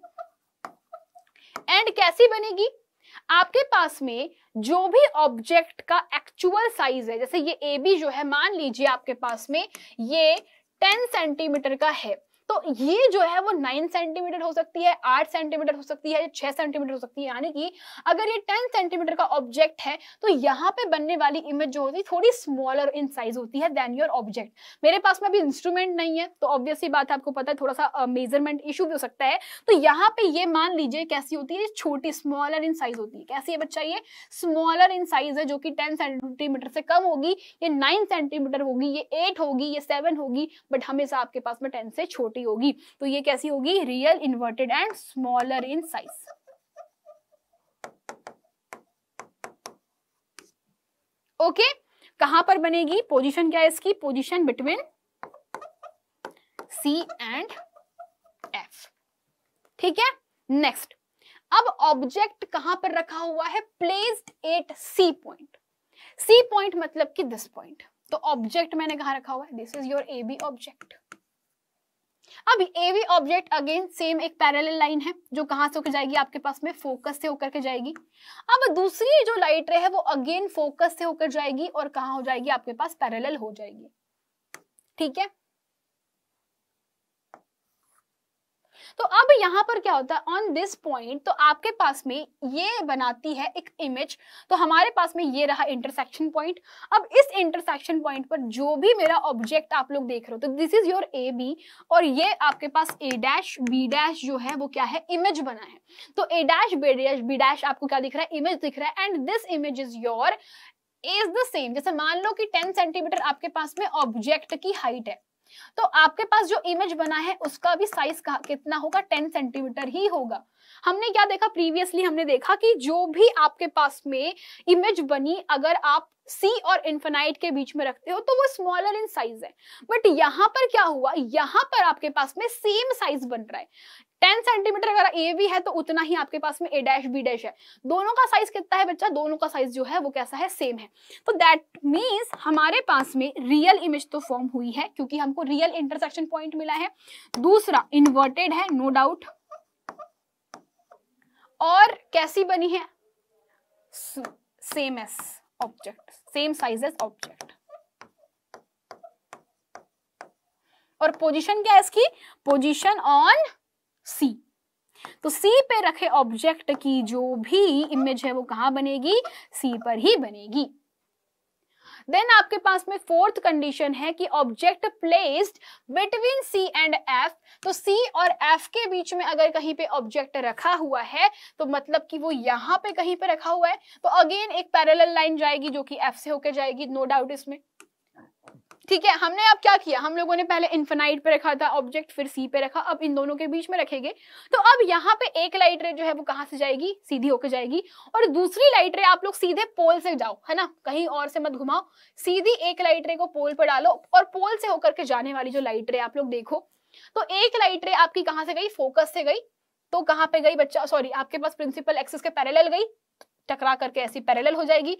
एंड कैसी बनेगी आपके पास में जो भी ऑब्जेक्ट का एक्चुअल साइज है जैसे ये ए बी जो है मान लीजिए आपके पास में ये टेन सेंटीमीटर का है तो ये जो है वो नाइन सेंटीमीटर हो सकती है आठ सेंटीमीटर हो सकती है या छह सेंटीमीटर हो सकती है यानी कि अगर ये टेन सेंटीमीटर का ऑब्जेक्ट है तो यहाँ पे बनने वाली इमेज जो होती है थोड़ी स्मॉलर इन साइज होती है देन योर ऑब्जेक्ट मेरे पास में अभी इंस्ट्रूमेंट नहीं है तो ऑब्वियसली बात है आपको पता है थोड़ा सा मेजरमेंट इशू भी हो सकता है तो यहाँ पे ये मान लीजिए कैसी होती है छोटी स्मॉलर इन साइज होती है कैसी है बच्चा ये स्मॉलर इन साइज है जो कि टेन सेंटीमीटर से कम होगी ये नाइन सेंटीमीटर होगी ये एट होगी ये सेवन होगी बट हमेशा आपके पास में टेन से छोटी छोटी होगी तो ये कैसी होगी real inverted and smaller in size okay कहां पर बनेगी पोजीशन क्या है इसकी position between C and F ठीक है नेक्स्ट अब ऑब्जेक्ट कहां पर रखा हुआ है placed at C point C point मतलब कि दिस पॉइंट तो ऑब्जेक्ट मैंने कहा रखा हुआ है this is your A B object अब A V object again same एक पैरल लाइन है जो कहाँ से होकर जाएगी आपके पास में फोकस से होकर के जाएगी अब दूसरी जो लाइट रे है वो अगेन फोकस से होकर जाएगी और कहाँ हो जाएगी आपके पास पैरल हो जाएगी ठीक है तो अब यहाँ पर क्या होता है ऑन दिस पॉइंट तो आपके पास में ये बनाती है एक इमेज तो हमारे पास में ये रहा इंटरसेक्शन पॉइंट अब इस इंटरसेक्शन पॉइंट पर जो भी मेरा ऑब्जेक्ट आप लोग देख रहे हो तो this is your A B और ये आपके पास ए डैश बी डैश जो है वो क्या है इमेज बना है तो A dash B dash B dash आपको क्या दिख रहा है इमेज दिख रहा है and this image is your is the same जैसे मान लो कि टेन सेंटीमीटर आपके पास में ऑब्जेक्ट की हाइट है तो आपके पास जो इमेज बना है उसका भी साइज कितना होगा टेन सेंटीमीटर ही होगा हमने क्या देखा प्रीवियसली हमने देखा कि जो भी आपके पास में इमेज बनी अगर आप सी और इन्फेनाइट के बीच में रखते हो तो वो स्मॉलर इन साइज है बट यहाँ पर क्या हुआ यहाँ पर आपके पास में सेम साइज बन रहा है टेन सेंटीमीटर अगर ए भी है तो उतना ही आपके पास में ए डैश बी डैश है दोनों का साइज कितना है बच्चा दोनों का साइज जो है वो कैसा है सेम है तो दैट मीन्स हमारे पास में रियल इमेज तो फॉर्म हुई है क्योंकि हमको रियल इंटरसेक्शन पॉइंट मिला है दूसरा इन्वर्टेड है नो no डाउट और कैसी बनी है same as object same size as object और पोजीशन क्या है इसकी पोजीशन ऑन सी तो सी पे रखे ऑब्जेक्ट की जो भी इमेज है वो कहां बनेगी सी पर ही बनेगी देन आपके पास में फोर्थ कंडीशन है कि object placed between C and F तो सी और एफ के बीच में अगर कहीं पे ऑब्जेक्ट रखा हुआ है तो मतलब कि वो यहां पे कहीं पे रखा हुआ है तो अगेन एक पैरेलल लाइन जाएगी जो कि एफ से होकर जाएगी नो no डाउट इसमें ठीक है हमने अब क्या किया हम लोगों ने पहले इन्फेनाइट पे रखा था ऑब्जेक्ट फिर सी पे रखा अब इन दोनों के बीच में रखेंगे तो अब यहाँ पे एक लाइट रे जो है वो कहाँ से जाएगी सीधी होकर जाएगी और दूसरी लाइट रे आप लोग सीधे पोल से जाओ है ना कहीं और से मत घुमाओ सीधी एक लाइट रे को पोल पर डालो और पोल से होकर के जाने वाली जो लाइट रे आप लोग देखो तो एक लाइट रे आपकी कहाँ से गई फोकस से गई तो कहाँ पे गई बच्चा सॉरी आपके पास प्रिंसिपल एक्सेस के पैरेलल गई टकरा करके ऐसी पैरेलल हो जाएगी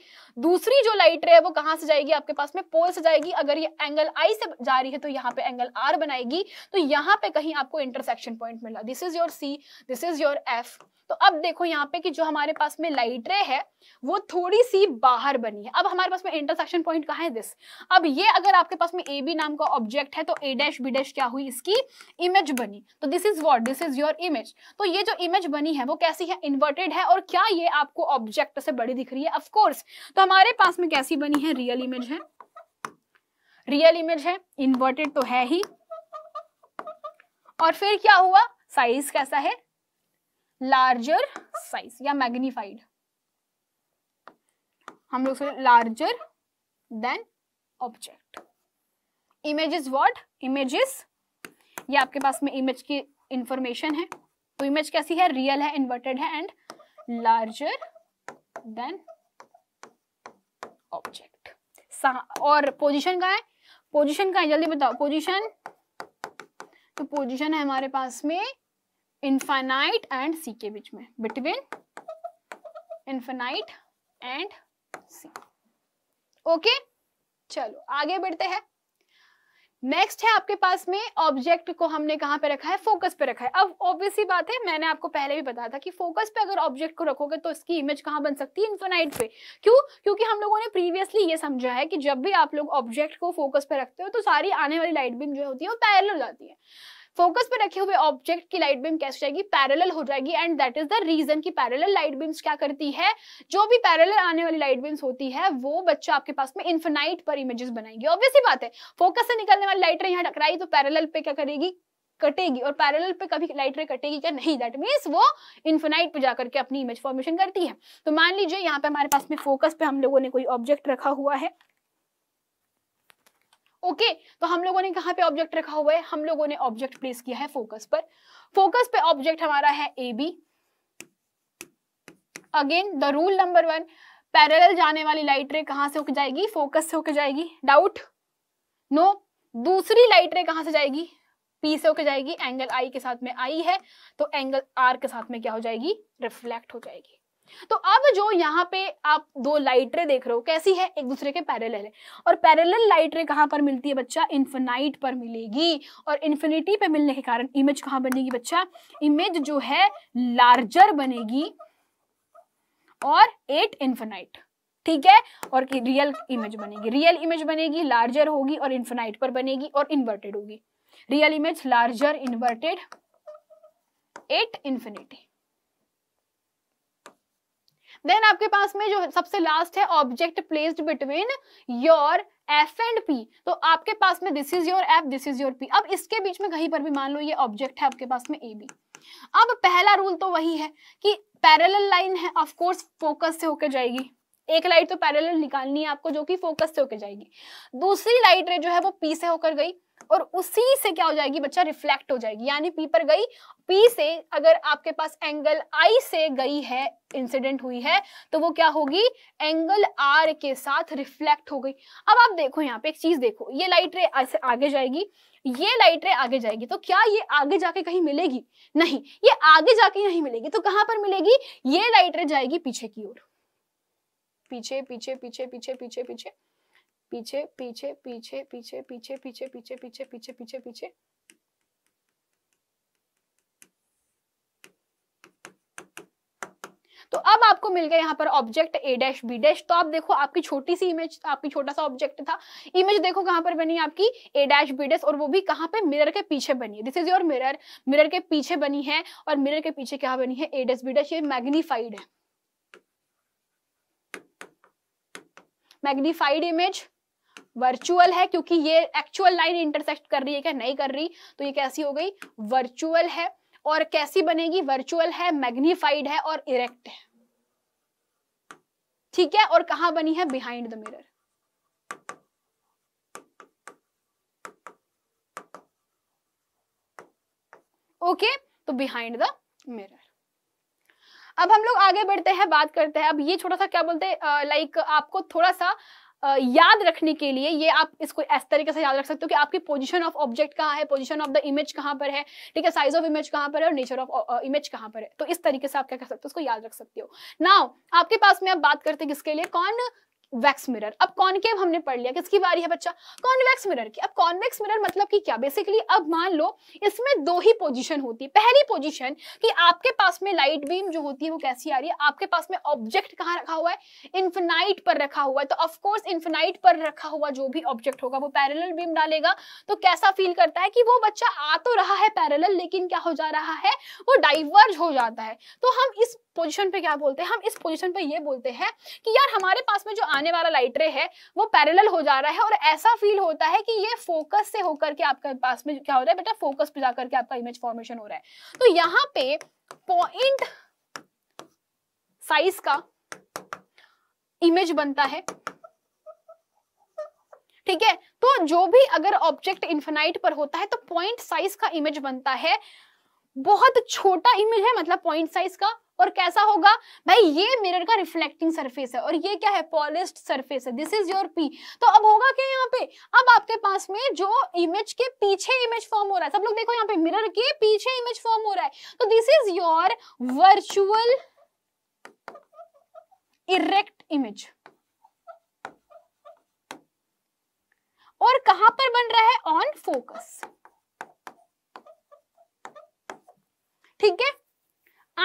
दूसरी जो लाइट रे है वो कहां से जाएगी आपके पास में पोल से जाएगी अगर ये एंगल आई से जा रही है तो यहाँ पे एंगल आर बनाएगी तो यहाँ पे कहीं आपको इंटरसेक्शन पॉइंट मिला this is your C this is your F तो अब देखो यहाँ पे कि जो हमारे पास में लाइट रे है वो थोड़ी सी बाहर बनी है अब हमारे पास में इंटरसेक्शन पॉइंट कहाँ है दिस अब ये अगर आपके पास में ए बी नाम का ऑब्जेक्ट है तो ए डैश बी डैश क्या हुई इसकी इमेज बनी तो this is what this is your image तो ये जो इमेज बनी है वो कैसी है इन्वर्टेड है और क्या ये आपको ऑब्जेक्ट एक्टर से बड़ी दिख रही है अफकोर्स तो हमारे पास में कैसी बनी है रियल इमेज है रियल इमेज है इन्वर्टेड तो है ही और फिर क्या हुआ साइज कैसा है लार्जर साइज या मैग्निफाइड हम लोग larger than object image is what images ये आपके पास में इमेज की इंफॉर्मेशन है तो इमेज कैसी है रियल है इन्वर्टेड है एंड लार्जर देन ऑब्जेक्ट और पोजीशन का है पोजीशन का है जल्दी बताओ पोजीशन तो पोजीशन है हमारे पास में इनफाइनाइट एंड सी के बीच में between infinite and C okay चलो आगे बढ़ते हैं नेक्स्ट है आपके पास में ऑब्जेक्ट को हमने कहाँ पे रखा है फोकस पे रखा है अब ऑब्वियसली बात है मैंने आपको पहले भी बताया था कि फोकस पे अगर ऑब्जेक्ट को रखोगे तो इसकी इमेज कहाँ बन सकती है इन्फोनाइट पे क्यों क्योंकि हम लोगों ने प्रीवियसली ये समझा है कि जब भी आप लोग ऑब्जेक्ट को फोकस पे रखते हो तो सारी आने वाली लाइट बीम जो होती है वो पैरल हो जाती है फोकस पे रखे हुए ऑब्जेक्ट की लाइट बीम कैसे जाएगी पैरेलल हो जाएगी and that is the reason की पैरेलल लाइट बीम्स क्या करती है जो भी पैरेलल आने वाली लाइट बीम्स होती है वो बच्चा आपके पास में इन्फेनाइट पर इमेजेस बनाएगी ऑब्वियसली बात है फोकस से निकलने वाली लाइट यहाँ टकराई तो पैरेलल पे क्या करेगी कटेगी और पैरेलल पे कभी लाइट रे कटेगी क्या नहीं दैट मीन वो इन्फेनाइट पे जाकर के अपनी इमेज फॉर्मेशन करती है तो मान लीजिए यहाँ पे हमारे पास में फोकस पे हम लोगों ने कोई ऑब्जेक्ट रखा हुआ है ओके तो हम लोगों ने कहाँ पे ऑब्जेक्ट रखा हुआ है हम लोगों ने ऑब्जेक्ट प्लेस किया है फोकस पर फोकस पे ऑब्जेक्ट हमारा है A B again the rule number one parallel जाने वाली लाइट रे कहाँ से होकर जाएगी फोकस से होकर जाएगी डाउट नो no. दूसरी लाइट रे कहाँ से जाएगी पी से होके जाएगी एंगल आई के साथ में आई है तो एंगल आर के साथ में क्या हो जाएगी रिफ्लेक्ट हो जाएगी तो अब जो यहाँ पे आप दो लाइटरे देख रहे हो कैसी है एक दूसरे के पैरेलल है और पैरेलल लाइटरे रे कहाँ पर मिलती है बच्चा इन्फिनाइट पर मिलेगी और इन्फिनिटी पे मिलने के कारण इमेज कहाँ बनेगी बच्चा इमेज जो है लार्जर बनेगी और एट इन्फिनाइट ठीक है और रियल इमेज बनेगी रियल इमेज बनेगी लार्जर होगी और इन्फिनाइट पर बनेगी और इन्वर्टेड होगी real image larger inverted at infinity then आपके पास में जो सबसे लास्ट है object placed between your F and P तो आपके पास में this is your F this is your P अब इसके बीच में कहीं पर भी मान लो ये ऑब्जेक्ट है आपके पास में ए बी अब पहला रूल तो वही है कि पैरेलल लाइन है ऑफ कोर्स फोकस से होकर जाएगी एक लाइट तो पैरेलल निकालनी है आपको जो कि फोकस से होकर जाएगी दूसरी लाइट रे जो है वो पी से होकर गई और उसी से क्या हो जाएगी बच्चा रिफ्लेक्ट हो जाएगी यानी पी पर गई पी से अगर आपके पास एंगल आई से गई है इंसिडेंट हुई है तो वो क्या होगी एंगल आर के साथ रिफ्लेक्ट हो गई अब आप देखो यहाँ पे एक चीज देखो ये लाइट रे ऐसे आगे जाएगी ये लाइट रे आगे जाएगी तो क्या ये आगे जाके कहीं मिलेगी नहीं ये आगे जाके नहीं मिलेगी तो कहां पर मिलेगी ये लाइट रे जाएगी पीछे की ओर पीछे पीछे पीछे पीछे पीछे पीछे, पीछे पीछे पीछे पीछे पीछे पीछे पीछे पीछे पीछे पीछे पीछे पीछे तो अब आपको मिल गया यहाँ पर object A dash B dash तो आप देखो आपकी छोटी सी इमेज आपकी छोटा सा ऑब्जेक्ट था इमेज देखो कहाँ पर बनी आपकी ए डैश बी डैश और वो भी कहाँ पे मिरर के पीछे बनी है this is your mirror mirror के पीछे बनी है और मिरर के पीछे क्या बनी है ए डैश बी डैश ये मैग्नीफाइड है मैग्नीफाइड इमेज वर्चुअल है क्योंकि ये एक्चुअल लाइन इंटरसेक्ट कर रही है क्या नहीं कर रही तो ये कैसी हो गई वर्चुअल है और कैसी बनेगी वर्चुअल है मैग्निफाइड है और इरेक्ट है ठीक है और कहा बनी है बिहाइंड द मिरर ओके तो बिहाइंड द मिरर अब हम लोग आगे बढ़ते हैं बात करते हैं अब ये छोटा सा क्या बोलते हैं लाइक आपको थोड़ा सा याद रखने के लिए ये आप इसको इस तरीके से याद रख सकते हो कि आपकी पोजीशन ऑफ ऑब्जेक्ट कहाँ है पोजीशन ऑफ द इमेज कहाँ पर है ठीक है साइज ऑफ इमेज कहाँ पर है और नेचर ऑफ इमेज कहाँ पर है तो इस तरीके से आप क्या कर सकते हो उसको याद रख सकते हो नाउ आपके पास में आप बात करते हैं किसके लिए कौन वैक्स मिरर अब कॉनकेव हमने पढ़ लिया किसकी बारी है बच्चा कॉन्वेक्स मिरर की अब कॉन्वेक्स मिरर मतलब कि क्या बेसिकली अब मान लो इसमें दो ही पोजीशन होती है पहली पोजीशन कि आपके पास में लाइट बीम जो होती है वो कैसी आ रही है आपके पास में ऑब्जेक्ट कहाँ रखा हुआ है इन्फिनाइट पर रखा हुआ है तो ऑफकोर्स इन्फिनाइट पर रखा हुआ जो भी ऑब्जेक्ट होगा वो पैरल बीम डालेगा तो कैसा फील करता है कि वो बच्चा आ तो रहा है पैरल लेकिन क्या हो जा रहा है वो डाइवर्ज हो जाता है तो हम इस पोजीशन पे क्या बोलते हैं हम इस पोजीशन पे ये बोलते हैं कि यार हमारे पास में जो आने वाला लाइट रे है वो पैरेलल हो जा रहा है और ऐसा फील होता है कि ये फोकस से होकर के आपके पास में क्या हो रहा है बेटा फोकस पे जाकर के आपका इमेज फॉर्मेशन हो रहा है तो यहाँ पे पॉइंट साइज का इमेज बनता है ठीक है तो जो भी अगर ऑब्जेक्ट इन्फेनाइट पर होता है तो पॉइंट साइज का इमेज बनता है बहुत छोटा इमेज है मतलब पॉइंट साइज का और कैसा होगा भाई ये मिरर का रिफ्लेक्टिंग सरफेस है और ये क्या है पॉलिस्ट सरफेस है दिस इज योर पी तो अब होगा क्या यहाँ पे अब आपके पास में जो इमेज के पीछे इमेज फॉर्म हो रहा है सब लोग देखो यहाँ पे मिरर के पीछे इमेज फॉर्म हो रहा है तो this is your virtual erect image और कहां पर बन रहा है ऑन फोकस ठीक है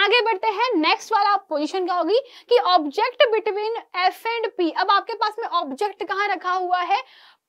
आगे बढ़ते हैं नेक्स्ट वाला पोजीशन क्या होगी कि object between F and P अब आपके पास में ऑब्जेक्ट कहाँ रखा हुआ है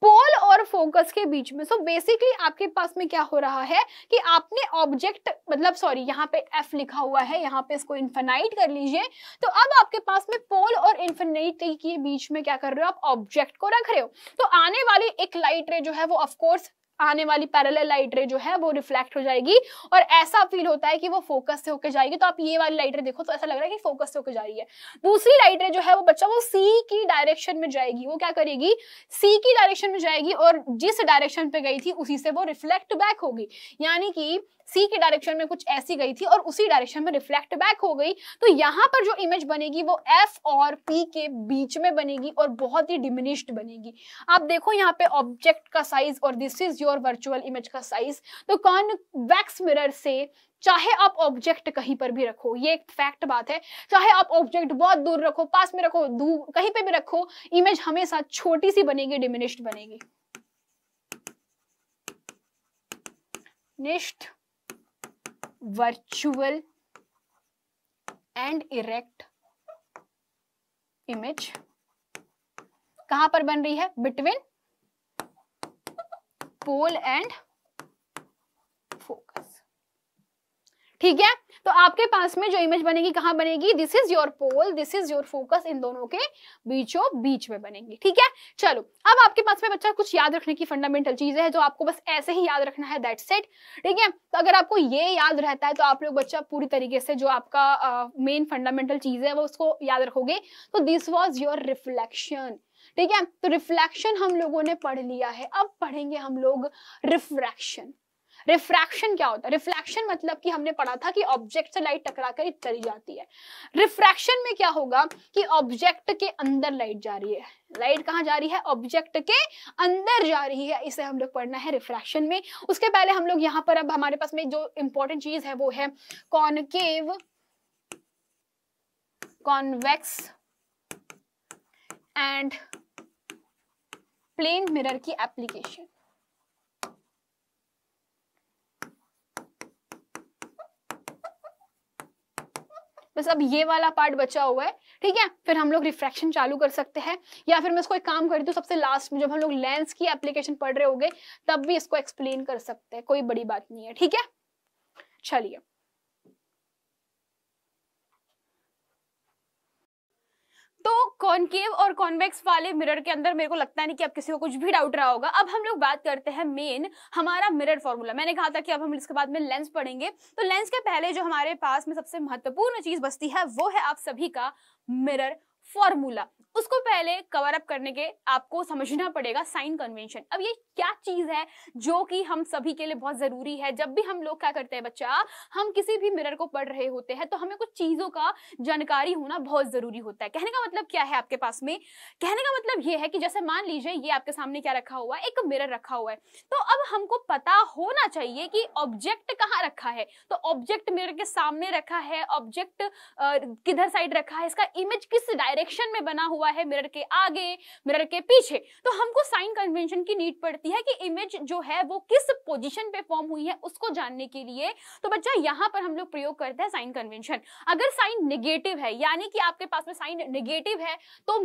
पोल और फोकस के बीच में सो so बेसिकली आपके पास में क्या हो रहा है कि आपने ऑब्जेक्ट मतलब सॉरी यहाँ पे एफ लिखा हुआ है यहाँ पे इसको इन्फेनाइट कर लीजिए तो अब आपके पास में पोल और इन्फेनाइट के बीच में क्या कर रहे हो आप ऑब्जेक्ट को रख रहे हो तो आने वाली एक लाइट रे जो है वो ऑफकोर्स आने वाली पैरल लाइट रे जो है वो रिफ्लेक्ट हो जाएगी और ऐसा फील होता है कि वो फोकस से होकर जाएगी तो आप ये वाली लाइट रे देखो तो ऐसा लग रहा है कि फोकस से होकर जा रही है दूसरी लाइट रे जो है वो बच्चा वो सी की डायरेक्शन में जाएगी वो क्या करेगी सी की डायरेक्शन में जाएगी और जिस डायरेक्शन पे गई थी उसी से वो रिफ्लेक्ट बैक होगी यानी कि सी के डायरेक्शन में कुछ ऐसी गई थी और उसी डायरेक्शन में रिफ्लेक्ट बैक हो गई तो यहाँ पर जो इमेज बनेगी वो एफ और पी के बीच में बनेगी और बहुत ही डिमिनिश्ड बनेगी आप देखो यहाँ पे ऑब्जेक्ट का साइज और this is your virtual image का साइज तो कॉन वैक्स मिरर से चाहे आप ऑब्जेक्ट कहीं पर भी रखो ये एक फैक्ट बात है चाहे आप ऑब्जेक्ट बहुत दूर रखो पास में रखो दूर कहीं पे भी रखो इमेज हमेशा छोटी सी बनेगी डिमिनिश्ड बनेगी निष्ठ virtual एंड इरेक्ट इमेज कहां पर बन रही है बिटवीन पोल एंड फोकस ठीक है तो आपके पास में जो इमेज बनेगी कहा बनेगी this is your pole this is your focus इन दोनों के बीचों बीच में बनेगी ठीक है चलो अब आपके पास में बच्चा कुछ याद रखने की फंडामेंटल चीज है जो आपको बस ऐसे ही याद रखना है दैट सेट ठीक है तो अगर आपको ये याद रहता है तो आप लोग बच्चा पूरी तरीके से जो आपका मेन फंडामेंटल चीज है वो उसको याद रखोगे तो दिस वॉज योर रिफ्लेक्शन ठीक है तो रिफ्लेक्शन हम लोगों ने पढ़ लिया है अब पढ़ेंगे हम लोग रिफ्रैक्शन रिफ्रैक्शन क्या होता है रिफ्लेक्शन मतलब कि हमने पढ़ा था कि ऑब्जेक्ट से लाइट टकरा कर चली जाती है रिफ्रैक्शन में क्या होगा कि ऑब्जेक्ट के अंदर लाइट जा रही है लाइट कहाँ जा रही है ऑब्जेक्ट के अंदर जा रही है इसे हम लोग पढ़ना है रिफ्रैक्शन में उसके पहले हम लोग यहाँ पर अब हमारे पास में जो इंपॉर्टेंट चीज है वो है concave convex and plane mirror की एप्लीकेशन बस अब ये वाला पार्ट बचा हुआ है ठीक है फिर हम लोग रिफ्रैक्शन चालू कर सकते हैं या फिर मैं इसको एक काम करती हूँ सबसे लास्ट में जब हम लोग लेंस की एप्लीकेशन पढ़ रहे हो तब भी इसको एक्सप्लेन कर सकते हैं कोई बड़ी बात नहीं है ठीक है चलिए तो कॉन्केव और कॉन्वेक्स वाले मिरर के अंदर मेरे को लगता है नहीं कि अब किसी को कुछ भी डाउट रहा होगा अब हम लोग बात करते हैं मेन हमारा मिरर फॉर्मूला मैंने कहा था कि अब हम इसके बाद में लेंस पढ़ेंगे तो लेंस के पहले जो हमारे पास में सबसे महत्वपूर्ण चीज बचती है वो है आप सभी का मिरर फॉर्मूला उसको पहले कवर अप करने के आपको समझना पड़ेगा साइन कन्वेंशन अब ये क्या चीज है जो कि हम सभी के लिए बहुत जरूरी है जब भी हम लोग क्या करते हैं बच्चा हम किसी भी मिरर को पढ़ रहे होते हैं तो हमें कुछ चीजों का जानकारी होना बहुत जरूरी होता है कहने का मतलब क्या है आपके पास में कहने का मतलब ये है कि जैसे मान लीजिए ये आपके सामने क्या रखा हुआ है एक मिरर रखा हुआ है तो अब हमको पता होना चाहिए कि ऑब्जेक्ट कहाँ रखा है तो ऑब्जेक्ट मिरर के सामने रखा है ऑब्जेक्ट किधर साइड रखा है इसका इमेज किस डायरेक्ट डायरेक्शन में बना हुआ है मिरर के आगे मिरर के पीछे तो हमको साइन कन्वेंशन की नीड पड़ती है कि इमेज जो है वो किस पोजिशन पे फॉर्म हुई है उसको जानने के लिए तो बच्चा यहाँ पर हम लोग प्रयोग करते हैं साइन कन्वेंशन अगर साइन निगेटिव है यानी कि आपके पास में साइन निगेटिव है तो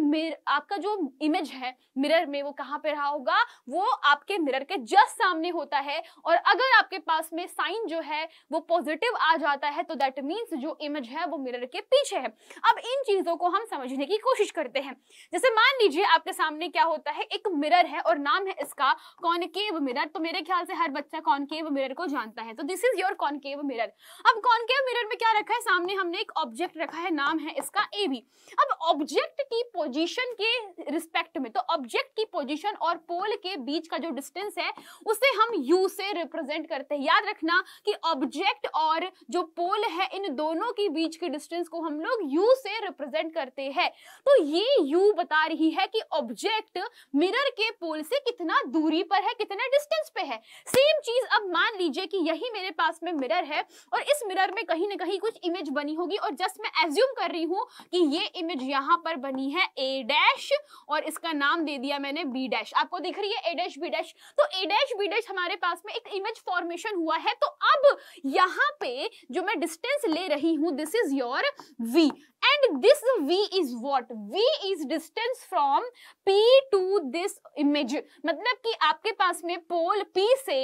आपका जो इमेज है मिरर में वो कहाँ पे रहा होगा वो आपके मिरर के जस्ट सामने होता है और अगर आपके पास में साइन जो है वो पॉजिटिव आ जाता है तो दैट मीन्स जो इमेज है वो मिरर के पीछे है अब इन चीजों को हम समझने समझने की कोशिश करते हैं जैसे मान लीजिए आपके सामने क्या होता है एक मिरर है और नाम है इसका कॉनकेव मिरर तो मेरे ख्याल से हर बच्चा कॉनकेव मिरर को जानता है तो this is your concave mirror अब कॉनकेव मिरर में क्या रखा है सामने हमने एक ऑब्जेक्ट रखा है नाम है इसका ए बी अब ऑब्जेक्ट की पोजिशन के रिस्पेक्ट में तो ऑब्जेक्ट की पोजिशन और पोल के बीच का जो डिस्टेंस है उसे हम यू से रिप्रेजेंट करते हैं याद रखना कि ऑब्जेक्ट और जो पोल है इन दोनों के बीच के डिस्टेंस को हम लोग यू से रिप्रेजेंट करते हैं तो ये यू बता रही है कि ऑब्जेक्ट मिरर के पोल से कितना दूरी पर है कितने डिस्टेंस पे है सेम चीज अब मान लीजिए कि यही मेरे पास में मिरर है और इस मिरर में कहीं ना कहीं कुछ इमेज बनी होगी और जस्ट मैं एज्यूम कर रही हूँ कि ये इमेज यहाँ पर बनी है ए डैश और इसका नाम दे दिया मैंने बी डैश आपको दिख रही है ए डैश बी डैश तो ए डैश बी डैश हमारे पास में एक इमेज फॉर्मेशन हुआ है तो अब यहाँ पे जो मैं डिस्टेंस ले रही हूँ this is your V and this V is what v is distance from p to this image मतलब कि आपके पास में पोल p से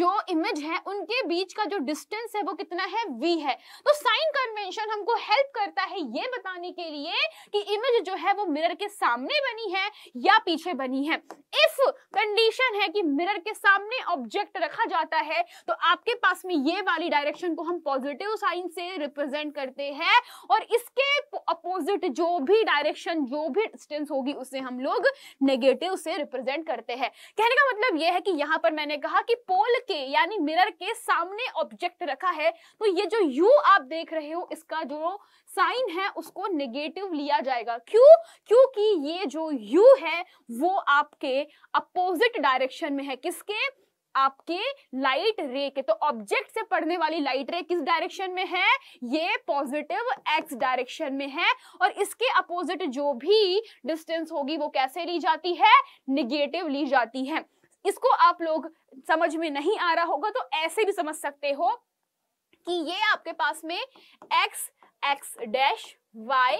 जो इमेज है उनके बीच का जो डिस्टेंस है वो कितना है v है तो साइन कन्वेंशन हमको हेल्प करता है ये बताने के लिए कि इमेज जो है वो मिरर के सामने बनी है या पीछे बनी है इफ कंडीशन है कि मिरर के सामने ऑब्जेक्ट रखा जाता है तो आपके पास में ये वाली डायरेक्शन को हम पॉजिटिव साइन से रिप्रेजेंट करते हैं और इसके अपोजिट जो भी भी डायरेक्शन जो भी डिस्टेंस होगी उसे हम लोग नेगेटिव से रिप्रेजेंट करते हैं कहने का मतलब यह है कि यहाँ पर मैंने कहा कि पोल के यानी मिरर के सामने ऑब्जेक्ट रखा है तो ये जो यू आप देख रहे हो इसका जो साइन है उसको नेगेटिव लिया जाएगा क्यों क्योंकि ये जो यू है वो आपके अपोजिट डायरेक्शन में है किसके आपके लाइट रे के तो ऑब्जेक्ट से पड़ने वाली लाइट रे किस डायरेक्शन में है ये पॉजिटिव एक्स डायरेक्शन में है और इसके अपोजिट जो भी डिस्टेंस होगी वो कैसे ली जाती है निगेटिव ली जाती है इसको आप लोग समझ में नहीं आ रहा होगा तो ऐसे भी समझ सकते हो कि ये आपके पास में X X dash Y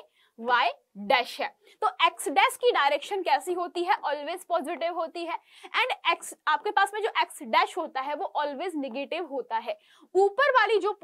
Y dash है तो एक्स डैश की डायरेक्शन कैसी होती है ऑलवेज पॉजिटिव होती है एंड एक्स आपके पास में जो एक्स डैश होता है वो ऑलवेज निगेटिव होता है ऊपर वाली जो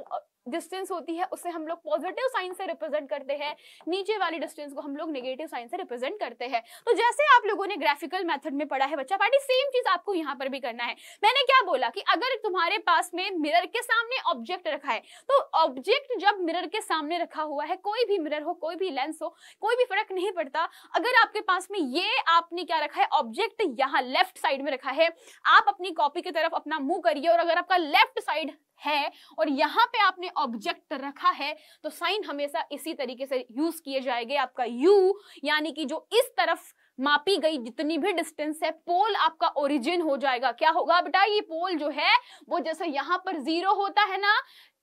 डिस्टेंस होती है उसे हम लोग पॉजिटिव साइन से रिप्रेजेंट करते हैं नीचे वाली डिस्टेंस को हम लोग नेगेटिव साइन से रिप्रेजेंट करते हैं तो जैसे आप लोगों ने ग्राफिकल मेथड में पढ़ा है बच्चा पार्टी सेम चीज आपको यहाँ पर भी करना है मैंने क्या बोला कि अगर तुम्हारे पास में मिरर के सामने ऑब्जेक्ट रखा है तो ऑब्जेक्ट जब मिरर के सामने रखा हुआ है कोई भी मिरर हो कोई भी लेंस हो कोई भी फर्क नहीं पड़ता अगर आपके पास में ये आपने क्या रखा है ऑब्जेक्ट यहाँ लेफ्ट साइड में रखा है आप अपनी कॉपी की तरफ अपना मुंह करिए और अगर आपका लेफ्ट साइड है और यहाँ पे आपने ऑब्जेक्ट रखा है तो साइन हमेशा इसी तरीके से यूज किए जाएंगे आपका यू यानी कि जो इस तरफ मापी गई जितनी भी डिस्टेंस है पोल आपका ओरिजिन हो जाएगा क्या होगा बेटा ये पोल जो है वो जैसे यहां पर जीरो होता है ना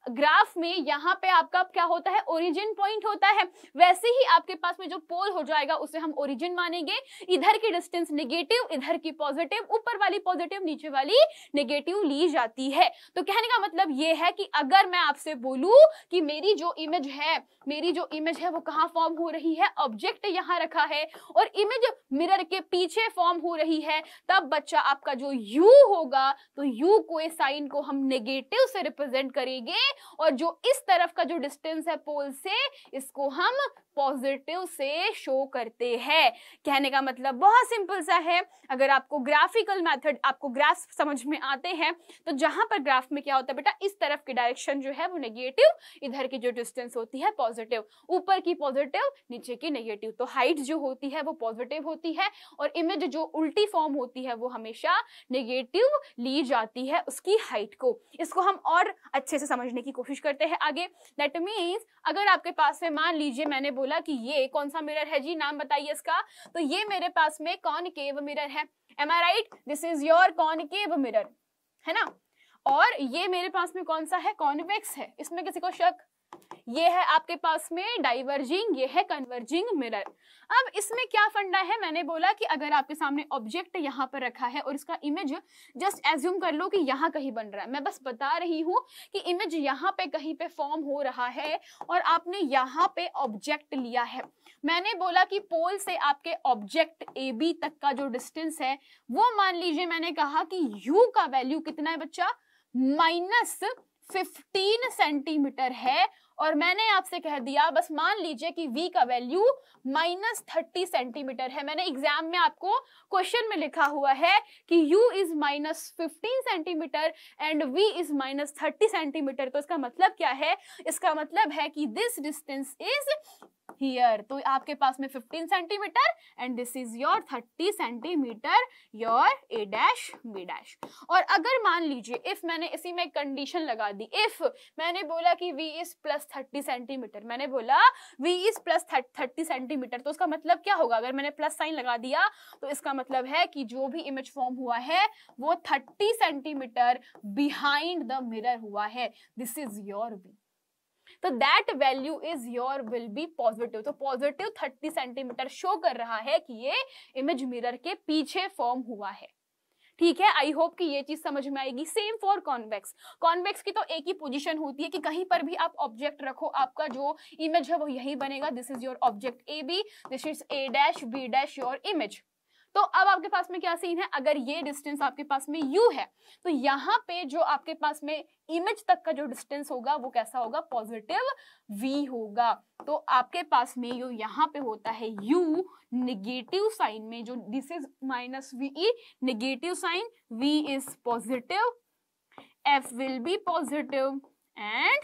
ग्राफ में यहाँ पे आपका क्या होता है ओरिजिन पॉइंट होता है वैसे ही आपके पास में जो पोल हो जाएगा उसे हम ओरिजिन मानेंगे इधर की डिस्टेंस नेगेटिव इधर की पॉजिटिव ऊपर वाली पॉजिटिव नीचे वाली नेगेटिव ली जाती है तो कहने का मतलब ये है कि अगर मैं आपसे बोलू कि मेरी जो इमेज है मेरी जो इमेज है वो कहाँ फॉर्म हो रही है ऑब्जेक्ट यहाँ रखा है और इमेज मिरर के पीछे फॉर्म हो रही है तब बच्चा आपका जो यू होगा तो यू को साइन को हम नेगेटिव से रिप्रेजेंट करेंगे और जो इस तरफ का जो डिस्टेंस है पोल से इसको हम पॉजिटिव से शो करते हैं कहने का मतलब बहुत सिंपल सा है अगर आपको ग्राफिकल मेथड आपको ग्राफ समझ में आते हैं तो जहां पर ग्राफ में क्या होता है बेटा इस तरफ की डायरेक्शन जो है वो नेगेटिव इधर की जो डिस्टेंस होती है पॉजिटिव ऊपर की पॉजिटिव नीचे की नेगेटिव तो हाइट जो होती है वो पॉजिटिव होती है और इमेज जो उल्टी फॉर्म होती है वो हमेशा नेगेटिव ली जाती है उसकी हाइट को इसको हम और अच्छे से समझने करने की कोशिश करते हैं आगे दैट मीन्स अगर आपके पास में मान लीजिए मैंने बोला कि ये कौन सा मिरर है जी नाम बताइए इसका तो ये मेरे पास में कौन केव मिरर है am I right this is your concave mirror है ना और ये मेरे पास में कौन सा है कॉन्वेक्स है इसमें किसी को शक ये है आपके पास में डाइवर्जिंग ये है कन्वर्जिंग मिरर अब इसमें क्या फंडा है मैंने बोला कि अगर आपके सामने ऑब्जेक्ट यहाँ पर रखा है और इसका इमेज जस्ट एज्यूम कर लो कि यहाँ कहीं बन रहा है मैं बस बता रही हूँ कि इमेज यहाँ पे कहीं पे फॉर्म हो रहा है और आपने यहाँ पे ऑब्जेक्ट लिया है मैंने बोला कि पोल से आपके ऑब्जेक्ट ए बी तक का जो डिस्टेंस है वो मान लीजिए मैंने कहा कि यू का वैल्यू कितना है बच्चा माइनस 15 सेंटीमीटर है और मैंने आपसे कह दिया बस मान लीजिए कि v का वैल्यू माइनस थर्टी सेंटीमीटर है मैंने एग्जाम में आपको क्वेश्चन में लिखा हुआ है कि u is minus fifteen centimetre and v is minus thirty centimetre तो इसका मतलब क्या है इसका मतलब है कि दिस डिस्टेंस इज हियर तो आपके पास में 15 centimetre and this is your 30 centimetre your A dash B dash और अगर मान लीजिए इफ मैंने इसी में कंडीशन लगा दी इफ मैंने बोला कि v is plus thirty centimetre मैंने बोला v is plus thirty centimetre तो उसका मतलब क्या होगा अगर मैंने प्लस साइन लगा दिया तो इसका मतलब है कि जो भी इमेज फॉर्म हुआ है वो thirty centimetre behind the mirror हुआ है दिस इज योर वी तो that value is your will be positive तो पॉजिटिव थर्टी सेंटीमीटर शो कर रहा है कि ये इमेज मिरर के पीछे फॉर्म हुआ है ठीक है आई होप कि ये चीज समझ में आएगी सेम फॉर कॉन्वेक्स कॉन्वेक्स की तो एक ही पोजीशन होती है कि कहीं पर भी आप ऑब्जेक्ट रखो आपका जो इमेज है वो यही बनेगा this is your object A B this is A dash B dash your image तो अब आपके पास में क्या सीन है अगर ये डिस्टेंस आपके पास में यू है तो यहाँ पे जो आपके पास में इमेज तक का जो डिस्टेंस होगा वो कैसा होगा पॉजिटिव वी होगा तो आपके पास में यू यहाँ पे होता है यू निगेटिव साइन में जो this is minus v negative sign v is positive f will be positive and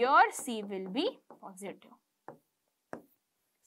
your c will be positive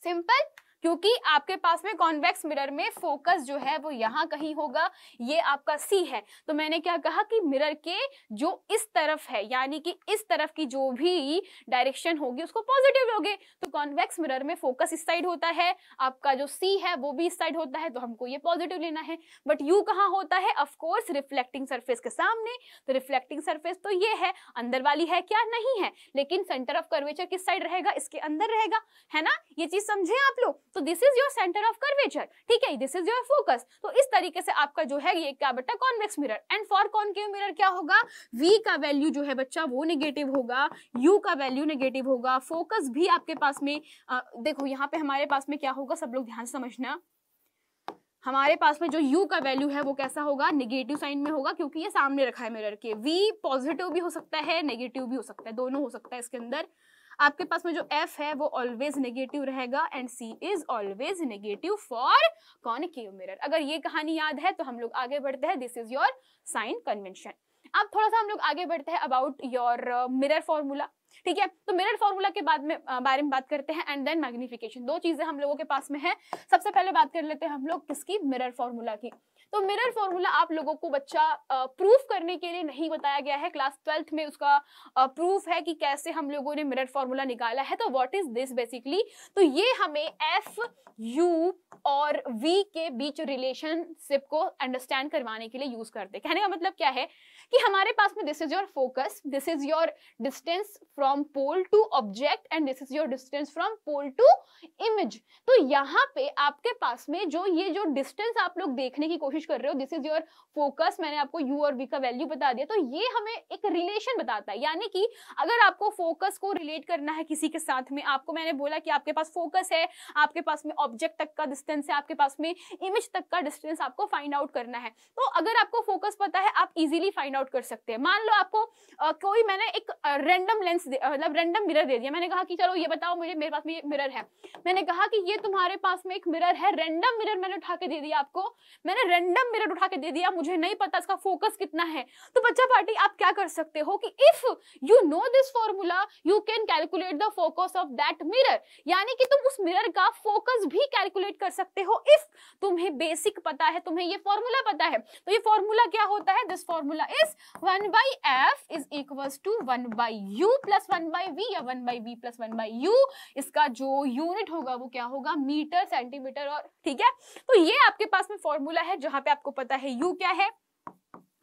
simple क्योंकि आपके पास में कॉन्वेक्स मिरर में फोकस जो है वो यहाँ कहीं होगा ये आपका सी है तो मैंने क्या कहा कि मिरर के जो इस तरफ है यानी कि इस तरफ की जो भी डायरेक्शन होगी उसको पॉजिटिव लोगे तो कॉन्वेक्स मिरर में फोकस इस साइड होता है आपका जो सी है वो भी इस साइड होता है तो हमको ये पॉजिटिव लेना है बट यू कहाँ होता है ऑफकोर्स रिफ्लेक्टिंग सर्फेस के सामने तो रिफ्लेक्टिंग सर्फेस तो ये है अंदर वाली है क्या नहीं है लेकिन सेंटर ऑफ कर्वेचर किस साइड रहेगा इसके अंदर रहेगा है ना ये चीज समझे आप लोग तो this is your centre of curvature ठीक है दिस इज योर फोकस तो इस तरीके से आपका जो है ये क्या बेटा convex mirror and for concave mirror क्या होगा वी का वैल्यू जो है बच्चा वो निगेटिव होगा यू का वैल्यू निगेटिव होगा फोकस भी आपके पास में आ, देखो यहाँ पे हमारे पास में क्या होगा सब लोग ध्यान समझना हमारे पास में जो U का वैल्यू है वो कैसा होगा नेगेटिव साइन में होगा क्योंकि ये सामने रखा है मिरर के V पॉजिटिव भी हो सकता है नेगेटिव भी हो सकता है दोनों हो सकता है इसके अंदर आपके पास में जो एफ है वो ऑलवेज नेगेटिव रहेगा and c is always negative for con mirror अगर ये कहानी याद है तो हम लोग आगे बढ़ते हैं this is your sign convention अब थोड़ा सा हम लोग आगे बढ़ते हैं अबाउट योर मिरर फॉर्मूला ठीक है तो मिरर फॉर्मूला के बाद में uh, बारे में बात करते हैं एंड देन मैग्निफिकेशन दो चीजें हम लोगों के पास में है सबसे पहले बात कर लेते हैं हम लोग किसकी मिरर फॉर्मूला की तो मिरर फॉर्मूला आप लोगों को बच्चा प्रूफ करने के लिए नहीं बताया गया है क्लास ट्वेल्थ में उसका प्रूफ है कि कैसे हम लोगों ने मिरर फॉर्मूला निकाला है तो व्हाट इज दिस बेसिकली तो ये हमें एफ यू और वी के बीच रिलेशनशिप को अंडरस्टैंड करवाने के लिए यूज करते कहने का मतलब क्या है कि हमारे पास में this is your focus this is your distance from pole to object and this is your distance from pole to image तो यहाँ पे आपके पास में जो ये जो डिस्टेंस आप लोग देखने की कोशिश कर रहे हो दिस इज योर फोकस मैंने आपको यू और वी का वैल्यू बता दिया तो ये हमें एक रिलेशन बताता है यानी कि अगर आपको फोकस को रिलेट करना है किसी के साथ में आपको मैंने बोला कि आपके पास फोकस है आपके पास में ऑब्जेक्ट तक का डिस्टेंस है आपके पास में इमेज तक का डिस्टेंस आपको फाइंड आउट करना है तो अगर आपको फोकस पता है आप इजिली फाइंड आउट आउट कर सकते हैं मान लो आपको आ, कोई मैंने एक रैंडम लेंस मतलब रैंडम मिरर दे दिया मैंने कहा कि चलो ये बताओ मुझे मेरे पास में ये मिरर है मैंने कहा कि ये तुम्हारे पास में एक मिरर है रैंडम मिरर मैंने उठा के दे दिया आपको मैंने रैंडम मिरर उठा के दे दिया मुझे नहीं पता इसका फोकस कितना है तो बच्चा पार्टी आप क्या कर सकते हो कि if you know this formula you can calculate the focus of that mirror यानी कि तुम उस मिरर का फोकस भी कैलकुलेट कर सकते हो इफ तुम्हें बेसिक पता है तुम्हें ये फॉर्मूला पता है तो ये फॉर्मूला क्या होता है this formula is one by F is equal to one by u plus one by v या one by v plus one by u इसका जो यूनिट होगा वो क्या होगा मीटर सेंटीमीटर और ठीक है तो ये आपके पास में फॉर्मूला है जहां पे आपको पता है यू क्या है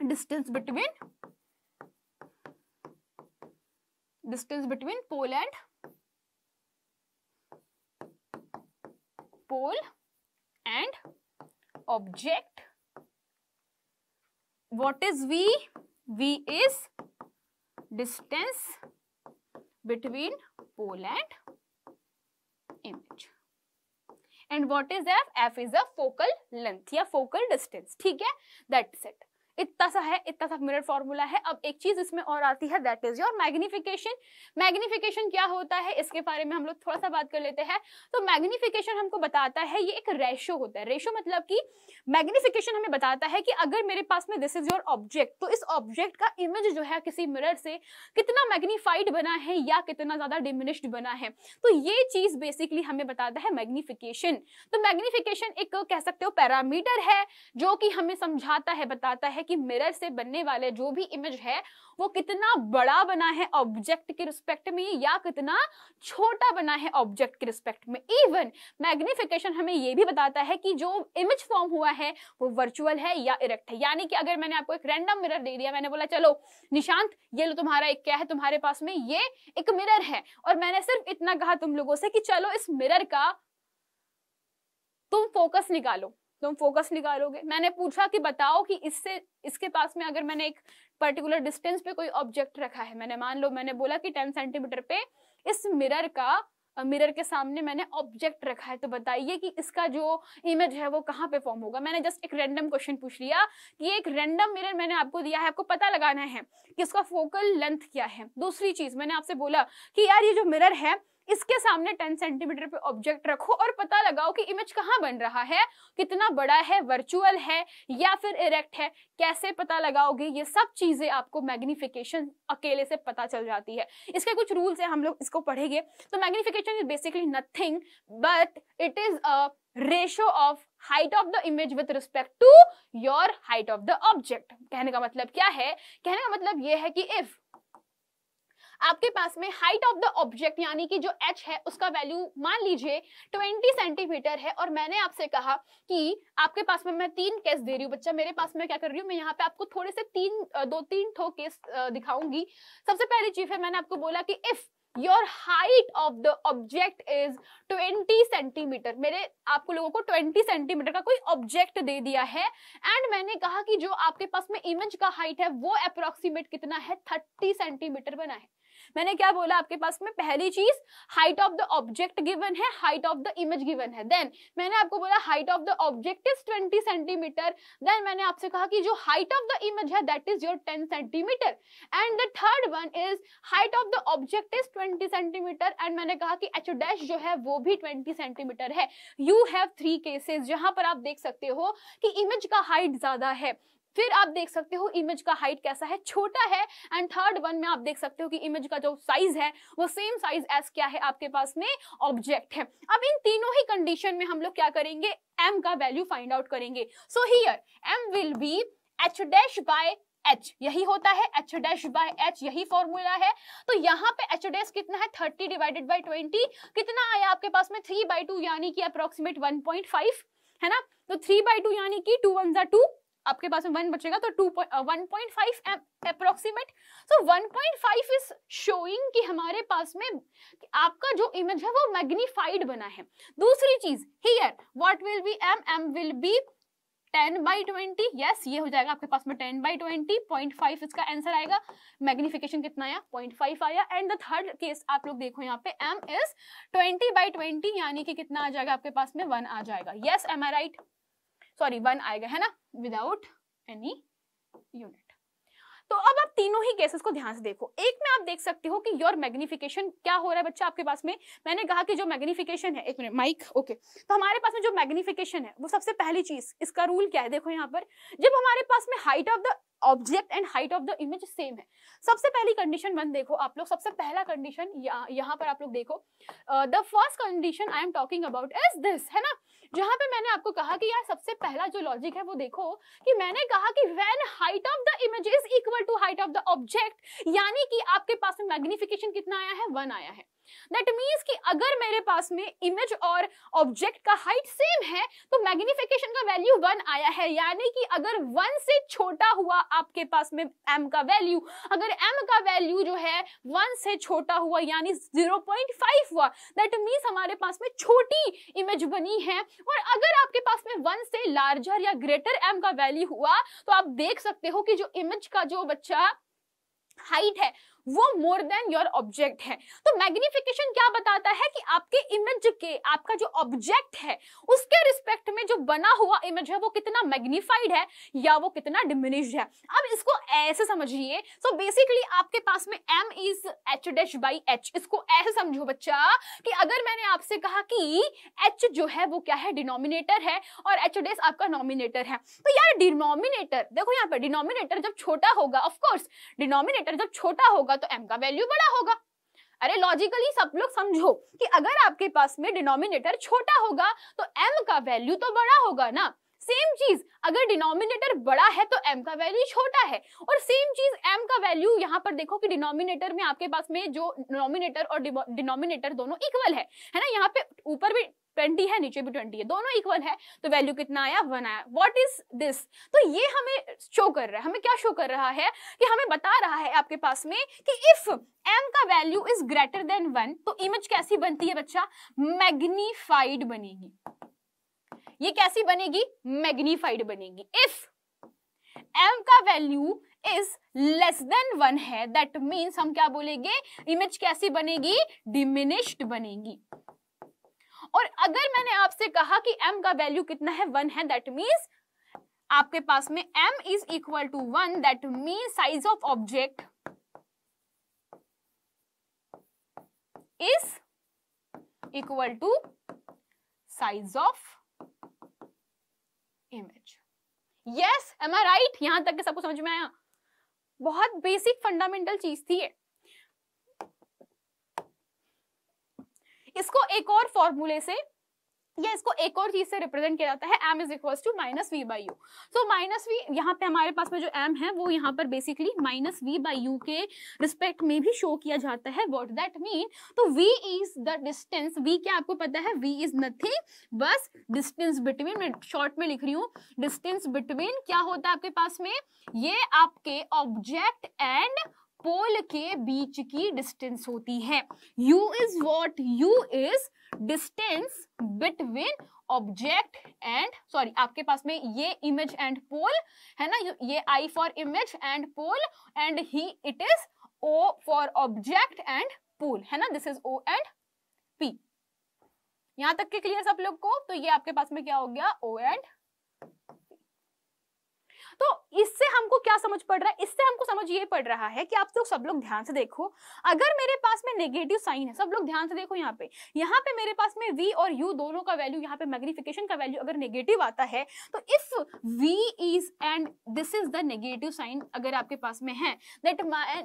distance between distance between pole and pole and object what is v v is distance between pole and image and what is f f is the focal length या focal distance ठीक है that's it इतना सा है इतना सा mirror formula है अब एक चीज इसमें और आती है that is your magnification magnification क्या होता है इसके बारे में हम लोग थोड़ा सा बात कर लेते हैं तो मैग्निफिकेशन हमको बताता है ये एक रेशो होता है रेशो मतलब कि मैग्निफिकेशन हमें बताता है कि अगर मेरे पास में दिस इज योर ऑब्जेक्ट तो इस ऑब्जेक्ट का इमेज जो है किसी मिरर से कितना मैग्निफाइड बना है या कितना ज्यादा डिमिनिश्ड बना है तो ये चीज बेसिकली हमें बताता है मैग्निफिकेशन तो मैग्निफिकेशन एक कह सकते हो पैरामीटर है जो कि हमें समझाता है बताता है कि मिरर से बनने वाले जो भी इमेज है वो कितना बड़ा बना है ऑब्जेक्ट के रिस्पेक्ट में या कितना छोटा बना है ऑब्जेक्ट के रिस्पेक्ट में इवन मैग्निफिकेशन हमें ये भी बताता है कि जो इमेज फॉर्म हुआ है वो वर्चुअल है या इरेक्ट है यानी कि अगर मैंने आपको एक रैंडम मिरर दे दिया मैंने बोला चलो निशांत ये लो तुम्हारा एक क्या है तुम्हारे पास में ये एक मिरर है और मैंने सिर्फ इतना कहा तुम लोगों से कि चलो इस मिरर का तुम फोकस निकालो तुम फोकस निकालोगे मैंने पूछा कि बताओ कि इससे इसके पास में अगर मैंने एक पर्टिकुलर डिस्टेंस पे कोई ऑब्जेक्ट रखा है मैंने मान लो मैंने बोला कि टेन सेंटीमीटर पे इस मिरर का मिरर के सामने मैंने ऑब्जेक्ट रखा है तो बताइए कि इसका जो इमेज है वो कहाँ पे फॉर्म होगा मैंने जस्ट एक रैंडम क्वेश्चन पूछ लिया कि एक रैंडम मिरर मैंने आपको दिया है आपको पता लगाना है कि इसका फोकल लेंथ क्या है दूसरी चीज मैंने आपसे बोला कि यार ये जो मिरर है इसके सामने टेन सेंटीमीटर पे ऑब्जेक्ट रखो और पता लगाओ कि इमेज कहाँ बन रहा है कितना बड़ा है वर्चुअल है या फिर इरेक्ट है कैसे पता लगाओगे ये सब चीजें आपको मैग्निफिकेशन अकेले से पता चल जाती है इसके कुछ रूल्स हैं हम लोग इसको पढ़ेंगे तो magnification is basically nothing but it is a ratio of height of the image with respect to your height of the object कहने का मतलब क्या है कहने का मतलब यह है कि इफ आपके पास में हाइट ऑफ द ऑब्जेक्ट यानी कि जो एच है उसका वैल्यू मान लीजिए ट्वेंटी सेंटीमीटर है और मैंने आपसे कहा कि आपके पास में मैं तीन केस दे रही हूँ बच्चा मेरे पास में क्या कर रही हूँ मैं यहाँ पे आपको थोड़े से तीन दो तीन ठो केस दिखाऊंगी सबसे पहली चीज है मैंने आपको बोला की if your height of the object is 20 centimetre मेरे आपको लोगों को 20 सेंटीमीटर का कोई ऑब्जेक्ट दे दिया है एंड मैंने कहा कि जो आपके पास में इमेज का हाइट है वो अप्रोक्सीमेट कितना है 30 सेंटीमीटर बना है मैंने क्या बोला आपके पास में पहली चीज height of the object given है height of the image given है देन मैंने आपको बोला height of the object is twenty centimetre then मैंने आपसे कहा कि जो हाइट ऑफ द इमेज है that is your ten centimetre and the third one is height of the object is twenty centimetre and मैंने कहा कि एच डैश जो है वो भी ट्वेंटी सेंटीमीटर है यू हैव थ्री केसेस जहां पर आप देख सकते हो कि इमेज का हाइट ज्यादा है फिर आप देख सकते हो इमेज का हाइट कैसा है छोटा है एंड थर्ड वन में आप देख सकते हो कि इमेज का जो साइज है वो सेम साइज एस क्या है आपके पास में ऑब्जेक्ट है अब इन तीनों ही कंडीशन में हम लोग क्या करेंगे एम का वैल्यू फाइंड आउट करेंगे so here m will be h dash by h यही होता है एच डैश बाय एच यही फॉर्मूला है तो यहाँ पे एच डैश कितना है थर्टी डिवाइडेड बाई ट्वेंटी कितना आया आपके पास में थ्री बाई टू यानी कि अप्रोक्सीमेट वन पॉइंट फाइव है ना तो थ्री बाई टू यानी कि टू वन जा टू आपके पास में वन बचेगा तो two one point five approximate so one point five is showing कि हमारे पास में आपका जो इमेज है वो मैग्नीफाइड बना है दूसरी चीज here what will be m m will be ten by twenty yes ये हो जाएगा आपके पास में ten by twenty point five इसका आंसर आएगा मैग्निफिकेशन कितना आया पॉइंट फाइव आया एंड द थर्ड केस आप लोग देखो यहाँ पे m is twenty by twenty यानी कि कितना आ जाएगा आपके पास में वन आ जाएगा yes am I right sorry one आएगा है ना विदाउट एनी यूनिट तो अब आप तीनों ही केसेस को ध्यान से देखो एक में आप देख सकते हो कि योर मैग्निफिकेशन क्या हो रहा है बच्चा आपके पास में मैंने कहा कि जो मैग्निफिकेशन है एक मिनट माइक ओके तो हमारे पास में जो मैग्निफिकेशन है वो सबसे पहली चीज इसका रूल क्या है देखो यहाँ पर जब हमारे पास में height of the object and height of the image same है सबसे पहली कंडीशन वन देखो आप लोग सबसे पहला कंडीशन यहाँ पर आप लोग देखो the first condition I am talking about is this है ना जहां पे मैंने आपको कहा कि यार सबसे पहला जो लॉजिक है वो देखो कि मैंने कहा कि when height of the image is equal to height of the object यानी कि आपके पास में मैग्निफिकेशन कितना आया है वन आया है दैट मीन्स कि अगर मेरे पास में इमेज और ऑब्जेक्ट का हाइट सेम है तो मैग्निफिकेशन का वैल्यू वन आया है यानी कि अगर वन से छोटा हुआ आपके पास में एम का वैल्यू अगर एम का वैल्यू जो है वन से छोटा हुआ यानी जीरो पॉइंट फाइव हुआ दैट मीन्स हमारे पास में छोटी इमेज बनी है और अगर आपके पास में वन से लार्जर या ग्रेटर एम का वैल्यू हुआ तो आप देख सकते हो कि जो इमेज का जो बच्चा हाइट है वो मोर देन योर ऑब्जेक्ट है तो मैग्निफिकेशन क्या बताता है कि आपके इमेज के आपका जो ऑब्जेक्ट है उसके रिस्पेक्ट में जो बना हुआ इमेज है वो कितना मैग्निफाइड है या वो कितना डिमिनिश्ड है अब इसको ऐसे समझिए सो बेसिकली आपके पास में m is h dash by h इसको ऐसे समझो बच्चा कि अगर मैंने आपसे कहा कि एच जो है वो क्या है डिनोमिनेटर है और एच डैश आपका नॉमिनेटर है तो यार डिनोमिनेटर देखो यहाँ पर डिनोमिनेटर जब छोटा होगा ऑफकोर्स डिनोमिनेटर जब छोटा होगा होगा तो एम का वैल्यू बड़ा होगा अरे लॉजिकली सब लोग समझो कि अगर आपके पास में डिनोमिनेटर छोटा होगा तो एम का वैल्यू तो बड़ा होगा ना सेम चीज अगर डिनोमिनेटर बड़ा है तो एम का वैल्यू छोटा है और सेम चीज एम का वैल्यू यहाँ पर देखो कि डिनोमिनेटर में आपके पास में जो डिनोमिनेटर और डिनोमिनेटर दोनों इक्वल है है ना यहाँ पे ऊपर भी ट्वेंटी है नीचे भी ट्वेंटी है दोनों इक्वल है तो वैल्यू कितना आया वन आया वॉट इज दिस तो ये हमें शो कर रहा है हमें क्या शो कर रहा है कि हमें बता रहा है आपके पास में कि इफ एम का value is greater than one तो इमेज कैसी बनती है बच्चा मैग्नीफाइड बनेगी ये कैसी बनेगी मैग्नीफाइड बनेगी इफ एम का value is less than one है दैट मीन्स हम क्या बोलेंगे इमेज कैसी बनेगी डिमिनिश्ड बनेगी और अगर मैंने आपसे कहा कि m का वैल्यू कितना है वन है दैट मीन्स आपके पास में m is equal to one that means size of object is equal to size of image yes am I right यहां तक के सबको समझ में आया बहुत बेसिक फंडामेंटल चीज थी इसको एक और फॉर्मूले से या इसको एक और चीज से रिप्रेजेंट किया जाता है m is equal to minus v by u so minus v यहाँ पे हमारे पास में जो एम है वो यहाँ पर basically minus v by u के रिस्पेक्ट में भी शो किया जाता है वॉट दैट मीन तो v is the distance v क्या आपको पता है वी इज नथिंग बस डिस्टेंस बिटवीन मैं शॉर्ट में लिख रही हूँ डिस्टेंस बिटवीन क्या होता है आपके पास में ये आपके ऑब्जेक्ट एंड पोल के बीच की डिस्टेंस होती है u is what u is distance between object and sorry आपके पास में ये इमेज एंड पोल है ना ये I for image and pole and he it is O for object and pole है ना this is O and P यहां तक के क्लियर सब लोग को तो ये आपके पास में क्या हो गया ओ एंड तो इससे हमको क्या समझ पड़ रहा है इससे हमको समझ ये पड़ रहा है कि आप लोग तो सब लोग ध्यान से देखो अगर मेरे पास में नेगेटिव साइन है सब लोग ध्यान से देखो यहाँ पे यहाँ पे मेरे पास में वी और यू दोनों का वैल्यू यहाँ पे मैग्निफिकेशन का वैल्यू अगर नेगेटिव आता है तो if v is and this is the negative sign अगर आपके पास में है दैट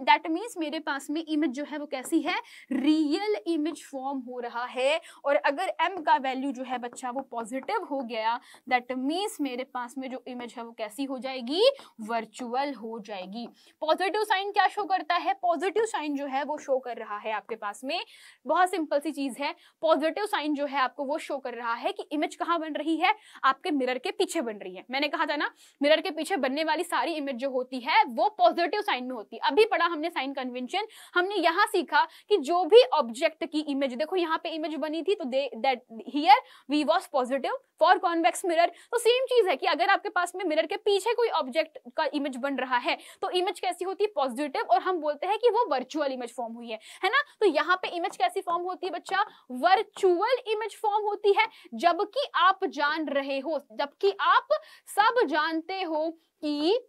दैट मीन्स मेरे पास में इमेज जो है वो कैसी है रियल इमेज फॉर्म हो रहा है और अगर एम का वैल्यू जो है बच्चा वो पॉजिटिव हो गया दैट मीन्स मेरे पास में जो इमेज है वो कैसी हो जाएगी जाएगी वर्चुअल हो जाएगी पॉजिटिव साइन क्या शो करता है पॉजिटिव साइन जो है वो शो कर रहा है आपके पास में बहुत सिंपल सी चीज है पॉजिटिव साइन जो है आपको वो शो कर रहा है कि इमेज कहाँ बन रही है आपके मिरर के पीछे बन रही है मैंने कहा था ना मिरर के पीछे बनने वाली सारी इमेज जो होती है वो पॉजिटिव साइन में होती है अभी पढ़ा हमने साइन कन्वेंशन हमने यहाँ सीखा कि जो भी ऑब्जेक्ट की इमेज देखो यहाँ पे इमेज बनी थी तो that here v was positive for convex mirror तो सेम चीज है कि अगर आपके पास में मिरर के पीछे कोई ऑब्जेक्ट का इमेज बन रहा है तो इमेज कैसी होती है पॉजिटिव और हम बोलते हैं कि वो वर्चुअल इमेज फॉर्म हुई है है ना तो यहाँ पे इमेज कैसी फॉर्म होती है बच्चा वर्चुअल इमेज फॉर्म होती है जबकि आप जान रहे हो जबकि आप सब जानते हो कि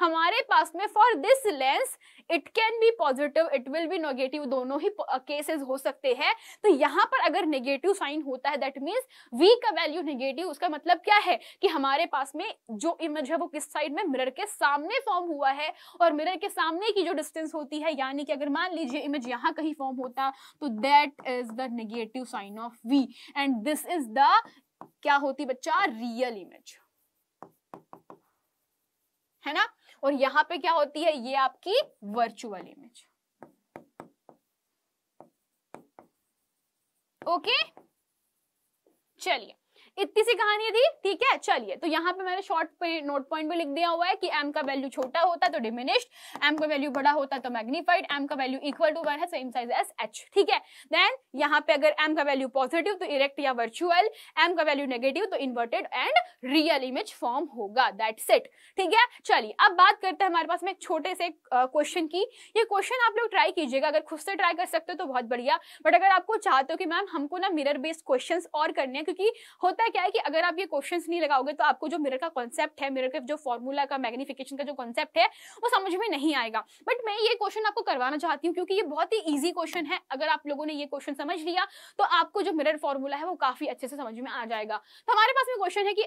हमारे पास में for this lens it can be positive it will be negative दोनों ही केसेस हो सकते हैं तो यहाँ पर अगर नेगेटिव साइन होता है दैट मीन्स वी का वैल्यू नेगेटिव उसका मतलब क्या है कि हमारे पास में जो इमेज है वो किस साइड में मिरर के सामने फॉर्म हुआ है और मिरर के सामने की जो डिस्टेंस होती है यानी कि अगर मान लीजिए इमेज यहाँ कहीं फॉर्म होता तो that is the negative sign of v and this is the क्या होती बच्चा रियल इमेज है ना और यहाँ पे क्या होती है ये आपकी वर्चुअल इमेज ओके चलिए इतनी सी कहानी थी ठीक है चलिए तो यहाँ पे मैंने शॉर्ट नोट पॉइंट भी लिख दिया हुआ है कि एम का वैल्यू छोटा होता तो डिमिनिश्ड एम का वैल्यू बड़ा होता तो मैग्नीफाइड एम का वैल्यू इक्वल टू वन है सेम साइज एस एच ठीक है देन यहाँ पे अगर एम का वैल्यू पॉजिटिव तो इरेक्ट या वर्चुअल एम का वैल्यू नेगेटिव तो inverted and real image form होगा दैट सेट ठीक है चलिए अब बात करते हैं हमारे पास में एक छोटे से क्वेश्चन की ये क्वेश्चन आप लोग ट्राई कीजिएगा अगर खुद से ट्राई कर सकते हो तो बहुत बढ़िया बट अगर आपको चाहते हो कि मैम हमको ना मिरर बेस्ड क्वेश्चन और करने हैं क्योंकि होता है होता क्या है कि अगर आप ये क्वेश्चंस नहीं लगाओगे तो आपको जो मिरर का कॉन्सेप्ट है मिरर का जो फॉर्मूला का मैग्निफिकेशन का जो कॉन्सेप्ट है वो समझ में नहीं आएगा बट मैं ये क्वेश्चन आपको करवाना चाहती हूँ क्योंकि ये बहुत ही ईजी क्वेश्चन है अगर आप लोगों ने ये क्वेश्चन समझ लिया तो आपको जो मिरर फॉर्मूला है वो काफी अच्छे से समझ में आ जाएगा तो हमारे पास में क्वेश्चन है कि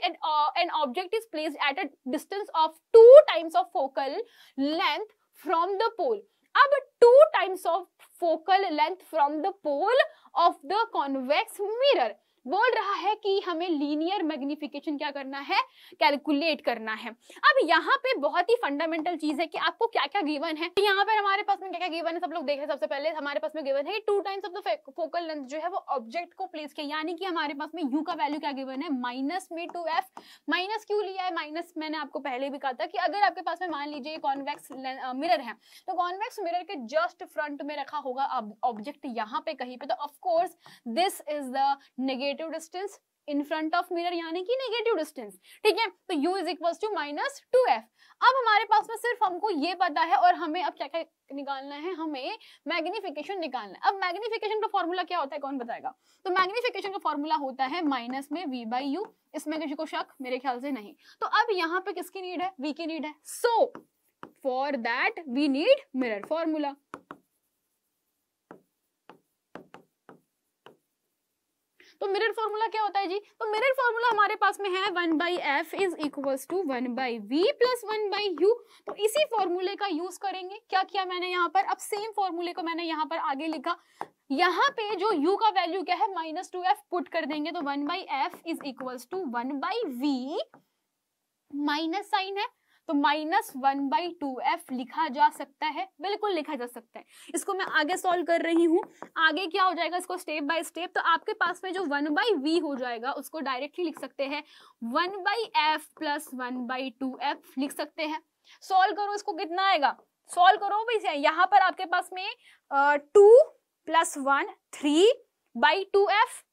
an object is place at a distance of two times of focal length from the pole अब two times of focal length from the pole of the convex mirror बोल रहा है कि हमें लीनियर मैग्निफिकेशन क्या करना है कैलकुलेट करना है अब यहाँ पे बहुत ही फंडामेंटल चीज है कि आपको क्या क्या गिवन है तो यहाँ पर हमारे पास में क्या क्या गिवन है सब लोग देखे सबसे पहले हमारे पास में गिवन है कि two times of the focal length जो है वो ऑब्जेक्ट को प्लेस किया यानी कि हमारे पास में यू का वैल्यू क्या गिवन है माइनस में टू एफ माइनस क्यू लिया है माइनस मैंने आपको पहले भी कहा था कि अगर आपके पास में मान लीजिए कॉन्वेक्स मिरर है तो कॉन्वेक्स मिरर के जस्ट फ्रंट में रखा होगा ऑब्जेक्ट यहाँ पे कहीं पे तो of course this is the negative negative distance in front of mirror यानी कि नेगेटिव डिस्टेंस ठीक है तो u is equal to minus two f अब हमारे पास में सिर्फ हमको ये पता है और हमें अब क्या क्या निकालना है हमें मैग्निफिकेशन निकालना है अब मैग्निफिकेशन का फॉर्मूला क्या होता है कौन बताएगा तो मैग्निफिकेशन का फॉर्मूला होता है माइनस में v बाई यू इसमें किसी को शक मेरे ख्याल से नहीं तो अब यहाँ पे किसकी नीड है v की नीड है so for that we need mirror formula तो मिरर फॉर्मूला क्या होता है जी तो मिरर फॉर्मूला हमारे पास में है one by F is equals to one by v plus one by u तो इसी फॉर्मूले का यूज करेंगे क्या किया मैंने यहाँ पर अब सेम फॉर्मूले को मैंने यहाँ पर आगे लिखा यहाँ पे जो u का वैल्यू क्या है माइनस टू एफ पुट कर देंगे तो one by F is equal to one by we minus sign है तो minus one by two f लिखा जा सकता है बिल्कुल लिखा जा सकता है इसको मैं आगे सॉल्व कर रही हूँ आगे क्या हो जाएगा इसको स्टेप बाय स्टेप तो आपके पास में जो वन बाई वी हो जाएगा उसको डायरेक्टली लिख सकते हैं one by f plus one by two f लिख सकते हैं सॉल्व करो इसको कितना आएगा सॉल्व करो भाई यहाँ पर आपके पास में two plus one three by two f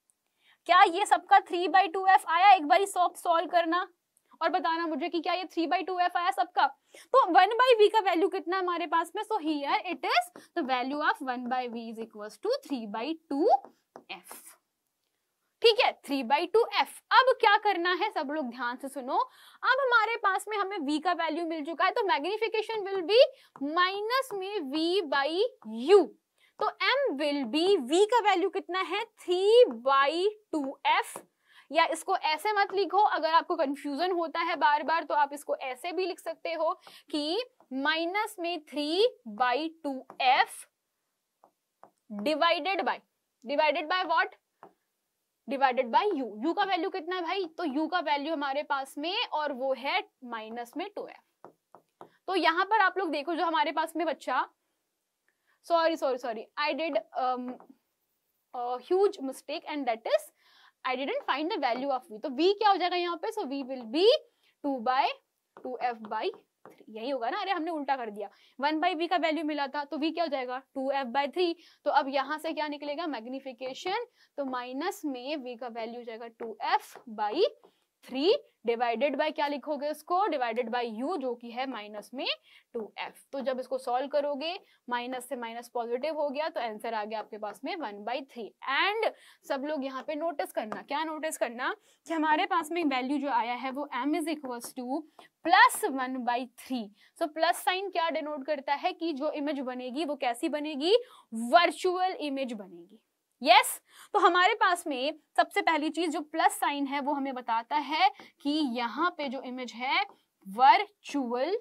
क्या ये सबका थ्री बाई टू एफ आया एक बार सॉल्व करना और बताना मुझे कि क्या ये थ्री बाई टू एफ आया सबका तो वन बाई वी का वैल्यू कितना हमारे पास में so here it is the value of one by v is equal to three by two F ठीक है थ्री बाई टू एफ अब क्या करना है सब लोग ध्यान से सुनो अब हमारे पास में हमें v का वैल्यू मिल चुका है तो मैग्निफिकेशन विल बी माइनस में v बाई यू तो m विल बी v का वैल्यू कितना है थ्री बाई टू एफ या इसको ऐसे मत लिखो अगर आपको कंफ्यूजन होता है बार बार तो आप इसको ऐसे भी लिख सकते हो कि माइनस में three by two f divided by divided by what divided by u u का वैल्यू कितना है भाई तो यू का वैल्यू हमारे पास में और वो है माइनस में टू एफ तो यहां पर आप लोग देखो जो हमारे पास में बच्चा sorry sorry sorry I did huge mistake and that is I didn't find the value of v तो वी क्या हो जाएगा यहाँ पे so v will be two by two f by three यही होगा ना अरे हमने उल्टा कर दिया वन बाई वी का वैल्यू मिला था तो वी क्या हो जाएगा टू एफ बाई थ्री तो अब यहाँ से क्या निकलेगा मैग्निफिकेशन तो माइनस में वी का वैल्यू हो जाएगा two f by three divided by क्या लिखोगे इसको डिवाइडेड बाय यू जो कि है माइनस में टू एफ तो जब इसको सॉल्व करोगे माइनस से माइनस पॉजिटिव हो गया तो आंसर आ गया आपके पास में वन बाई थ्री एंड सब लोग यहाँ पे नोटिस करना क्या नोटिस करना कि हमारे पास में वैल्यू जो आया है वो m is equals to plus one by three so plus sign क्या डिनोट करता है कि जो इमेज बनेगी वो कैसी बनेगी वर्चुअल इमेज बनेगी यस yes? तो हमारे पास में सबसे पहली चीज जो प्लस साइन है वो हमें बताता है कि यहाँ पे जो इमेज है वर्चुअल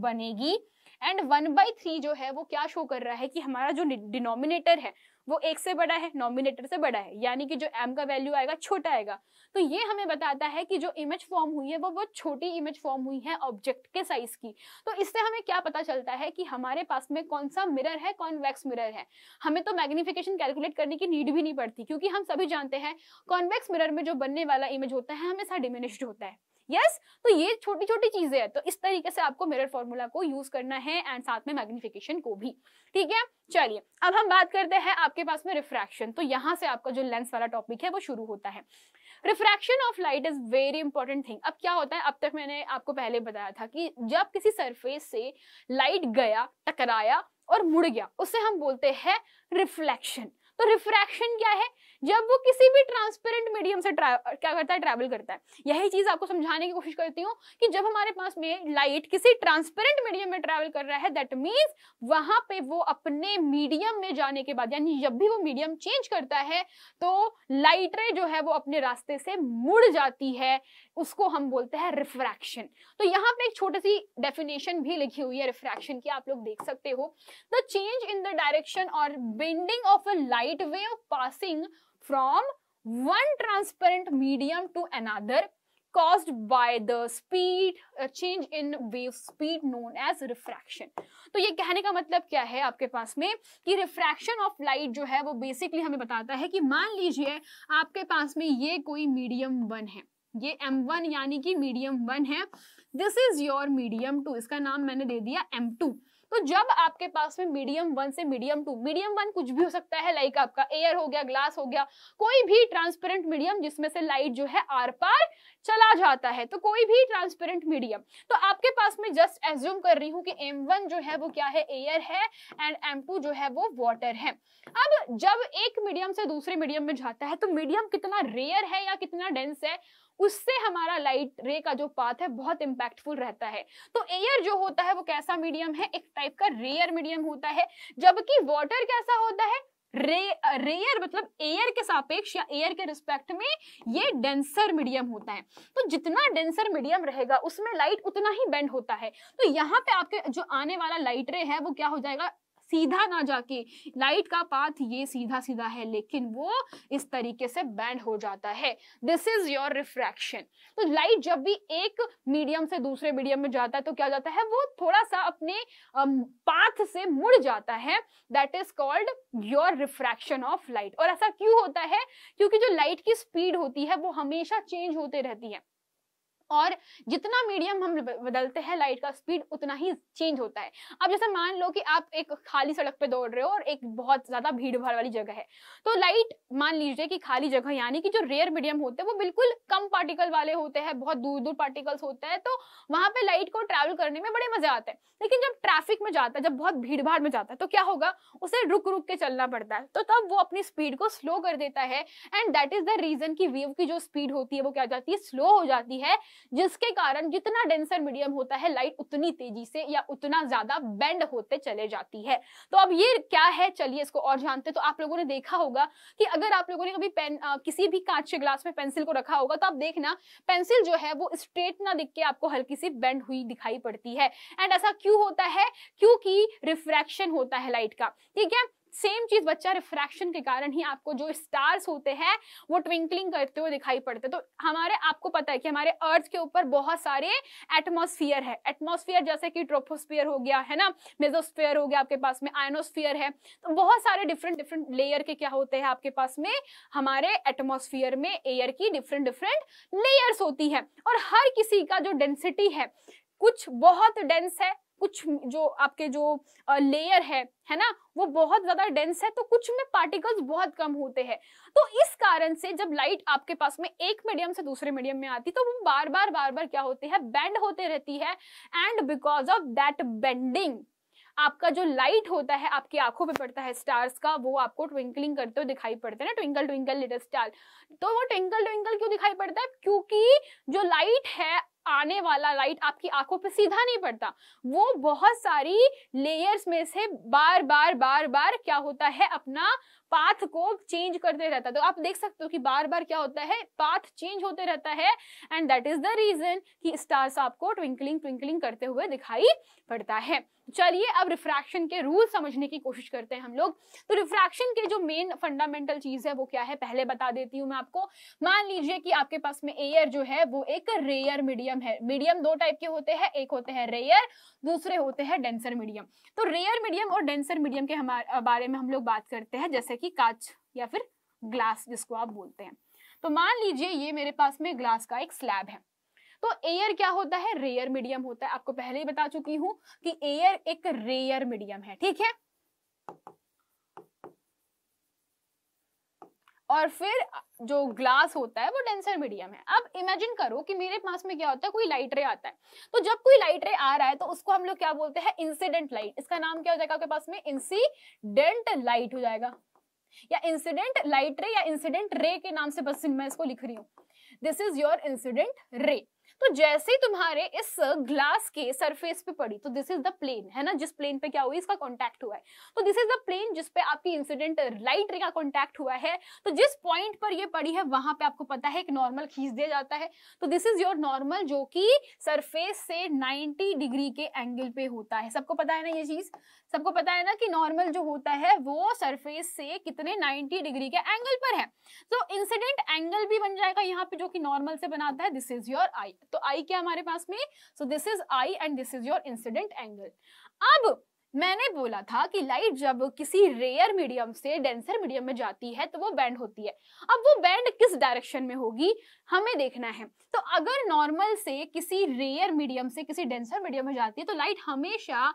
बनेगी एंड वन बाई थ्री जो है वो क्या शो कर रहा है कि हमारा जो डिनोमिनेटर है वो एक से बड़ा है नॉमिनेटर से बड़ा है यानी कि जो एम का वैल्यू आएगा छोटा आएगा तो ये हमें बताता है कि जो इमेज फॉर्म हुई है वो बहुत छोटी इमेज फॉर्म हुई है ऑब्जेक्ट के साइज की तो इससे हमें क्या पता चलता है कि हमारे पास में कौन सा मिरर है कॉन्वेक्स मिरर है हमें तो मैग्निफिकेशन कैलकुलेट करने की नीड भी नहीं पड़ती क्योंकि हम सभी जानते हैं कॉन्वेक्स मिरर में जो बनने वाला इमेज होता है हमेशा डिमिनिश्ड होता है यस तो ये छोटी छोटी चीजें हैं तो इस तरीके से आपको मिरर फॉर्मूला को यूज करना है एंड साथ में मैग्निफिकेशन को भी ठीक है चलिए अब हम बात करते हैं आपके पास में रिफ्रैक्शन तो यहाँ से आपका जो लेंस वाला टॉपिक है वो शुरू होता है refraction of light is very important thing अब क्या होता है अब तक मैंने आपको पहले बताया था कि जब किसी सरफेस से लाइट गया टकराया और मुड़ गया उसे हम बोलते हैं रिफ्लेक्शन तो रिफ्रैक्शन क्या है जब वो किसी भी ट्रांसपेरेंट मीडियम से क्या करता है ट्रैवल करता है यही चीज आपको समझाने की कोशिश करती हूँ कि जब हमारे पास में लाइट किसी ट्रांसपेरेंट मीडियम में ट्रैवल कर रहा है दैट मीन्स वहां पे वो अपने मीडियम में जाने के बाद यानी जब भी वो मीडियम चेंज करता है तो रे जो है वो अपने रास्ते से मुड़ जाती है उसको हम बोलते हैं रिफ्रैक्शन तो यहाँ पे एक छोटी सी डेफिनेशन भी लिखी हुई है रिफ्रैक्शन की आप लोग देख सकते हो the change in the direction और bending of a light way of passing from one transparent medium to another caused by the speed change in wave speed known as refraction. तो ये कहने का मतलब क्या है आपके पास में कि रिफ्रैक्शन ऑफ लाइट जो है वो बेसिकली हमें बताता है कि मान लीजिए आपके पास में ये कोई मीडियम वन है ये M1 यानी कि मीडियम वन है this is your medium two इसका नाम मैंने दे दिया M2 तो जब आपके पास में मीडियम वन से मीडियम टू मीडियम वन कुछ भी हो सकता है लाइक आपका एयर हो गया ग्लास हो गया कोई भी ट्रांसपेरेंट मीडियम जिसमें से लाइट जो है आर पार चला जाता है तो कोई भी ट्रांसपेरेंट मीडियम तो आपके पास में जस्ट एज्यूम कर रही हूँ कि एम जो है वो क्या है एयर है एंड एम जो है वो वॉटर है अब जब एक मीडियम से दूसरे मीडियम में जाता है तो मीडियम कितना रेयर है या कितना डेंस है उससे हमारा लाइट रे का जो पाथ है बहुत इंपैक्टफुल रहता है तो एयर जो होता है वो कैसा मीडियम है एक टाइप का रेयर मीडियम होता है जबकि वॉटर कैसा होता है रे रेयर मतलब एयर के सापेक्ष या एयर के रिस्पेक्ट में ये डेंसर मीडियम होता है तो जितना डेंसर मीडियम रहेगा उसमें लाइट उतना ही बेंड होता है तो यहाँ पे आपके जो आने वाला लाइट रे है वो क्या हो जाएगा सीधा ना जाके लाइट का पाथ ये सीधा सीधा है लेकिन वो इस तरीके से बैंड हो जाता है दिस इज योर रिफ्रैक्शन तो लाइट जब भी एक मीडियम से दूसरे मीडियम में जाता है तो क्या जाता है वो थोड़ा सा अपने पाथ से मुड़ जाता है that is called your refraction of light और ऐसा क्यों होता है क्योंकि जो लाइट की स्पीड होती है वो हमेशा चेंज होते रहती है और जितना मीडियम हम बदलते हैं लाइट का स्पीड उतना ही चेंज होता है अब जैसे मान लो कि आप एक खाली सड़क पे दौड़ रहे हो और एक बहुत ज्यादा भीड़ भाड़ वाली जगह है तो लाइट मान लीजिए कि खाली जगह यानी कि जो रेयर मीडियम होते हैं वो बिल्कुल कम पार्टिकल वाले होते हैं बहुत दूर दूर पार्टिकल्स होते हैं तो वहां पर लाइट को ट्रेवल करने में बड़े मजे आते हैं लेकिन जब ट्रैफिक में जाता है जब बहुत भीड़ भाड़ में जाता है तो क्या होगा उसे रुक रुक के चलना पड़ता है तो तब वो अपनी स्पीड को स्लो कर देता है and that is the reason की वेव की जो स्पीड होती है वो क्या जाती है स्लो हो जाती है जिसके कारण जितना डेंसर मीडियम होता है लाइट उतनी तेजी से या उतना ज्यादा बेंड होते चले जाती है तो अब ये क्या है चलिए इसको और जानते तो आप लोगों ने देखा होगा कि अगर आप लोगों ने कभी पेन आ, किसी भी कांच के ग्लास में पेंसिल को रखा होगा तो आप देखना पेंसिल जो है वो स्ट्रेट ना दिख के आपको हल्की सी बेंड हुई दिखाई पड़ती है एंड ऐसा क्यों होता है क्योंकि रिफ्रैक्शन होता है लाइट का ठीक है सेम चीज बच्चा रिफ्रैक्शन के कारण ही आपको जो स्टार्स होते हैं वो ट्विंकलिंग करते हुए दिखाई पड़ते हैं तो हमारे आपको पता है कि हमारे अर्थ के ऊपर बहुत सारे एटमोस्फियर है एटमोस्फियर जैसे कि ट्रोपोस्फियर हो गया है ना मेजोस्फियर हो गया आपके पास में आयनोस्फियर है तो बहुत सारे डिफरेंट डिफरेंट लेयर के क्या होते हैं आपके पास में हमारे एटमोस्फियर में एयर की डिफरेंट डिफरेंट लेयर्स होती है और हर किसी का जो डेंसिटी है कुछ बहुत डेंस है कुछ जो आपके जो लेयर है है ना वो बहुत ज्यादा डेंस है तो कुछ में पार्टिकल्स बहुत कम होते हैं तो इस कारण से जब लाइट आपके पास में एक मीडियम से दूसरे मीडियम में आती तो वो बार बार बार बार क्या होते हैं बैंड होते रहती है and because of that bending आपका जो लाइट होता है आपकी आंखों पे पड़ता है स्टार्स का वो आपको ट्विंकलिंग करते हुए दिखाई पड़ते हैं ना ट्विंकल ट्विंकल लिटल स्टार तो वो ट्विंकल ट्विंकल क्यों दिखाई पड़ता है क्योंकि जो लाइट है आने वाला लाइट आपकी आंखों पर सीधा नहीं पड़ता वो बहुत सारी लेयर्स में से बार बार बार बार क्या होता है अपना पाथ को चेंज करते रहता है तो आप देख सकते हो कि बार बार क्या होता है पाथ चेंज होते रहता है and that is the reason कि स्टार्स आपको ट्विंकलिंग ट्विंकलिंग करते हुए दिखाई पड़ता है चलिए अब रिफ्रैक्शन के रूल समझने की कोशिश करते हैं हम लोग तो रिफ्रैक्शन के जो मेन फंडामेंटल चीज है वो क्या है पहले बता देती हूँ मैं आपको मान लीजिए कि आपके पास में एयर जो है वो एक रेयर मीडियम है मीडियम दो टाइप के होते हैं एक होते हैं रेयर दूसरे होते हैं डेंसर मीडियम तो रेयर मीडियम और डेंसर मीडियम के बारे में हम लोग बात करते हैं जैसे की कांच या फिर ग्लास जिसको आप बोलते हैं तो मान लीजिए ये मेरे पास में ग्लास का एक स्लैब है तो एयर क्या होता है रेयर मीडियम होता है आपको पहले ही बता चुकी हूं कि एयर एक रेयर मीडियम है ठीक है और फिर जो ग्लास होता है वो डेंसर मीडियम है अब इमेजिन करो कि मेरे पास में क्या होता है कोई लाइट रे आता है तो जब कोई लाइट रे आ रहा है तो उसको हम लोग क्या बोलते हैं इंसिडेंट लाइट इसका नाम क्या हो जाएगा आपके पास में इंसिडेंट लाइट हो जाएगा या इंसिडेंट लाइट रे या इंसिडेंट रे के नाम से बस मैं इसको लिख रही हूँ this is your incident ray तो जैसे ही तुम्हारे इस ग्लास के सरफेस पे पड़ी तो दिस इज द प्लेन है ना जिस प्लेन पे क्या हुई इसका कॉन्टैक्ट हुआ है तो दिस इज द प्लेन जिसपे आपकी इंसिडेंट लाइट का कॉन्टैक्ट हुआ है तो जिस पॉइंट पर ये पड़ी है वहां पे आपको पता है एक नॉर्मल खींच दिया जाता है तो दिस इज योर नॉर्मल जो कि सरफेस से नाइनटी डिग्री के एंगल पे होता है सबको पता है ना ये चीज सबको पता है ना कि नॉर्मल जो होता है वो सरफेस से कितने 90 डिग्री के एंगल पर है तो इंसिडेंट एंगल भी बन जाएगा यहाँ पे जो कि नॉर्मल से बनाता है दिस इज योर आई तो आई क्या हमारे पास में so this is i and this is your incident angle अब मैंने बोला था कि लाइट जब किसी रेयर मीडियम से डेंसर मीडियम में जाती है तो वो बैंड होती है अब वो बैंड किस डायरेक्शन में होगी हमें देखना है तो अगर नॉर्मल से किसी रेयर मीडियम से किसी डेंसर मीडियम में जाती है तो लाइट हमेशा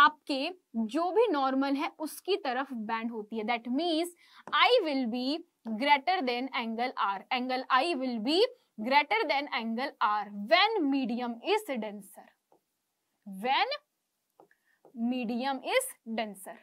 आपके जो भी नॉर्मल है उसकी तरफ बैंड होती है that means i will be greater than angle r angle I will be greater than angle r when medium is denser when medium is denser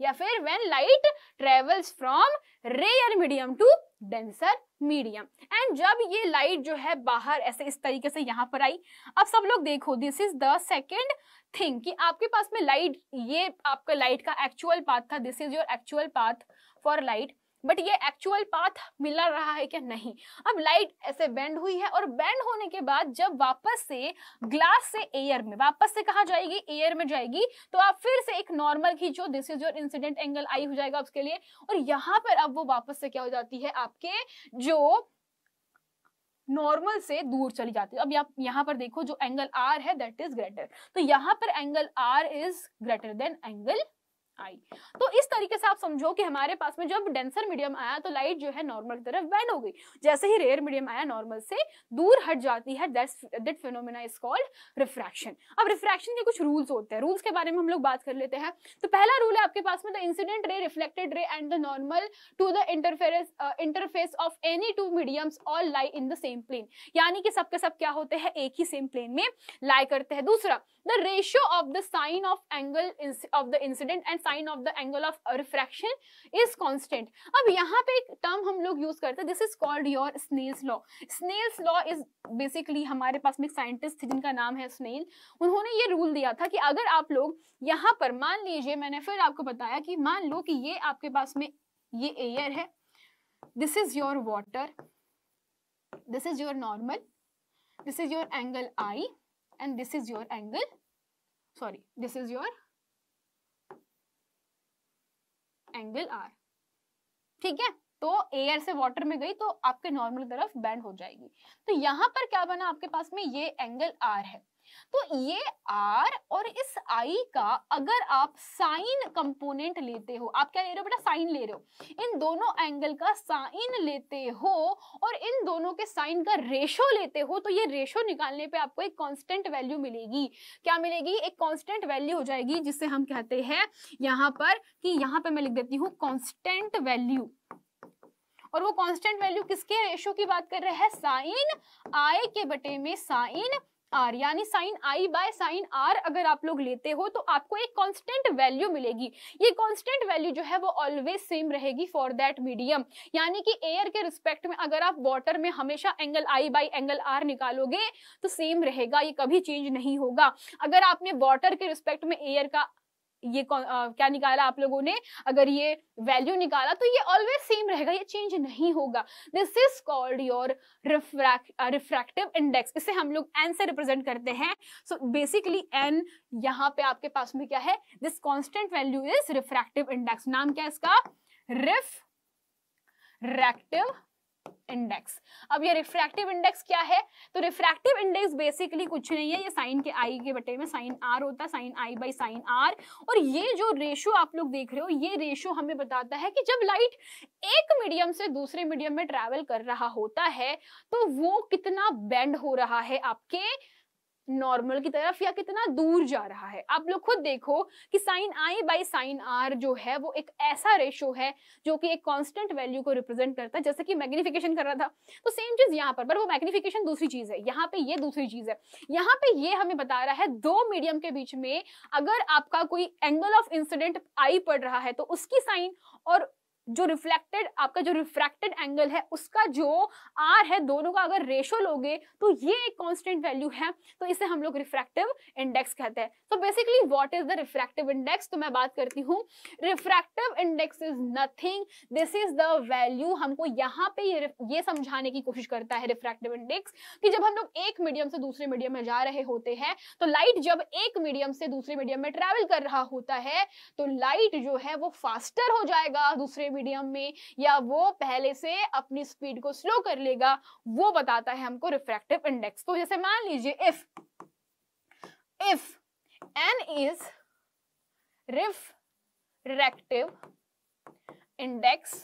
या फिर when light travels from rare medium to denser medium and जब ये light जो है बाहर ऐसे इस तरीके से यहाँ पर आई अब सब लोग देखो this is the second thing कि आपके पास में लाइट ये आपका लाइट का एक्चुअल पाथ था this is your actual path for light but ये एक्चुअल पाथ मिला रहा है क्या नहीं अब लाइट ऐसे बेंड हुई है और बेंड होने के बाद जब वापस से ग्लास से एयर में वापस से कहा जाएगी एयर में जाएगी तो आप फिर से एक नॉर्मल खींचो this is your incident angle i हो जाएगा उसके लिए और यहाँ पर अब वो वापस से क्या हो जाती है आपके जो नॉर्मल से दूर चली जाती है अब आप यहाँ पर देखो जो एंगल आर है दैट इज ग्रेटर तो यहाँ पर angle r is greater than angle आई तो इस तरीके से आप समझो कि हमारे पास में जब डेंसर मीडियम आया तो लाइट जो है नॉर्मल की तरफ बैंड हो गई जैसे ही रेयर मीडियम आया नॉर्मल से दूर हट जाती है that phenomena is called refraction अब रिफ्रैक्शन के कुछ रूल्स होते हैं रूल्स के बारे में हम लोग बात कर लेते हैं तो पहला रूल है आपके पास में the incident ray reflected ray and the normal to the interference interface of any two mediums all lie in the same plane यानी कि सबके सब क्या होते हैं एक ही सेम प्लेन में लाई करते हैं दूसरा the ratio of the sine of angle of the incident and sine of the angle of refraction is constant अब यहाँ पे एक टर्म हम लोग यूज करते हैं this is called your Snell's law Snell's law is basically हमारे पास में एक साइंटिस्ट थे जिनका नाम है स्नेल उन्होंने ये रूल दिया था कि अगर आप लोग यहाँ पर मान लीजिए मैंने फिर आपको बताया कि मान लो कि ये आपके पास में ये एयर है this is your water this is your normal this is your angle i and this is your angle sorry this is your angle r ठीक है तो एयर से वाटर में गई तो आपके नॉर्मल तरफ बैंड हो जाएगी तो यहाँ पर क्या बना आपके पास में ये एंगल आर है तो ये आर और इस आई का अगर आप साइन कंपोनेंट लेते हो आप क्या ले रहे हो बेटा साइन ले रहे हो इन दोनों एंगल का साइन लेते हो और इन दोनों के साइन का रेशो लेते हो तो ये रेशो निकालने पे आपको एक कांस्टेंट वैल्यू मिलेगी क्या मिलेगी एक कांस्टेंट वैल्यू हो जाएगी जिसे हम कहते हैं यहाँ पर कि यहाँ पर मैं लिख देती हूँ कॉन्स्टेंट वैल्यू और वो कांस्टेंट वैल्यू किसके रेशो की बात कर रहे हैं साइन आई के बटे में साइन आर यानी sine i by sine r अगर आप लोग लेते हो तो आपको एक कांस्टेंट वैल्यू मिलेगी ये कांस्टेंट वैल्यू जो है वो ऑलवेज सेम रहेगी फॉर दैट मीडियम यानी कि एयर के रिस्पेक्ट में अगर आप वाटर में हमेशा angle i by angle r निकालोगे तो सेम रहेगा ये कभी चेंज नहीं होगा अगर आपने वाटर के रिस्पेक्ट में एयर का ये आ, क्या निकाला आप लोगों ने अगर ये वैल्यू निकाला तो ये ऑलवेज सेम रहेगा ये चेंज नहीं होगा this is called your refractive index इसे हम लोग एन से रिप्रेजेंट करते हैं सो बेसिकली एन यहाँ पे आपके पास में क्या है this constant value is refractive index नाम क्या है इसका रिफ रैक्टिव इंडेक्स अब ये रिफ्रैक्टिव इंडेक्स क्या है तो रिफ्रैक्टिव इंडेक्स बेसिकली कुछ नहीं है ये साइन के आई के बटे में साइन आर होता है sine i by sine r और ये जो रेशो आप लोग देख रहे हो ये रेशो हमें बताता है कि जब लाइट एक मीडियम से दूसरे मीडियम में ट्रेवल कर रहा होता है तो वो कितना बेंड हो रहा है आपके नॉर्मल की तरफ या कितना दूर जा रहा है आप लोग खुद देखो कि sine i by sine r जो है वो एक ऐसा रेशो है जो कि एक कांस्टेंट वैल्यू को रिप्रेजेंट करता है जैसे कि मैग्निफिकेशन कर रहा था तो सेम चीज यहाँ पर पर वो मैग्निफिकेशन दूसरी चीज है यहाँ पे ये दूसरी चीज है यहाँ पे ये हमें बता रहा है दो मीडियम के बीच में अगर आपका कोई एंगल ऑफ इंसिडेंट आई पड़ रहा है तो उसकी साइन और जो रिफ्लेक्टेड आपका जो रिफ्रैक्टेड एंगल है उसका जो आर है दोनों का अगर रेशो लोगे तो ये एक कॉन्स्टेंट वैल्यू है तो इसे हम लोग रिफ्रैक्टिव इंडेक्स कहते हैं तो basically what is the refractive index तो मैं बात करती हूँ refractive index is nothing this is the value हमको यहाँ पे ये ये समझाने की कोशिश करता है रिफ्रैक्टिव इंडेक्स कि जब हम लोग एक मीडियम से दूसरे मीडियम में जा रहे होते हैं तो लाइट जब एक मीडियम से दूसरे मीडियम में ट्रेवल कर रहा होता है तो लाइट जो है वो फास्टर हो जाएगा दूसरे मीडियम में या वो पहले से अपनी स्पीड को स्लो कर लेगा वो बताता है हमको रिफ्रैक्टिव इंडेक्स तो जैसे मान लीजिए if if n is refractive index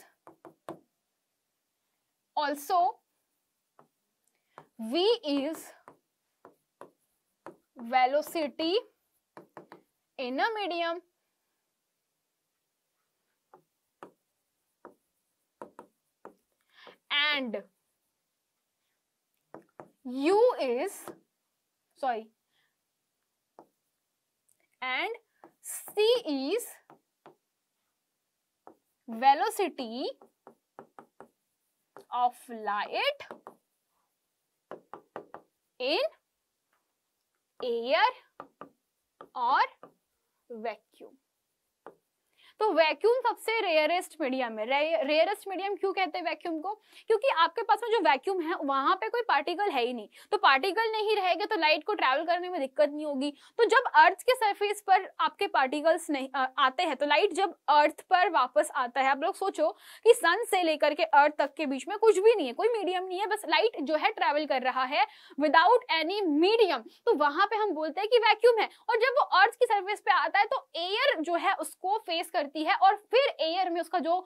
also v is velocity in a medium and u is sorry and c is velocity of light in air or vacuum तो वैक्यूम सबसे रेयरेस्ट मीडियम है rarest medium क्यों कहते हैं vacuum को क्योंकि आपके पास में जो वैक्यूम है वहां पे कोई पार्टिकल है ही नहीं तो पार्टिकल नहीं रहेगा तो लाइट को ट्रेवल करने में दिक्कत नहीं होगी तो जब अर्थ के सरफेस पर आपके पार्टिकल्स नहीं आते हैं तो लाइट जब अर्थ पर वापस आता है आप लोग सोचो कि सन से लेकर के अर्थ तक के बीच में कुछ भी नहीं है कोई मीडियम नहीं है बस लाइट जो है ट्रेवल कर रहा है विदाउट एनी मीडियम तो वहां पे हम बोलते हैं कि वैक्यूम है और जब वो अर्थ की सर्फेस पे आता है तो एयर जो है उसको फेस कर करती है और फिर एयर में उसका जो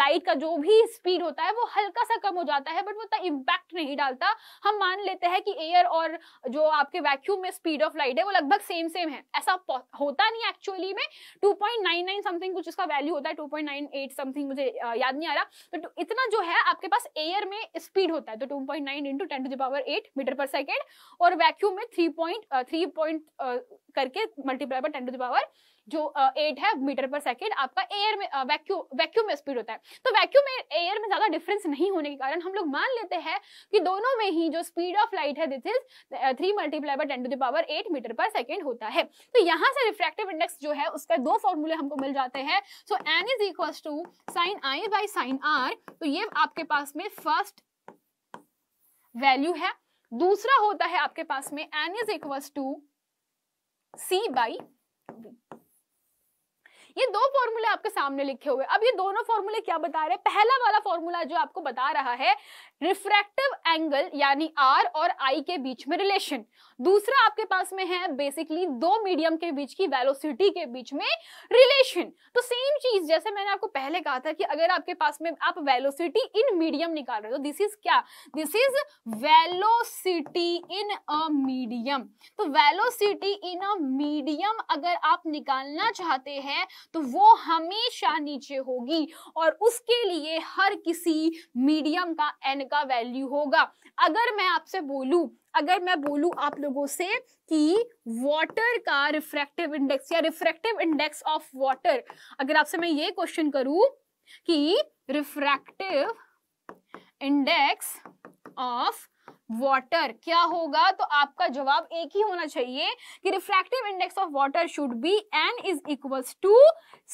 लाइट का जो भी स्पीड होता है वो हल्का सा कम हो जाता है बट वो इतना इम्पैक्ट नहीं डालता हम मान लेते हैं कि एयर और जो आपके वैक्यूम में स्पीड ऑफ लाइट है वो लगभग सेम सेम है ऐसा होता नहीं एक्चुअली में टू समथिंग कुछ इसका वैल्यू होता है टू समथिंग मुझे याद नहीं आ रहा तो इतना जो है आपके पास एयर में स्पीड होता है तो two point nine into ten to the power eight metre पर सेकेंड और वैक्यूम में थ्री पॉइंट थ्री पॉइंट करके मल्टीप्लाई पर टेन टू दावर जो एट है मीटर पर सेकेंड आपका एयर में वैक्यूम वैक्यूम में स्पीड होता है तो वैक्यूम में एयर में ज्यादा डिफरेंस नहीं होने के कारण हम लोग मान लेते हैं कि दोनों में ही जो स्पीड ऑफ लाइट है this is three multiply by ten to the power eight metre पर सेकेंड होता है तो यहाँ से रिफ्रैक्टिव इंडेक्स जो है उसका दो फॉर्मूले हमको मिल जाते हैं so n is equal to sine i by sine r तो ये आपके पास में फर्स्ट वैल्यू है दूसरा होता है आपके पास में n is equal to c by ये दो फॉर्मूले आपके सामने लिखे हुए अब ये दोनों फॉर्मूले क्या बता रहे हैं पहला वाला फॉर्मूला जो आपको बता रहा है रिफ्रैक्टिव एंगल यानी आर और आई के बीच में रिलेशन दूसरा आपके पास में है बेसिकली दो मीडियम के बीच की वेलोसिटी के बीच में रिलेशन तो सेम चीज जैसे मैंने आपको पहले कहा था कि अगर आपके पास में आप वेलोसिटी इन मीडियम निकाल रहे हो दिस इज क्या this is velocity in a medium तो वेलोसिटी इन अ मीडियम अगर आप निकालना चाहते हैं तो वो हमेशा नीचे होगी और उसके लिए हर किसी मीडियम का एन का वैल्यू होगा अगर मैं आपसे बोलू अगर मैं बोलूं आप लोगों से कि वाटर का रिफ्रैक्टिव इंडेक्स या रिफ्रैक्टिव इंडेक्स ऑफ वाटर अगर आपसे मैं ये क्वेश्चन करूं कि रिफ्रैक्टिव इंडेक्स ऑफ वाटर क्या होगा तो आपका जवाब एक ही होना चाहिए कि refractive index of water should be n is equals to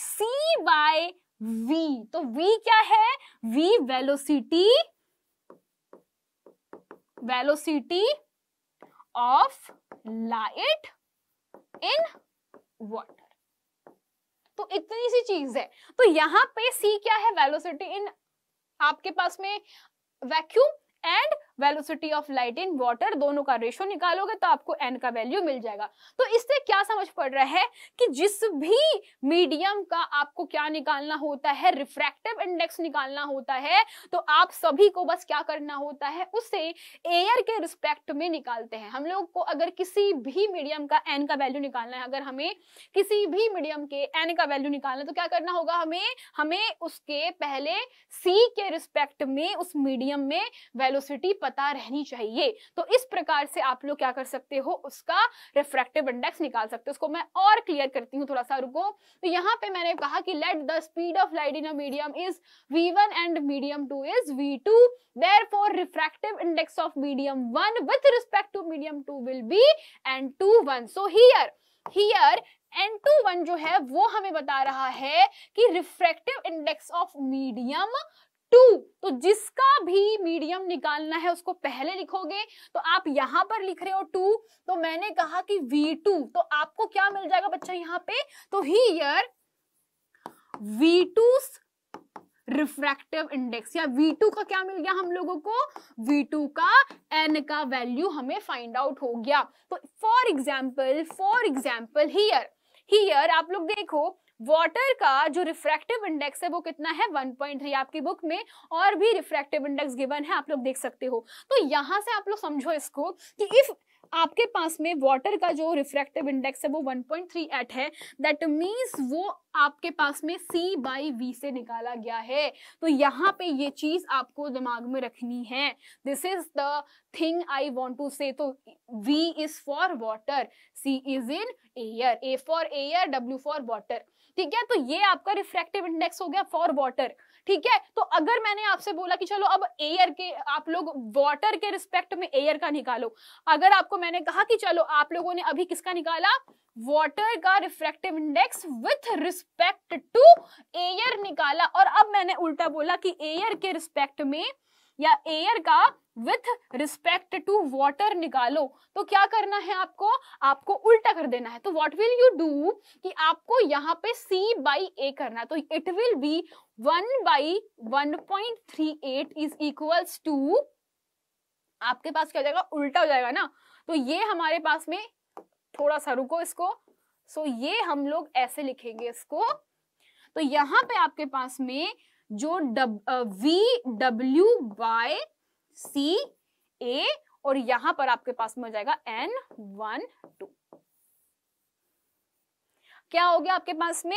c by v तो वी क्या है v velocity velocity of light in water तो इतनी सी चीज है तो यहाँ पे सी क्या है वेलोसिटी इन आपके पास में vacuum and velocity of light in water दोनों का रेशो निकालोगे तो आपको एन का वैल्यू मिल जाएगा तो इससे क्या समझ पड़ रहा है कि जिस भी मीडियम का आपको क्या निकालना होता है रिफ्रैक्टिव इंडेक्स निकालना होता है तो आप सभी को बस क्या करना होता है उसे एयर के रिस्पेक्ट में निकालते हैं हम लोग को अगर किसी भी मीडियम का एन का वैल्यू निकालना है अगर हमें किसी भी मीडियम के एन का वैल्यू निकालना है तो क्या करना होगा हमें हमें उसके पहले सी के रिस्पेक्ट में उस मीडियम में वेलोसिटी पता रहनी चाहिए तो इस प्रकार से आप लोग क्या कर सकते हो उसका रिफ्रैक्टिव इंडेक्स निकाल सकते हो उसको मैं और क्लियर करती हूँ थोड़ा सा रुको तो यहाँ पे मैंने कहा कि let the speed of light in medium is v and medium two is v two their index of medium one with respect to medium two will be n two one so here here n two one जो है वो हमें बता रहा है कि refractive index of medium two तो जिसका भी मीडियम निकालना है उसको पहले लिखोगे तो आप यहां पर लिख रहे हो टू तो मैंने कहा कि वी टू तो आपको क्या मिल जाएगा बच्चा यहां पे तो here v two refractive index या V2 का क्या मिल गया हम लोगों को V2 का n का वैल्यू हमें फाइंड आउट हो गया तो for example for example here here आप लोग देखो वाटर का जो रिफ्रैक्टिव इंडेक्स है वो कितना है 1.3 आपकी बुक में और भी रिफ्रैक्टिव इंडेक्स गिवन है आप लोग देख सकते हो तो यहाँ से आप लोग समझो इसको कि इफ आपके पास में वाटर का जो रिफ्रैक्टिव इंडेक्स है वो एट है दैट मीन्स वो आपके पास में सी बाई वी से निकाला गया है तो यहाँ पे ये चीज आपको दिमाग में रखनी है this is the thing I want to say तो v is for water c is in air a for air डब्ल्यू फॉर वाटर ठीक है तो ये आपका रिफ्रैक्टिव इंडेक्स हो गया फॉर वाटर ठीक है तो अगर मैंने आपसे बोला कि चलो अब एयर के आप लोग वाटर के रिस्पेक्ट में एयर का निकालो अगर आपको मैंने कहा कि चलो आप लोगों ने अभी किसका निकाला वाटर का refractive index with respect to air निकाला और अब मैंने उल्टा बोला कि एयर के रिस्पेक्ट में या एयर का विथ रिस्पेक्ट टू वॉटर निकालो तो क्या करना है आपको आपको उल्टा कर देना है तो वॉट विल यू डू कि आपको यहाँ पे c बाई ए करना है तो it will be one by one point three eight is equals to आपके पास क्या हो जाएगा उल्टा हो जाएगा ना तो ये हमारे पास में थोड़ा सा रुको इसको सो so ये हम लोग ऐसे लिखेंगे इसको तो यहाँ पे आपके पास में जो वी डब्ल्यू बाय सी ए और यहां पर आपके पास में हो जाएगा एन वन टू क्या हो गया आपके पास में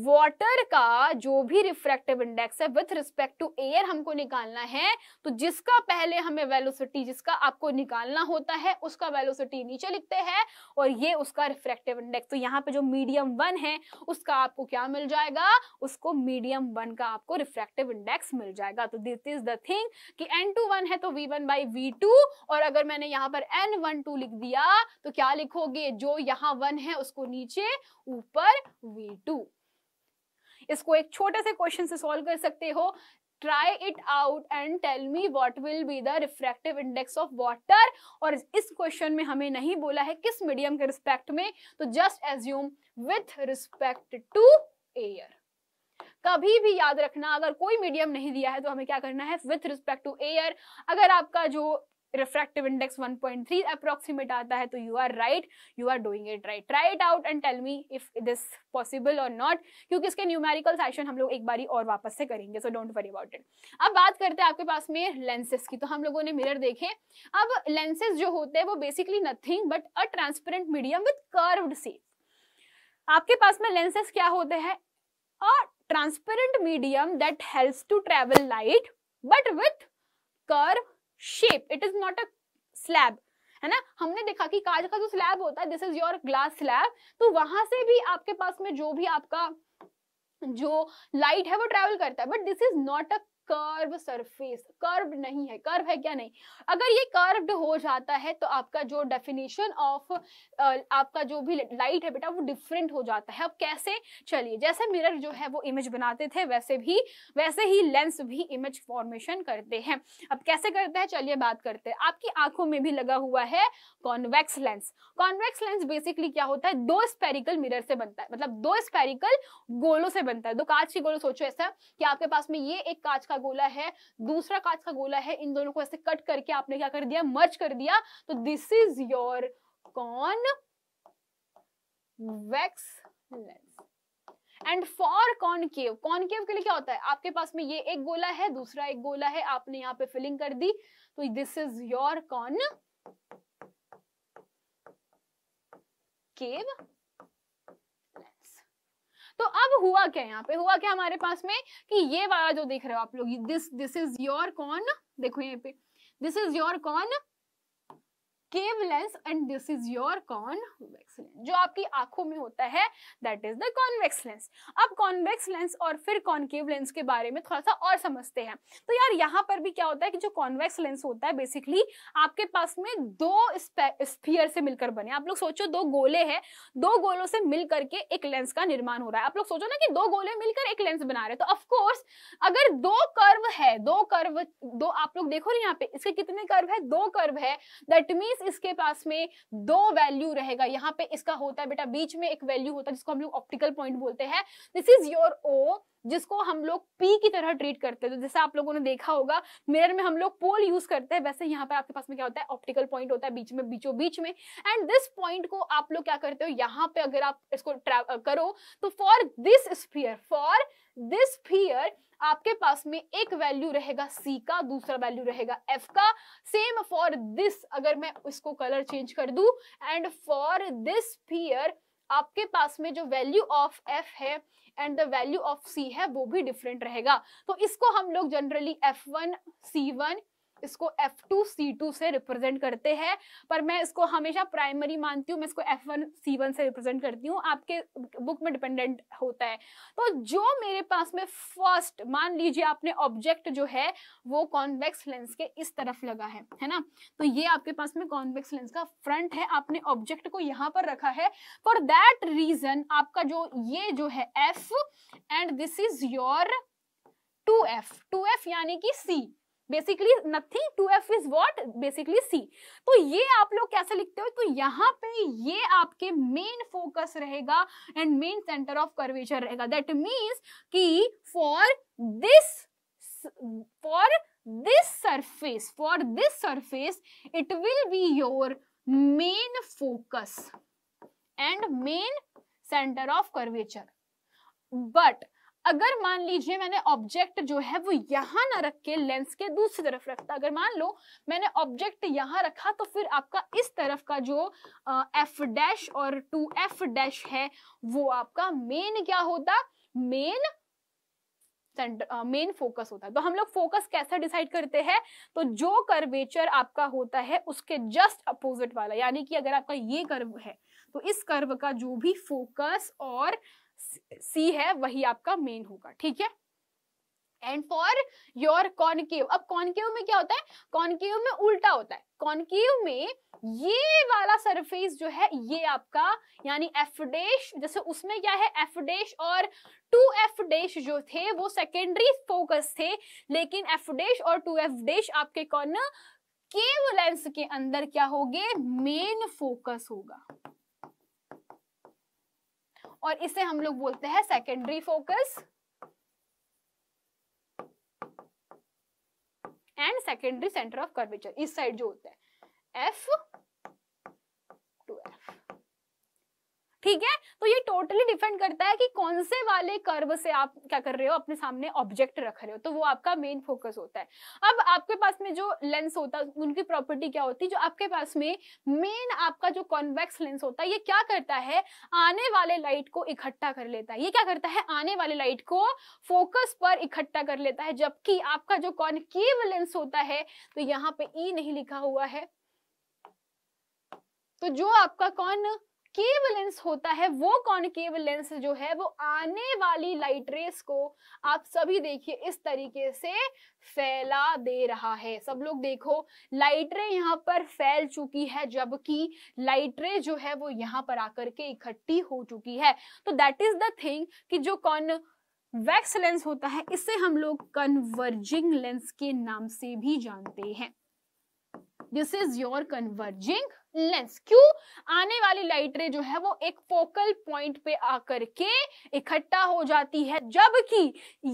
वाटर का जो भी रिफ्रैक्टिव इंडेक्स है विथ रिस्पेक्ट टू एयर हमको निकालना है तो जिसका पहले हमें वेलोसिटी जिसका आपको निकालना होता है उसका वेलोसिटी नीचे लिखते हैं और ये उसका रिफ्रैक्टिव इंडेक्स तो यहाँ पे जो मीडियम वन है उसका आपको क्या मिल जाएगा उसको मीडियम वन का आपको रिफ्रैक्टिव इंडेक्स मिल जाएगा तो दिस इज द थिंग की एन टू वन है तो v one by v two और अगर मैंने यहाँ पर एन वन टू लिख दिया तो क्या लिखोगे जो यहाँ वन है उसको नीचे ऊपर वी टू इसको एक छोटे से क्वेश्चन से सॉल्व कर सकते हो Try it out and tell me what will be the refractive index of water. और इस क्वेश्चन में हमें नहीं बोला है किस मीडियम के रिस्पेक्ट में तो just assume with respect to air कभी भी याद रखना अगर कोई मीडियम नहीं दिया है तो हमें क्या करना है विथ रिस्पेक्ट टू एयर अगर आपका जो रिफ्रैक्टिव इंडेक्स 1.3 अप्रोक्सीमेट आता है तो you are right you are doing it right try it out and tell me if it is possible और नॉट क्योंकि इसके न्यूमेरिकल सेशन हम लोग एक बारी और वापस से करेंगे so don't worry about it अब बात करते हैं आपके पास में लेंसेज की तो हम लोगों ने मिरर देखे अब लेंसेज जो होते हैं वो basically nothing but a transparent medium with curved shape आपके पास में लेंसेज क्या होते हैं a transparent medium that helps to travel light but with curve shape it is not a slab है ना हमने देखा कि काज का जो स्लैब होता है this is your glass slab तो वहां से भी आपके पास में जो भी आपका जो लाइट है वो ट्रेवल करता है but this is not a curve surface curve नहीं है कर्व है क्या नहीं अगर ये कर्व्ड हो जाता है तो आपका जो डेफिनेशन ऑफ आपका जो भी लाइट है बेटा वो डिफरेंट हो जाता है अब कैसे चलिए जैसे मिरर जो है वो इमेज बनाते थे वैसे भी वैसे ही लेंस भी इमेज फॉर्मेशन करते हैं अब कैसे करते हैं चलिए बात करते हैं आपकी आंखों में भी लगा हुआ है convex lens convex lens basically क्या होता है दो स्पेरिकल मिरर से बनता है मतलब दो स्पेरिकल गोलों से बनता है दो कांच के गोलो सोचो ऐसा कि आपके पास में ये एक कांच का गोला है दूसरा कांच का गोला है इन दोनों को ऐसे कट करके आपने क्या कर दिया मर्च कर दिया तो this is your convex lens and for concave concave के लिए क्या होता है आपके पास में ये एक गोला है दूसरा एक गोला है आपने यहाँ पे फिलिंग कर दी तो this is your concave तो अब हुआ क्या यहाँ पे हुआ क्या हमारे पास में कि ये वाला जो देख रहे हो आप लोग this this is your con देखो यहाँ पे this is your concave lens and this is your convex lens जो आपकी आंखों में होता है that is the convex lens अब कॉन्वेक्स लेंस और फिर कॉनकेव लेंस के बारे में थोड़ा सा और समझते हैं तो यार यहाँ पर भी क्या होता है कि जो कॉन्वेक्स लेंस होता है बेसिकली आपके पास में दो स्पीयर से मिलकर बने आप लोग सोचो दो गोले हैं दो गोलों से मिल करके एक लेंस का निर्माण हो रहा है आप लोग सोचो ना कि दो गोले मिलकर एक लेंस बना रहे तो ऑफकोर्स अगर दो कर्व है दो कर्व दो आप लोग देखो ना यहाँ पे इसके कितने कर्व है दो कर्व है दैट मीन्स इसके पास में दो वैल्यू रहेगा यहाँ पे इसका होता है बेटा बीच में एक वैल्यू होता है जिसको हम लोग ऑप्टिकल पॉइंट बोलते हैं दिस इज योर ओ जिसको हम लोग पी की तरह ट्रीट करते हैं तो जैसे आप लोगों ने देखा होगा मिरर में हम लोग पोल यूज करते हैं वैसे यहाँ पे आपके पास में क्या होता है ऑप्टिकल पॉइंट होता है बीच में बीचों बीच में एंड दिस पॉइंट को आप लोग क्या करते हो यहाँ पे अगर आप इसको करो तो for this sphere for this sphere आपके पास में एक वैल्यू रहेगा सी का दूसरा वैल्यू रहेगा एफ का सेम फॉर दिस अगर मैं इसको कलर चेंज कर दू एंड फॉर दिस फियर आपके पास में जो वैल्यू ऑफ एफ है and the value of C है वो भी डिफरेंट रहेगा तो इसको हम लोग generally F one C one इसको एफ टू सी टू से रिप्रेजेंट करते हैं पर मैं इसको हमेशा प्राइमरी मानती हूँ मैं इसको एफ वन सी वन से रिप्रेजेंट करती हूँ आपके बुक में डिपेंडेंट होता है तो जो मेरे पास में फर्स्ट मान लीजिए आपने ऑब्जेक्ट जो है वो कॉन्वेक्स लेंस के इस तरफ लगा है है ना तो ये आपके पास में कॉन्वेक्स लेंस का फ्रंट है आपने ऑब्जेक्ट को यहाँ पर रखा है फॉर दैट रीजन आपका जो ये जो है F and this is your 2f 2f यानी कि c basically nothing two F is what basically C तो ये आप लोग कैसे लिखते हो तो यहाँ पे ये आपके मेन फोकस रहेगा and main centre of curvature रहेगा दैट मीन्स कि for this for this surface for this surface it will be your main focus and main centre of curvature but अगर मान लीजिए मैंने ऑब्जेक्ट जो है वो यहाँ ना रख के लेंस के दूसरी तरफ रखता अगर मान लो मैंने ऑब्जेक्ट यहाँ रखा तो फिर आपका इस तरफ का जो एफ डैश और टू एफ डैश है वो आपका मेन क्या होता मेन मेन फोकस होता है तो हम लोग फोकस कैसा डिसाइड करते हैं तो जो कर्वेचर आपका होता है उसके जस्ट अपोजिट वाला यानी कि अगर आपका ये कर्व है तो इस कर्व का जो भी फोकस और uh, सी है वही आपका मेन होगा ठीक है एंड फॉर योर कॉनकेव अब कॉनकेव में क्या होता है कॉनकेव में उल्टा होता है कॉनकेव में ये वाला सरफेस जो है ये आपका यानी एफ डेश जैसे उसमें क्या है एफ डेश और टू एफ डेश जो थे वो सेकेंडरी फोकस थे लेकिन एफ डेश और टू एफ डेश आपके कॉर्नर केव लेंस के अंदर क्या होगे मेन फोकस होगा और इसे हम लोग बोलते हैं secondary focus and secondary centre of curvature इस साइड जो होता है एफ टू एफ ठीक है तो ये टोटली डिपेंड करता है कि कौन से वाले कर्व से आप क्या कर रहे हो अपने सामने ऑब्जेक्ट रख रहे हो तो वो आपका मेन फोकस होता है अब आपके पास में जो लेंस होता है उनकी प्रॉपर्टी क्या होती है जो आपके पास में मेन आपका जो कॉन्वेक्स लेंस होता है ये क्या करता है आने वाले लाइट को इकट्ठा कर लेता है ये क्या करता है आने वाले लाइट को फोकस पर इकट्ठा कर लेता है जबकि आपका जो कॉन्केव लेंस होता है तो यहाँ पे ई e नहीं लिखा हुआ है तो जो आपका कौन कॉनकेव लेंस होता है वो कॉनकेव लेंस जो है वो आने वाली लाइट रेस को आप सभी देखिए इस तरीके से फैला दे रहा है सब लोग देखो लाइट रे यहाँ पर फैल चुकी है जबकि लाइट रे जो है वो यहाँ पर आकर के इकट्ठी हो चुकी है तो दैट इज द थिंग कि जो कौन वैक्स लेंस होता है इसे हम लोग कन्वर्जिंग लेंस के नाम से भी जानते हैं this is your converging lens क्यों आने वाली लाइट रे जो है वो एक फोकल पॉइंट पे आकर के इकट्ठा हो जाती है जबकि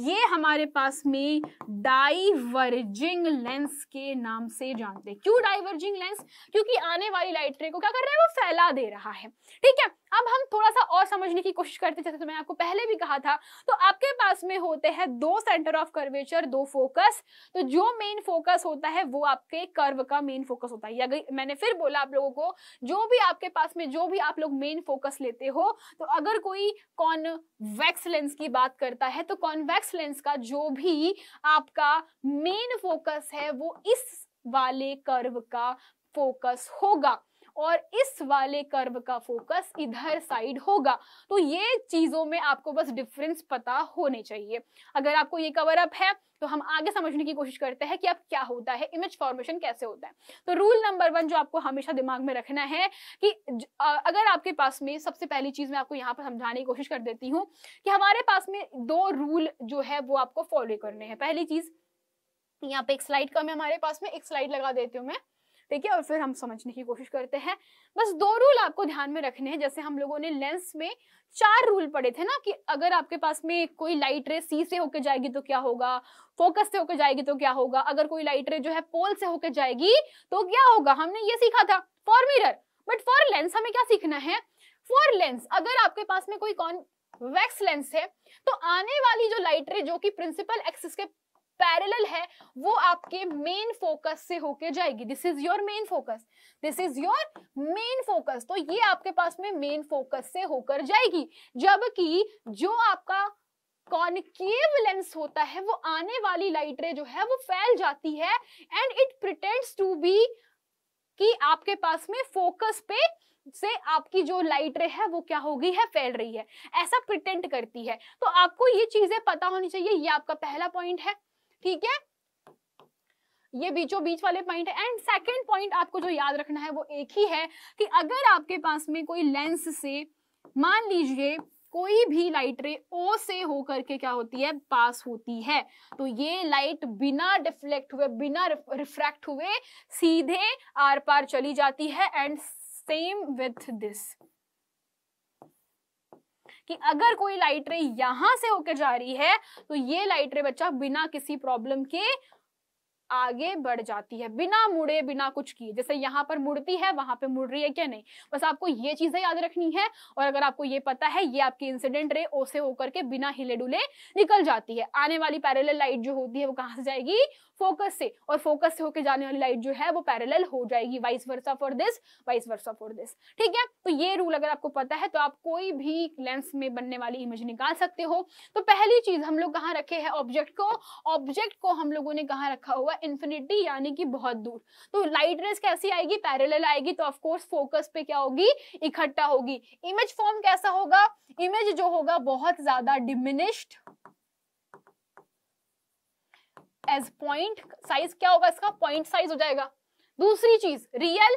ये हमारे पास में डाइवर्जिंग लेंस के नाम से जानते क्यों डाइवर्जिंग लेंस क्योंकि आने वाली लाइट रे को क्या कर रहा है वो फैला दे रहा है ठीक है अब हम थोड़ा सा और समझने की कोशिश करते जैसे तो मैंने आपको पहले भी कहा था तो आपके पास में होते हैं दो सेंटर ऑफ कर्वेचर दो फोकस तो जो मेन फोकस होता है वो आपके कर्व का मेन फोकस होता है या मैंने फिर बोला आप लोगों लोगों जो भी आपके पास में जो भी आप लोग मेन फोकस लेते हो तो अगर कोई कॉन्वेक्स लेंस की बात करता है तो कॉन्वेक्स लेंस का जो भी आपका मेन फोकस है वो इस वाले कर्व का फोकस होगा और इस वाले कर्व का फोकस इधर साइड होगा तो ये चीजों में आपको बस डिफरेंस पता होने चाहिए अगर आपको ये कवर अप है तो हम आगे समझने की कोशिश करते हैं कि अब क्या होता है इमेज फॉर्मेशन कैसे होता है तो रूल नंबर वन जो आपको हमेशा दिमाग में रखना है कि अगर आपके पास में सबसे पहली चीज मैं आपको यहाँ पर समझाने की कोशिश कर देती हूँ कि हमारे पास में दो रूल जो है वो आपको फॉलो करने हैं पहली चीज यहाँ पे एक स्लाइड कम है हमारे पास में एक स्लाइड लगा देती हूँ मैं ठीक है और फिर हम समझने की कोशिश करते हैं बस दो रूल आपको ध्यान में रखने हैं जैसे हम लोगों ने लेंस में चार रूल पढ़े थे ना कि अगर आपके पास में कोई लाइट रे सी से होके जाएगी तो क्या होगा फोकस से होके जाएगी तो क्या होगा अगर कोई लाइट रे जो है पोल से होके जाएगी तो क्या होगा हमने ये सीखा था for mirror but for lens हमें क्या सीखना है फॉर लेंस अगर आपके पास में कोई कौन वैक्स लेंस है तो आने वाली जो लाइट रे जो कि प्रिंसिपल एक्सिस के पैरेलल है वो आपके मेन फोकस से होके जाएगी this is your main focus this is your main focus तो ये आपके पास में मेन फोकस से होकर जाएगी जबकि जो आपका कॉनकेव लेंस होता है वो आने वाली लाइट रे जो है वो फैल जाती है and it pretends to be कि आपके पास में फोकस पे से आपकी जो लाइट रे है वो क्या हो गई है फैल रही है ऐसा प्रिटेंड करती है तो आपको ये चीजें पता होनी चाहिए ये आपका पहला पॉइंट है ठीक है ये बीचों बीच वाले पॉइंट है एंड सेकेंड पॉइंट आपको जो याद रखना है वो एक ही है कि अगर आपके पास में कोई लेंस से मान लीजिए कोई भी लाइट रे ओ से होकर के क्या होती है पास होती है तो ये लाइट बिना डिफ्लेक्ट हुए बिना रिफ्रैक्ट हुए सीधे आर पार चली जाती है एंड सेम विथ दिस कि अगर कोई लाइट रे यहां से होकर जा रही है तो ये लाइट रे बच्चा बिना किसी प्रॉब्लम के आगे बढ़ जाती है बिना मुड़े बिना कुछ किए जैसे यहाँ पर मुड़ती है वहां पे मुड़ रही है क्या नहीं बस आपको ये चीजें याद रखनी है और अगर आपको ये पता है ये आपकी इंसिडेंट रे ओसे होकर के बिना हिले डुले निकल जाती है आने वाली पैरेलल लाइट जो होती है वो कहां से जाएगी फोकस से और फोकस से होके जाने वाली लाइट जो है वो पैरेलल हो जाएगी vice versa for this vice versa for this ठीक है तो ये रूल अगर आपको पता है तो आप कोई भी लेंस में बनने वाली इमेज निकाल सकते हो तो पहली चीज हम लोग कहाँ रखे है ऑब्जेक्ट को ऑब्जेक्ट को हम लोगों ने कहाँ रखा हुआ इन्फिनिटी यानी कि बहुत दूर तो लाइट रेस कैसी आएगी पैरेलल आएगी तो ऑफकोर्स फोकस पे क्या होगी इकट्ठा होगी इमेज फॉर्म कैसा होगा इमेज जो होगा बहुत ज्यादा डिमिनिश्ड एज पॉइंट साइज क्या होगा इसका पॉइंट साइज हो जाएगा दूसरी चीज रियल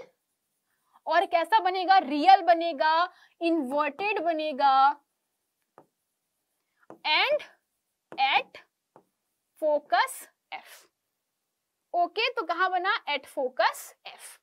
और कैसा बनेगा रियल बनेगा इन्वर्टेड बनेगा and at focus F okay तो कहा बना एट फोकस एफ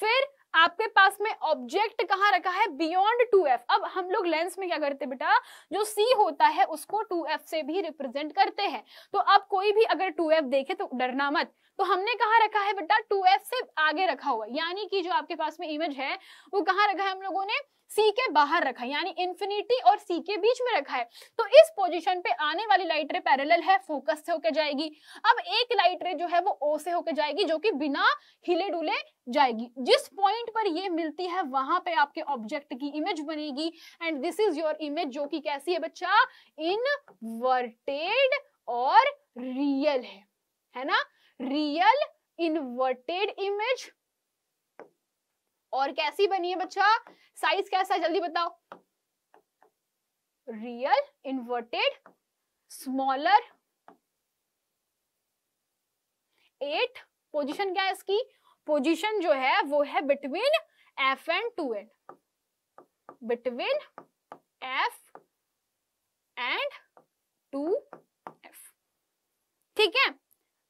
फिर आपके पास में ऑब्जेक्ट कहाँ रखा है बियॉन्ड टू एफ अब हम लोग लेंस में क्या करते बेटा जो सी होता है उसको टू एफ से भी रिप्रेजेंट करते हैं तो अब कोई भी अगर टू एफ देखे तो डरना मत तो हमने कहा रखा है बेटा टू एफ से आगे रखा हुआ यानी कि जो आपके पास में इमेज है वो कहाँ रखा है हम लोगों ने सी के बाहर रखा है यानी इन्फिनिटी और सी के बीच में रखा है तो इस पोजिशन पे आने वाली लाइट रे पैरेलल है फोकस से होकर जाएगी अब एक लाइट रे जो है वो ओ से होकर जाएगी जो कि बिना हिले डुले जाएगी जिस पॉइंट पर ये मिलती है वहां पे आपके ऑब्जेक्ट की इमेज बनेगी and this is your image जो कि कैसी है बच्चा इनवर्टेड और रियल है है ना रियल इनवर्टेड इमेज और कैसी बनी है बच्चा साइज कैसा है जल्दी बताओ real inverted smaller at position क्या है इसकी पोजीशन जो है वो है between F and two N between F and two F ठीक है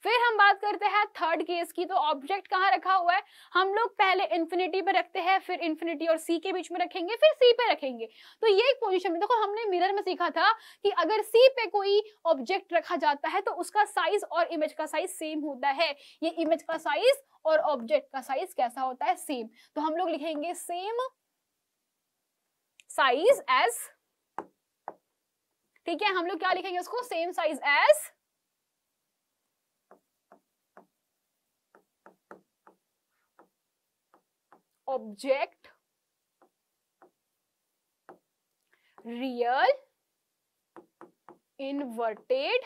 फिर हम बात करते हैं थर्ड केस की तो ऑब्जेक्ट कहाँ रखा हुआ है हम लोग पहले इन्फिनिटी पे रखते हैं फिर इन्फिनिटी और सी के बीच में रखेंगे फिर सी पे रखेंगे तो ये एक पोजिशन में देखो हमने मिरर में सीखा था कि अगर सी पे कोई ऑब्जेक्ट रखा जाता है तो उसका साइज और इमेज का साइज सेम होता है ये इमेज का साइज और ऑब्जेक्ट का साइज कैसा होता है सेम तो हम लोग लिखेंगे सेम साइज एज ठीक है हम लोग क्या लिखेंगे उसको same size as object real inverted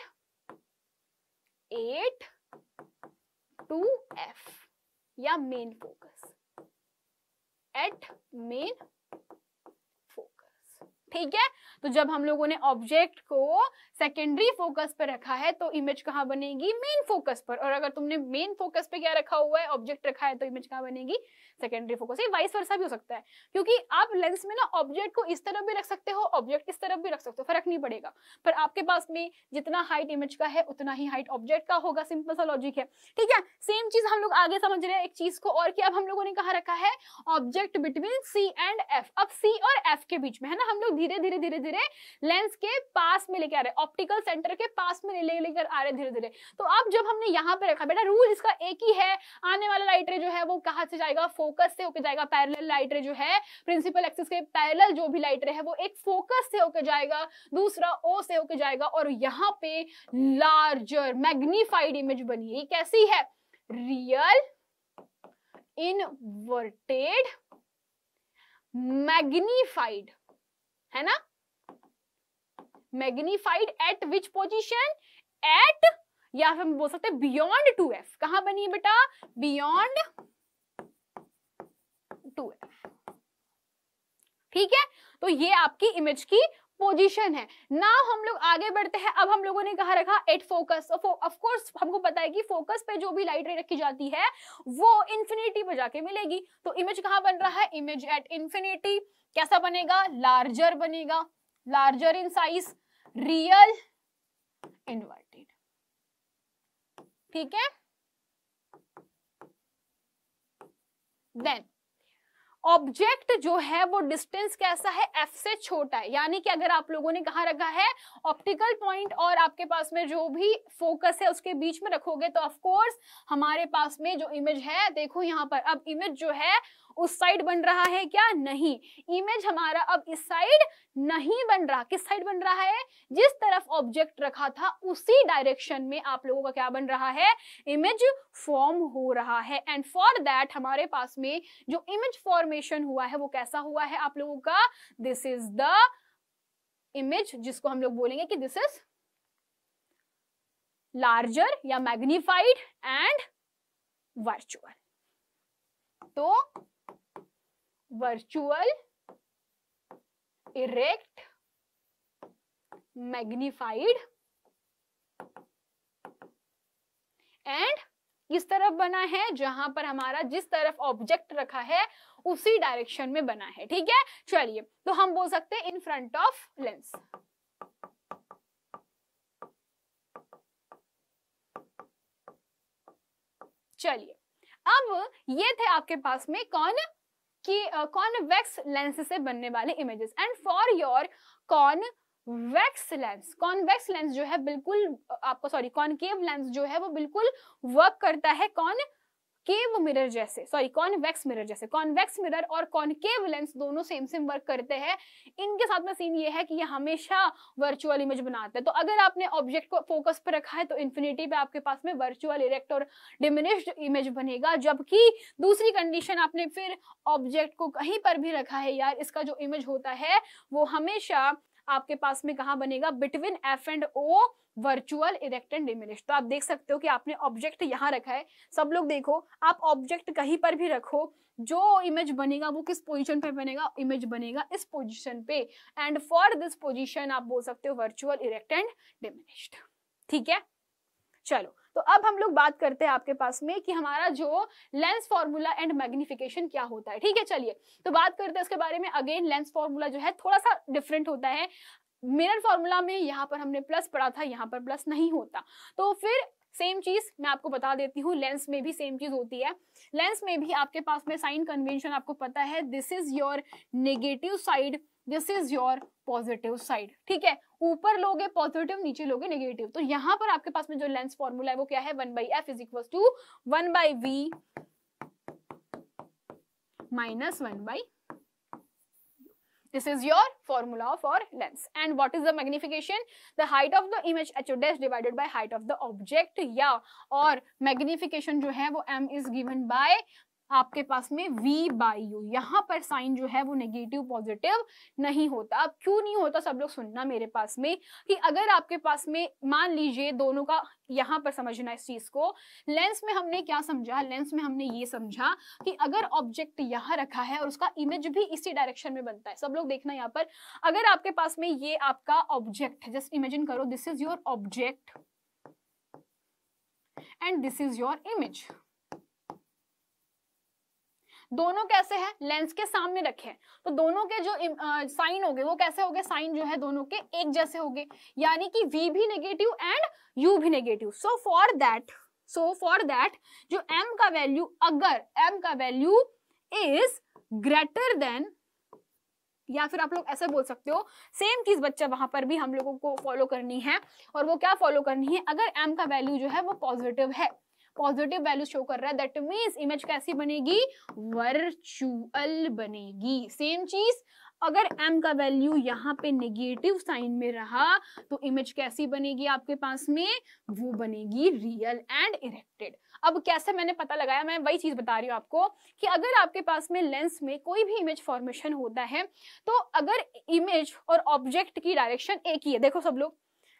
at two F या मेन फोकस एट मेन ठीक है तो जब हम लोगों ने ऑब्जेक्ट को सेकेंडरी फोकस पर रखा है तो इमेज कहाँ बनेगी मेन फोकस पर और अगर तुमने मेन फोकस पे क्या रखा हुआ है ऑब्जेक्ट रखा है तो इमेज कहाँ बनेगी सेकेंडरी फोकस वाइस वर्षा भी हो सकता है क्योंकि आप लेंस में ना ऑब्जेक्ट को इस तरफ भी रख सकते हो ऑब्जेक्ट इस तरफ भी रख सकते हो फर्क नहीं पड़ेगा पर आपके पास में जितना हाइट इमेज का है उतना ही हाइट ऑब्जेक्ट का होगा सिंपल सा लॉजिक है ठीक है सेम चीज हम लोग आगे समझ रहे हैं एक चीज को और कि अब हम लोगों ने कहा रखा है object between C and F अब सी और एफ के बीच में है ना हम लोग धीरे धीरे धीरे धीरे लेंस के पास में लेके आ रहे ऑप्टिकल सेंटर के पास में ले लेकर आ रहे धीरे धीरे तो अब जब हमने यहाँ पे रखा बेटा रूल इसका एक ही है आने वाला लाइट रे जो है वो कहा से जाएगा फोकस से होकर जाएगा पैरल लाइट रे जो है प्रिंसिपल एक्सिस के पैरल जो भी लाइट रे है वो एक फोकस से होकर जाएगा दूसरा ओ से होकर जाएगा और यहाँ पे लार्जर मैग्निफाइड इमेज बनी है कैसी है रियल इनवर्टेड magnified है ना magnified at which position at या फिर हम बोल सकते हैं बियॉन्ड टू एफ कहा बनी है बेटा बियॉन्ड टू एफ ठीक है तो ये आपकी इमेज की पोजीशन है ना हम लोग आगे बढ़ते हैं अब हम लोगों ने कहा रखा एट फोकस ऑफ कोर्स हमको पता है कि फोकस पे जो भी लाइट रे रखी जाती है वो इंफिनिटी पर जाके मिलेगी तो इमेज कहाँ बन रहा है इमेज एट इंफिनिटी कैसा बनेगा लार्जर बनेगा larger in size real inverted ठीक है देन ऑब्जेक्ट जो है वो डिस्टेंस कैसा है एफ से छोटा है यानी कि अगर आप लोगों ने कहा रखा है ऑप्टिकल पॉइंट और आपके पास में जो भी फोकस है उसके बीच में रखोगे तो ऑफ कोर्स हमारे पास में जो इमेज है देखो यहाँ पर अब इमेज जो है उस साइड बन रहा है क्या नहीं इमेज हमारा अब इस साइड नहीं बन रहा किस साइड बन रहा है जिस तरफ ऑब्जेक्ट रखा था उसी डायरेक्शन में आप लोगों का क्या बन रहा है इमेज फॉर्म हो रहा है एंड फॉर दैट हमारे पास में जो इमेज फॉर्मेशन हुआ है वो कैसा हुआ है आप लोगों का दिस इज द इमेज जिसको हम लोग बोलेंगे कि दिस इज लार्जर या मैग्निफाइड एंड वर्चुअल तो वर्चुअल इरेक्ट मैग्निफाइड एंड इस तरफ बना है जहां पर हमारा जिस तरफ ऑब्जेक्ट रखा है उसी डायरेक्शन में बना है ठीक है चलिए तो हम बोल सकते हैं इन फ्रंट ऑफ लेंस चलिए अब ये थे आपके पास में कौन कि कॉनवेक्स लेंस से बनने वाले images and for your convex lens convex lens जो है बिल्कुल आपको सॉरी कॉनकेव लेंस जो है वो बिल्कुल वर्क करता है कॉन कॉनकेव मिरर जैसे सॉरी कॉनवेक्स मिरर जैसे कॉनवेक्स मिरर और कॉनकेव लेंस दोनों सेम सेम वर्क करते हैं इनके साथ में सीन ये है कि ये हमेशा वर्चुअल इमेज बनाते हैं तो अगर आपने ऑब्जेक्ट को फोकस पर रखा है तो इन्फिनिटी पे आपके पास में वर्चुअल इरेक्ट और डिमिनिश्ड इमेज बनेगा जबकि दूसरी कंडीशन आपने फिर ऑब्जेक्ट को कहीं पर भी रखा है यार इसका जो इमेज होता है वो हमेशा आपके पास में कहा बनेगा between F and O virtual erect and diminish तो आप देख सकते हो कि आपने ऑब्जेक्ट यहाँ रखा है सब लोग देखो आप ऑब्जेक्ट कहीं पर भी रखो जो इमेज बनेगा वो किस पोजीशन पे बनेगा इमेज बनेगा इस पोजीशन पे एंड फॉर दिस पोजीशन आप बोल सकते हो वर्चुअल इरेक्ट एंड डिमिनिश्ड ठीक है चलो तो अब हम लोग बात करते हैं आपके पास में कि हमारा जो लेंस फॉर्मूला एंड मैग्निफिकेशन क्या होता है ठीक है चलिए तो बात करते हैं उसके बारे में अगेन लेंस फॉर्मूला जो है थोड़ा सा डिफरेंट होता है मिरर फॉर्मूला में यहाँ पर हमने प्लस पढ़ा था यहाँ पर प्लस नहीं होता तो फिर सेम चीज मैं आपको बता देती हूँ लेंस में भी सेम चीज होती है लेंस में भी आपके पास में साइन कन्वेंशन आपको पता है this is your negative side this is your positive side ठीक है ऊपर लोगे पॉजिटिव नीचे लोगे नेगेटिव तो यहां पर आपके पास में जो लेंस फॉर्मूला है वो क्या है one by F is equal to one by we minus one by this is your formula for lens and what is the magnification the height of the image h dash divided by height of the object yeah or magnification जो है वो m is given by आपके पास में we by you यहाँ पर sign जो है वो नेगेटिव पॉजिटिव नहीं होता अब क्यों नहीं होता सब लोग सुनना मेरे पास में कि अगर आपके पास में मान लीजिए दोनों का यहाँ पर समझना इस चीज को लेंस में हमने क्या समझा लेंस में हमने ये समझा कि अगर ऑब्जेक्ट यहाँ रखा है और उसका इमेज भी इसी डायरेक्शन में बनता है सब लोग देखना यहाँ पर अगर आपके पास में ये आपका ऑब्जेक्ट है जस्ट इमेजिन करो this is your object and this is your image दोनों कैसे हैं लेंस के सामने रखे हैं तो दोनों के जो साइन हो गए वो कैसे हो गए साइन जो है दोनों के एक जैसे हो गए यानी कि वी भी नेगेटिव एंड यू भी negative so for that so for that जो एम का वैल्यू अगर एम का वैल्यू इज ग्रेटर देन या फिर आप लोग ऐसे बोल सकते हो सेम चीज बच्चा वहां पर भी हम लोगों को फॉलो करनी है और वो क्या फॉलो करनी है अगर एम का वैल्यू जो है वो पॉजिटिव है पॉजिटिव वैल्यू शो कर रहा है दैट मीन्स इमेज कैसी बनेगी वर्चुअल बनेगी सेम चीज अगर m का वैल्यू यहाँ पे नेगेटिव साइन में रहा तो इमेज कैसी बनेगी आपके पास में वो बनेगी रियल एंड इरेक्टेड अब कैसे मैंने पता लगाया मैं वही चीज बता रही हूँ आपको कि अगर आपके पास में लेंस में कोई भी इमेज फॉर्मेशन होता है तो अगर इमेज और ऑब्जेक्ट की डायरेक्शन एक ही है देखो सब लोग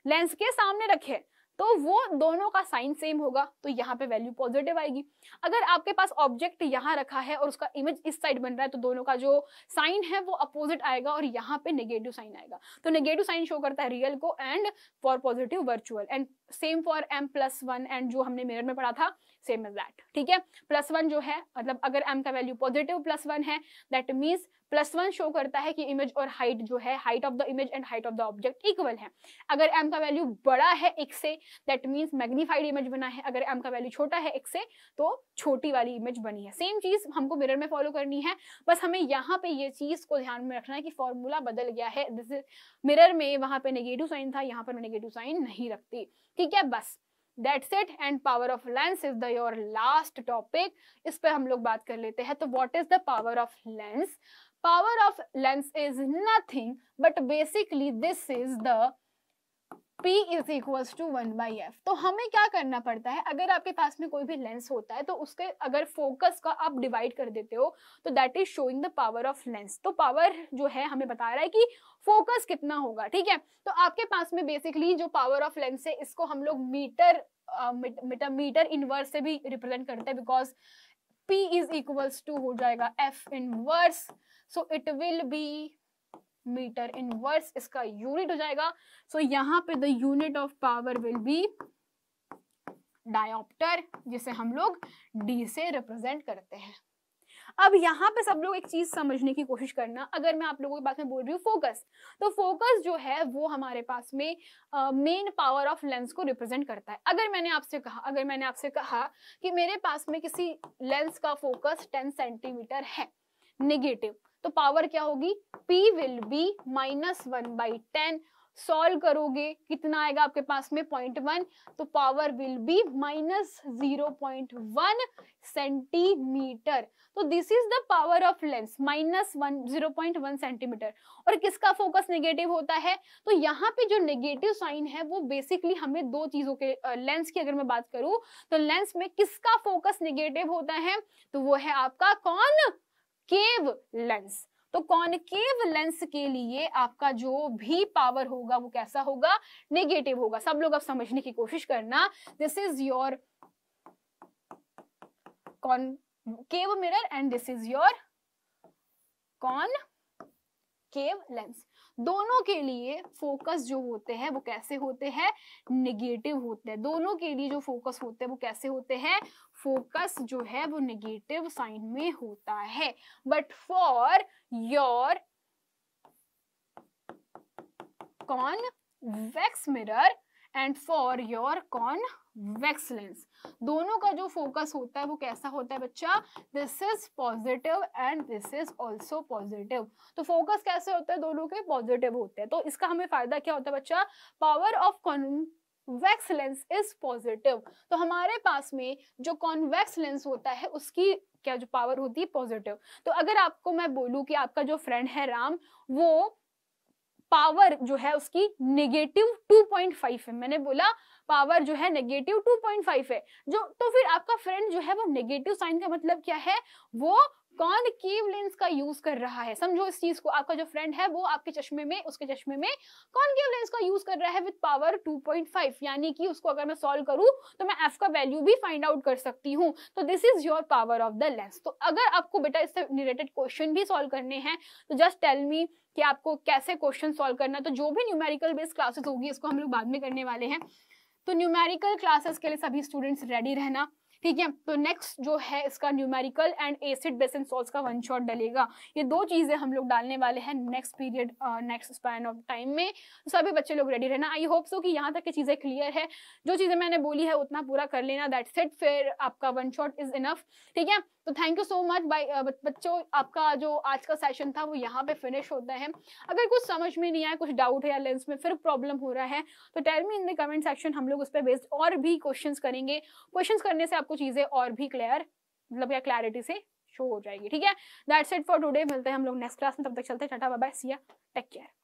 लेंस के सामने रखे तो वो दोनों का साइन सेम होगा तो यहाँ पे वैल्यू पॉजिटिव आएगी अगर आपके पास ऑब्जेक्ट यहाँ रखा है और उसका इमेज इस साइड बन रहा है तो दोनों का जो साइन है वो अपोजिट आएगा और यहाँ पे नेगेटिव साइन आएगा तो नेगेटिव साइन शो करता है रियल को and for positive virtual and same for M plus one and जो हमने मिरर में पढ़ा था सेम इज दैट ठीक है प्लस वन जो है मतलब अगर एम का वैल्यू पॉजिटिव प्लस वन है that means plus one show करता है कि इमेज और हाइट जो है height of the image and height of the object equal है अगर एम का वैल्यू बड़ा है एक say that means magnified image बना है अगर एम का वैल्यू छोटा है एक से तो छोटी वाली इमेज बनी है सेम चीज हमको मिरर में फॉलो करनी है बस हमें यहाँ पे ये चीज को ध्यान में रखना है कि फॉर्मूला बदल गया है मिरर में वहां पर नेगेटिव साइन था यहाँ पर नेगेटिव साइन नहीं रखती ठीक है बस that's set and power of lens is the your last topic इस पर हम लोग बात कर लेते हैं तो what is the power of lens power of lens is nothing but basically this is the P is equals to 1 by f. तो हमें क्या करना पड़ता है अगर आपके पास में कोई भी लेंस होता है तो उसके अगर फोकस का आप डिवाइड कर देते हो तो that is showing the power of lens तो पावर जो है हमें बता रहा है कि फोकस कितना होगा ठीक है तो आपके पास में बेसिकली जो पावर ऑफ लेंस है इसको हम लोग मीटर मीटर मीटर इनवर्स से भी रिप्रेजेंट करते हैं because P is equals to हो जाएगा F inverse so it will be metre inverse इसका यूनिट हो जाएगा सो so, यहाँ पे the unit of power will be dioptre जिसे हम लोग डी से रिप्रेजेंट करते हैं अब यहाँ पे सब लोग एक चीज समझने की कोशिश करना अगर मैं आप लोगों की बात में बोल रही हूँ फोकस तो फोकस जो है वो हमारे पास में मेन पावर ऑफ लेंस को रिप्रेजेंट करता है अगर मैंने आपसे कहा अगर मैंने आपसे कहा कि मेरे पास में किसी लेंस का फोकस टेन सेंटीमीटर है नेगेटिव तो पावर क्या होगी P will be minus one by ten solve करोगे कितना आएगा आपके पास में पॉइंट वन तो power will be minus zero point one centimetre तो this is the power of lens minus one zero point one centimetre और किसका फोकस नेगेटिव होता है तो यहाँ पे जो नेगेटिव साइन है वो बेसिकली हमें दो चीजों के लेंस की अगर मैं बात करूं तो लेंस में किसका फोकस नेगेटिव होता है तो वो है आपका कौन कॉनकेव लेंस तो कॉनकेव लेंस के लिए आपका जो भी पावर होगा वो कैसा होगा नेगेटिव होगा सब लोग अब समझने की कोशिश करना this is your cave mirror and this is your concave lens दोनों के लिए फोकस जो होते हैं वो कैसे होते हैं निगेटिव होते हैं दोनों के लिए जो फोकस होते हैं वो कैसे होते हैं फोकस जो है वो निगेटिव साइन में होता है but for your convex mirror and for your con लेंस दोनों का जो फोकस होता है वो कैसा होता है बच्चा this is positive and this is also positive तो फोकस कैसे होता है दोनों के पॉजिटिव होते हैं तो इसका हमें फायदा क्या होता है बच्चा power of con lens is positive तो हमारे पास में जो कॉन्वेक्स लेंस होता है उसकी क्या जो पावर होती है पॉजिटिव तो अगर आपको मैं बोलूँ कि आपका जो फ्रेंड है राम वो पावर जो है उसकी नेगेटिव 2.5 है मैंने बोला पावर जो है नेगेटिव 2.5 है जो तो फिर आपका फ्रेंड जो है वो नेगेटिव साइन का मतलब क्या है वो कॉनकेव लेंस का यूज कर रहा है समझो इस चीज को आपका जो फ्रेंड है वो आपके चश्मे में उसके चश्मे में कॉनकेव लेंस का यूज कर रहा है विद पावर 2.5 यानी कि उसको अगर मैं सॉल्व करूं तो मैं एफ का वैल्यू भी फाइंड आउट कर सकती हूं तो this is your power of the lens तो अगर आपको बेटा इससे रिलेटेड क्वेश्चन भी सॉल्व करने हैं तो जस्ट टेल मी कि आपको कैसे क्वेश्चन सॉल्व करना तो जो भी न्यूमेरिकल बेस्ड क्लासेस होगी इसको हम लोग बाद में करने वाले हैं तो न्यूमेरिकल क्लासेस के लिए सभी स्टूडेंट्स रेडी रहना ठीक है तो नेक्स्ट जो है इसका numerical and acid basin and का वन शॉट डलेगा ये दो चीज़ें हम लोग डालने वाले हैं next period next span of time में तो सभी बच्चे लोग रेडी रहना आई होप सो कि यहाँ तक की चीज़ें क्लियर है जो चीज़ें मैंने बोली है उतना पूरा कर लेना दैट सेट फिर आपका वन शॉट इज इनफ ठीक है तो thank you so much bye बच्चों आपका जो आज का सेशन था वो यहाँ पे फिनिश होता है अगर कुछ समझ में नहीं आया कुछ डाउट है या लेंस में फिर प्रॉब्लम हो रहा है तो tell me in the comment section हम लोग उस पर बेस्ड और भी क्वेश्चन करेंगे क्वेश्चन करने से आपको चीज़ें और भी क्लियर मतलब या क्लैरिटी से शो हो जाएगी ठीक है दैट्स इट फॉर टुडे मिलते हैं हम लोग नेक्स्ट क्लास में तब तक चलते हैं टाटा बाबा सिया टेक केयर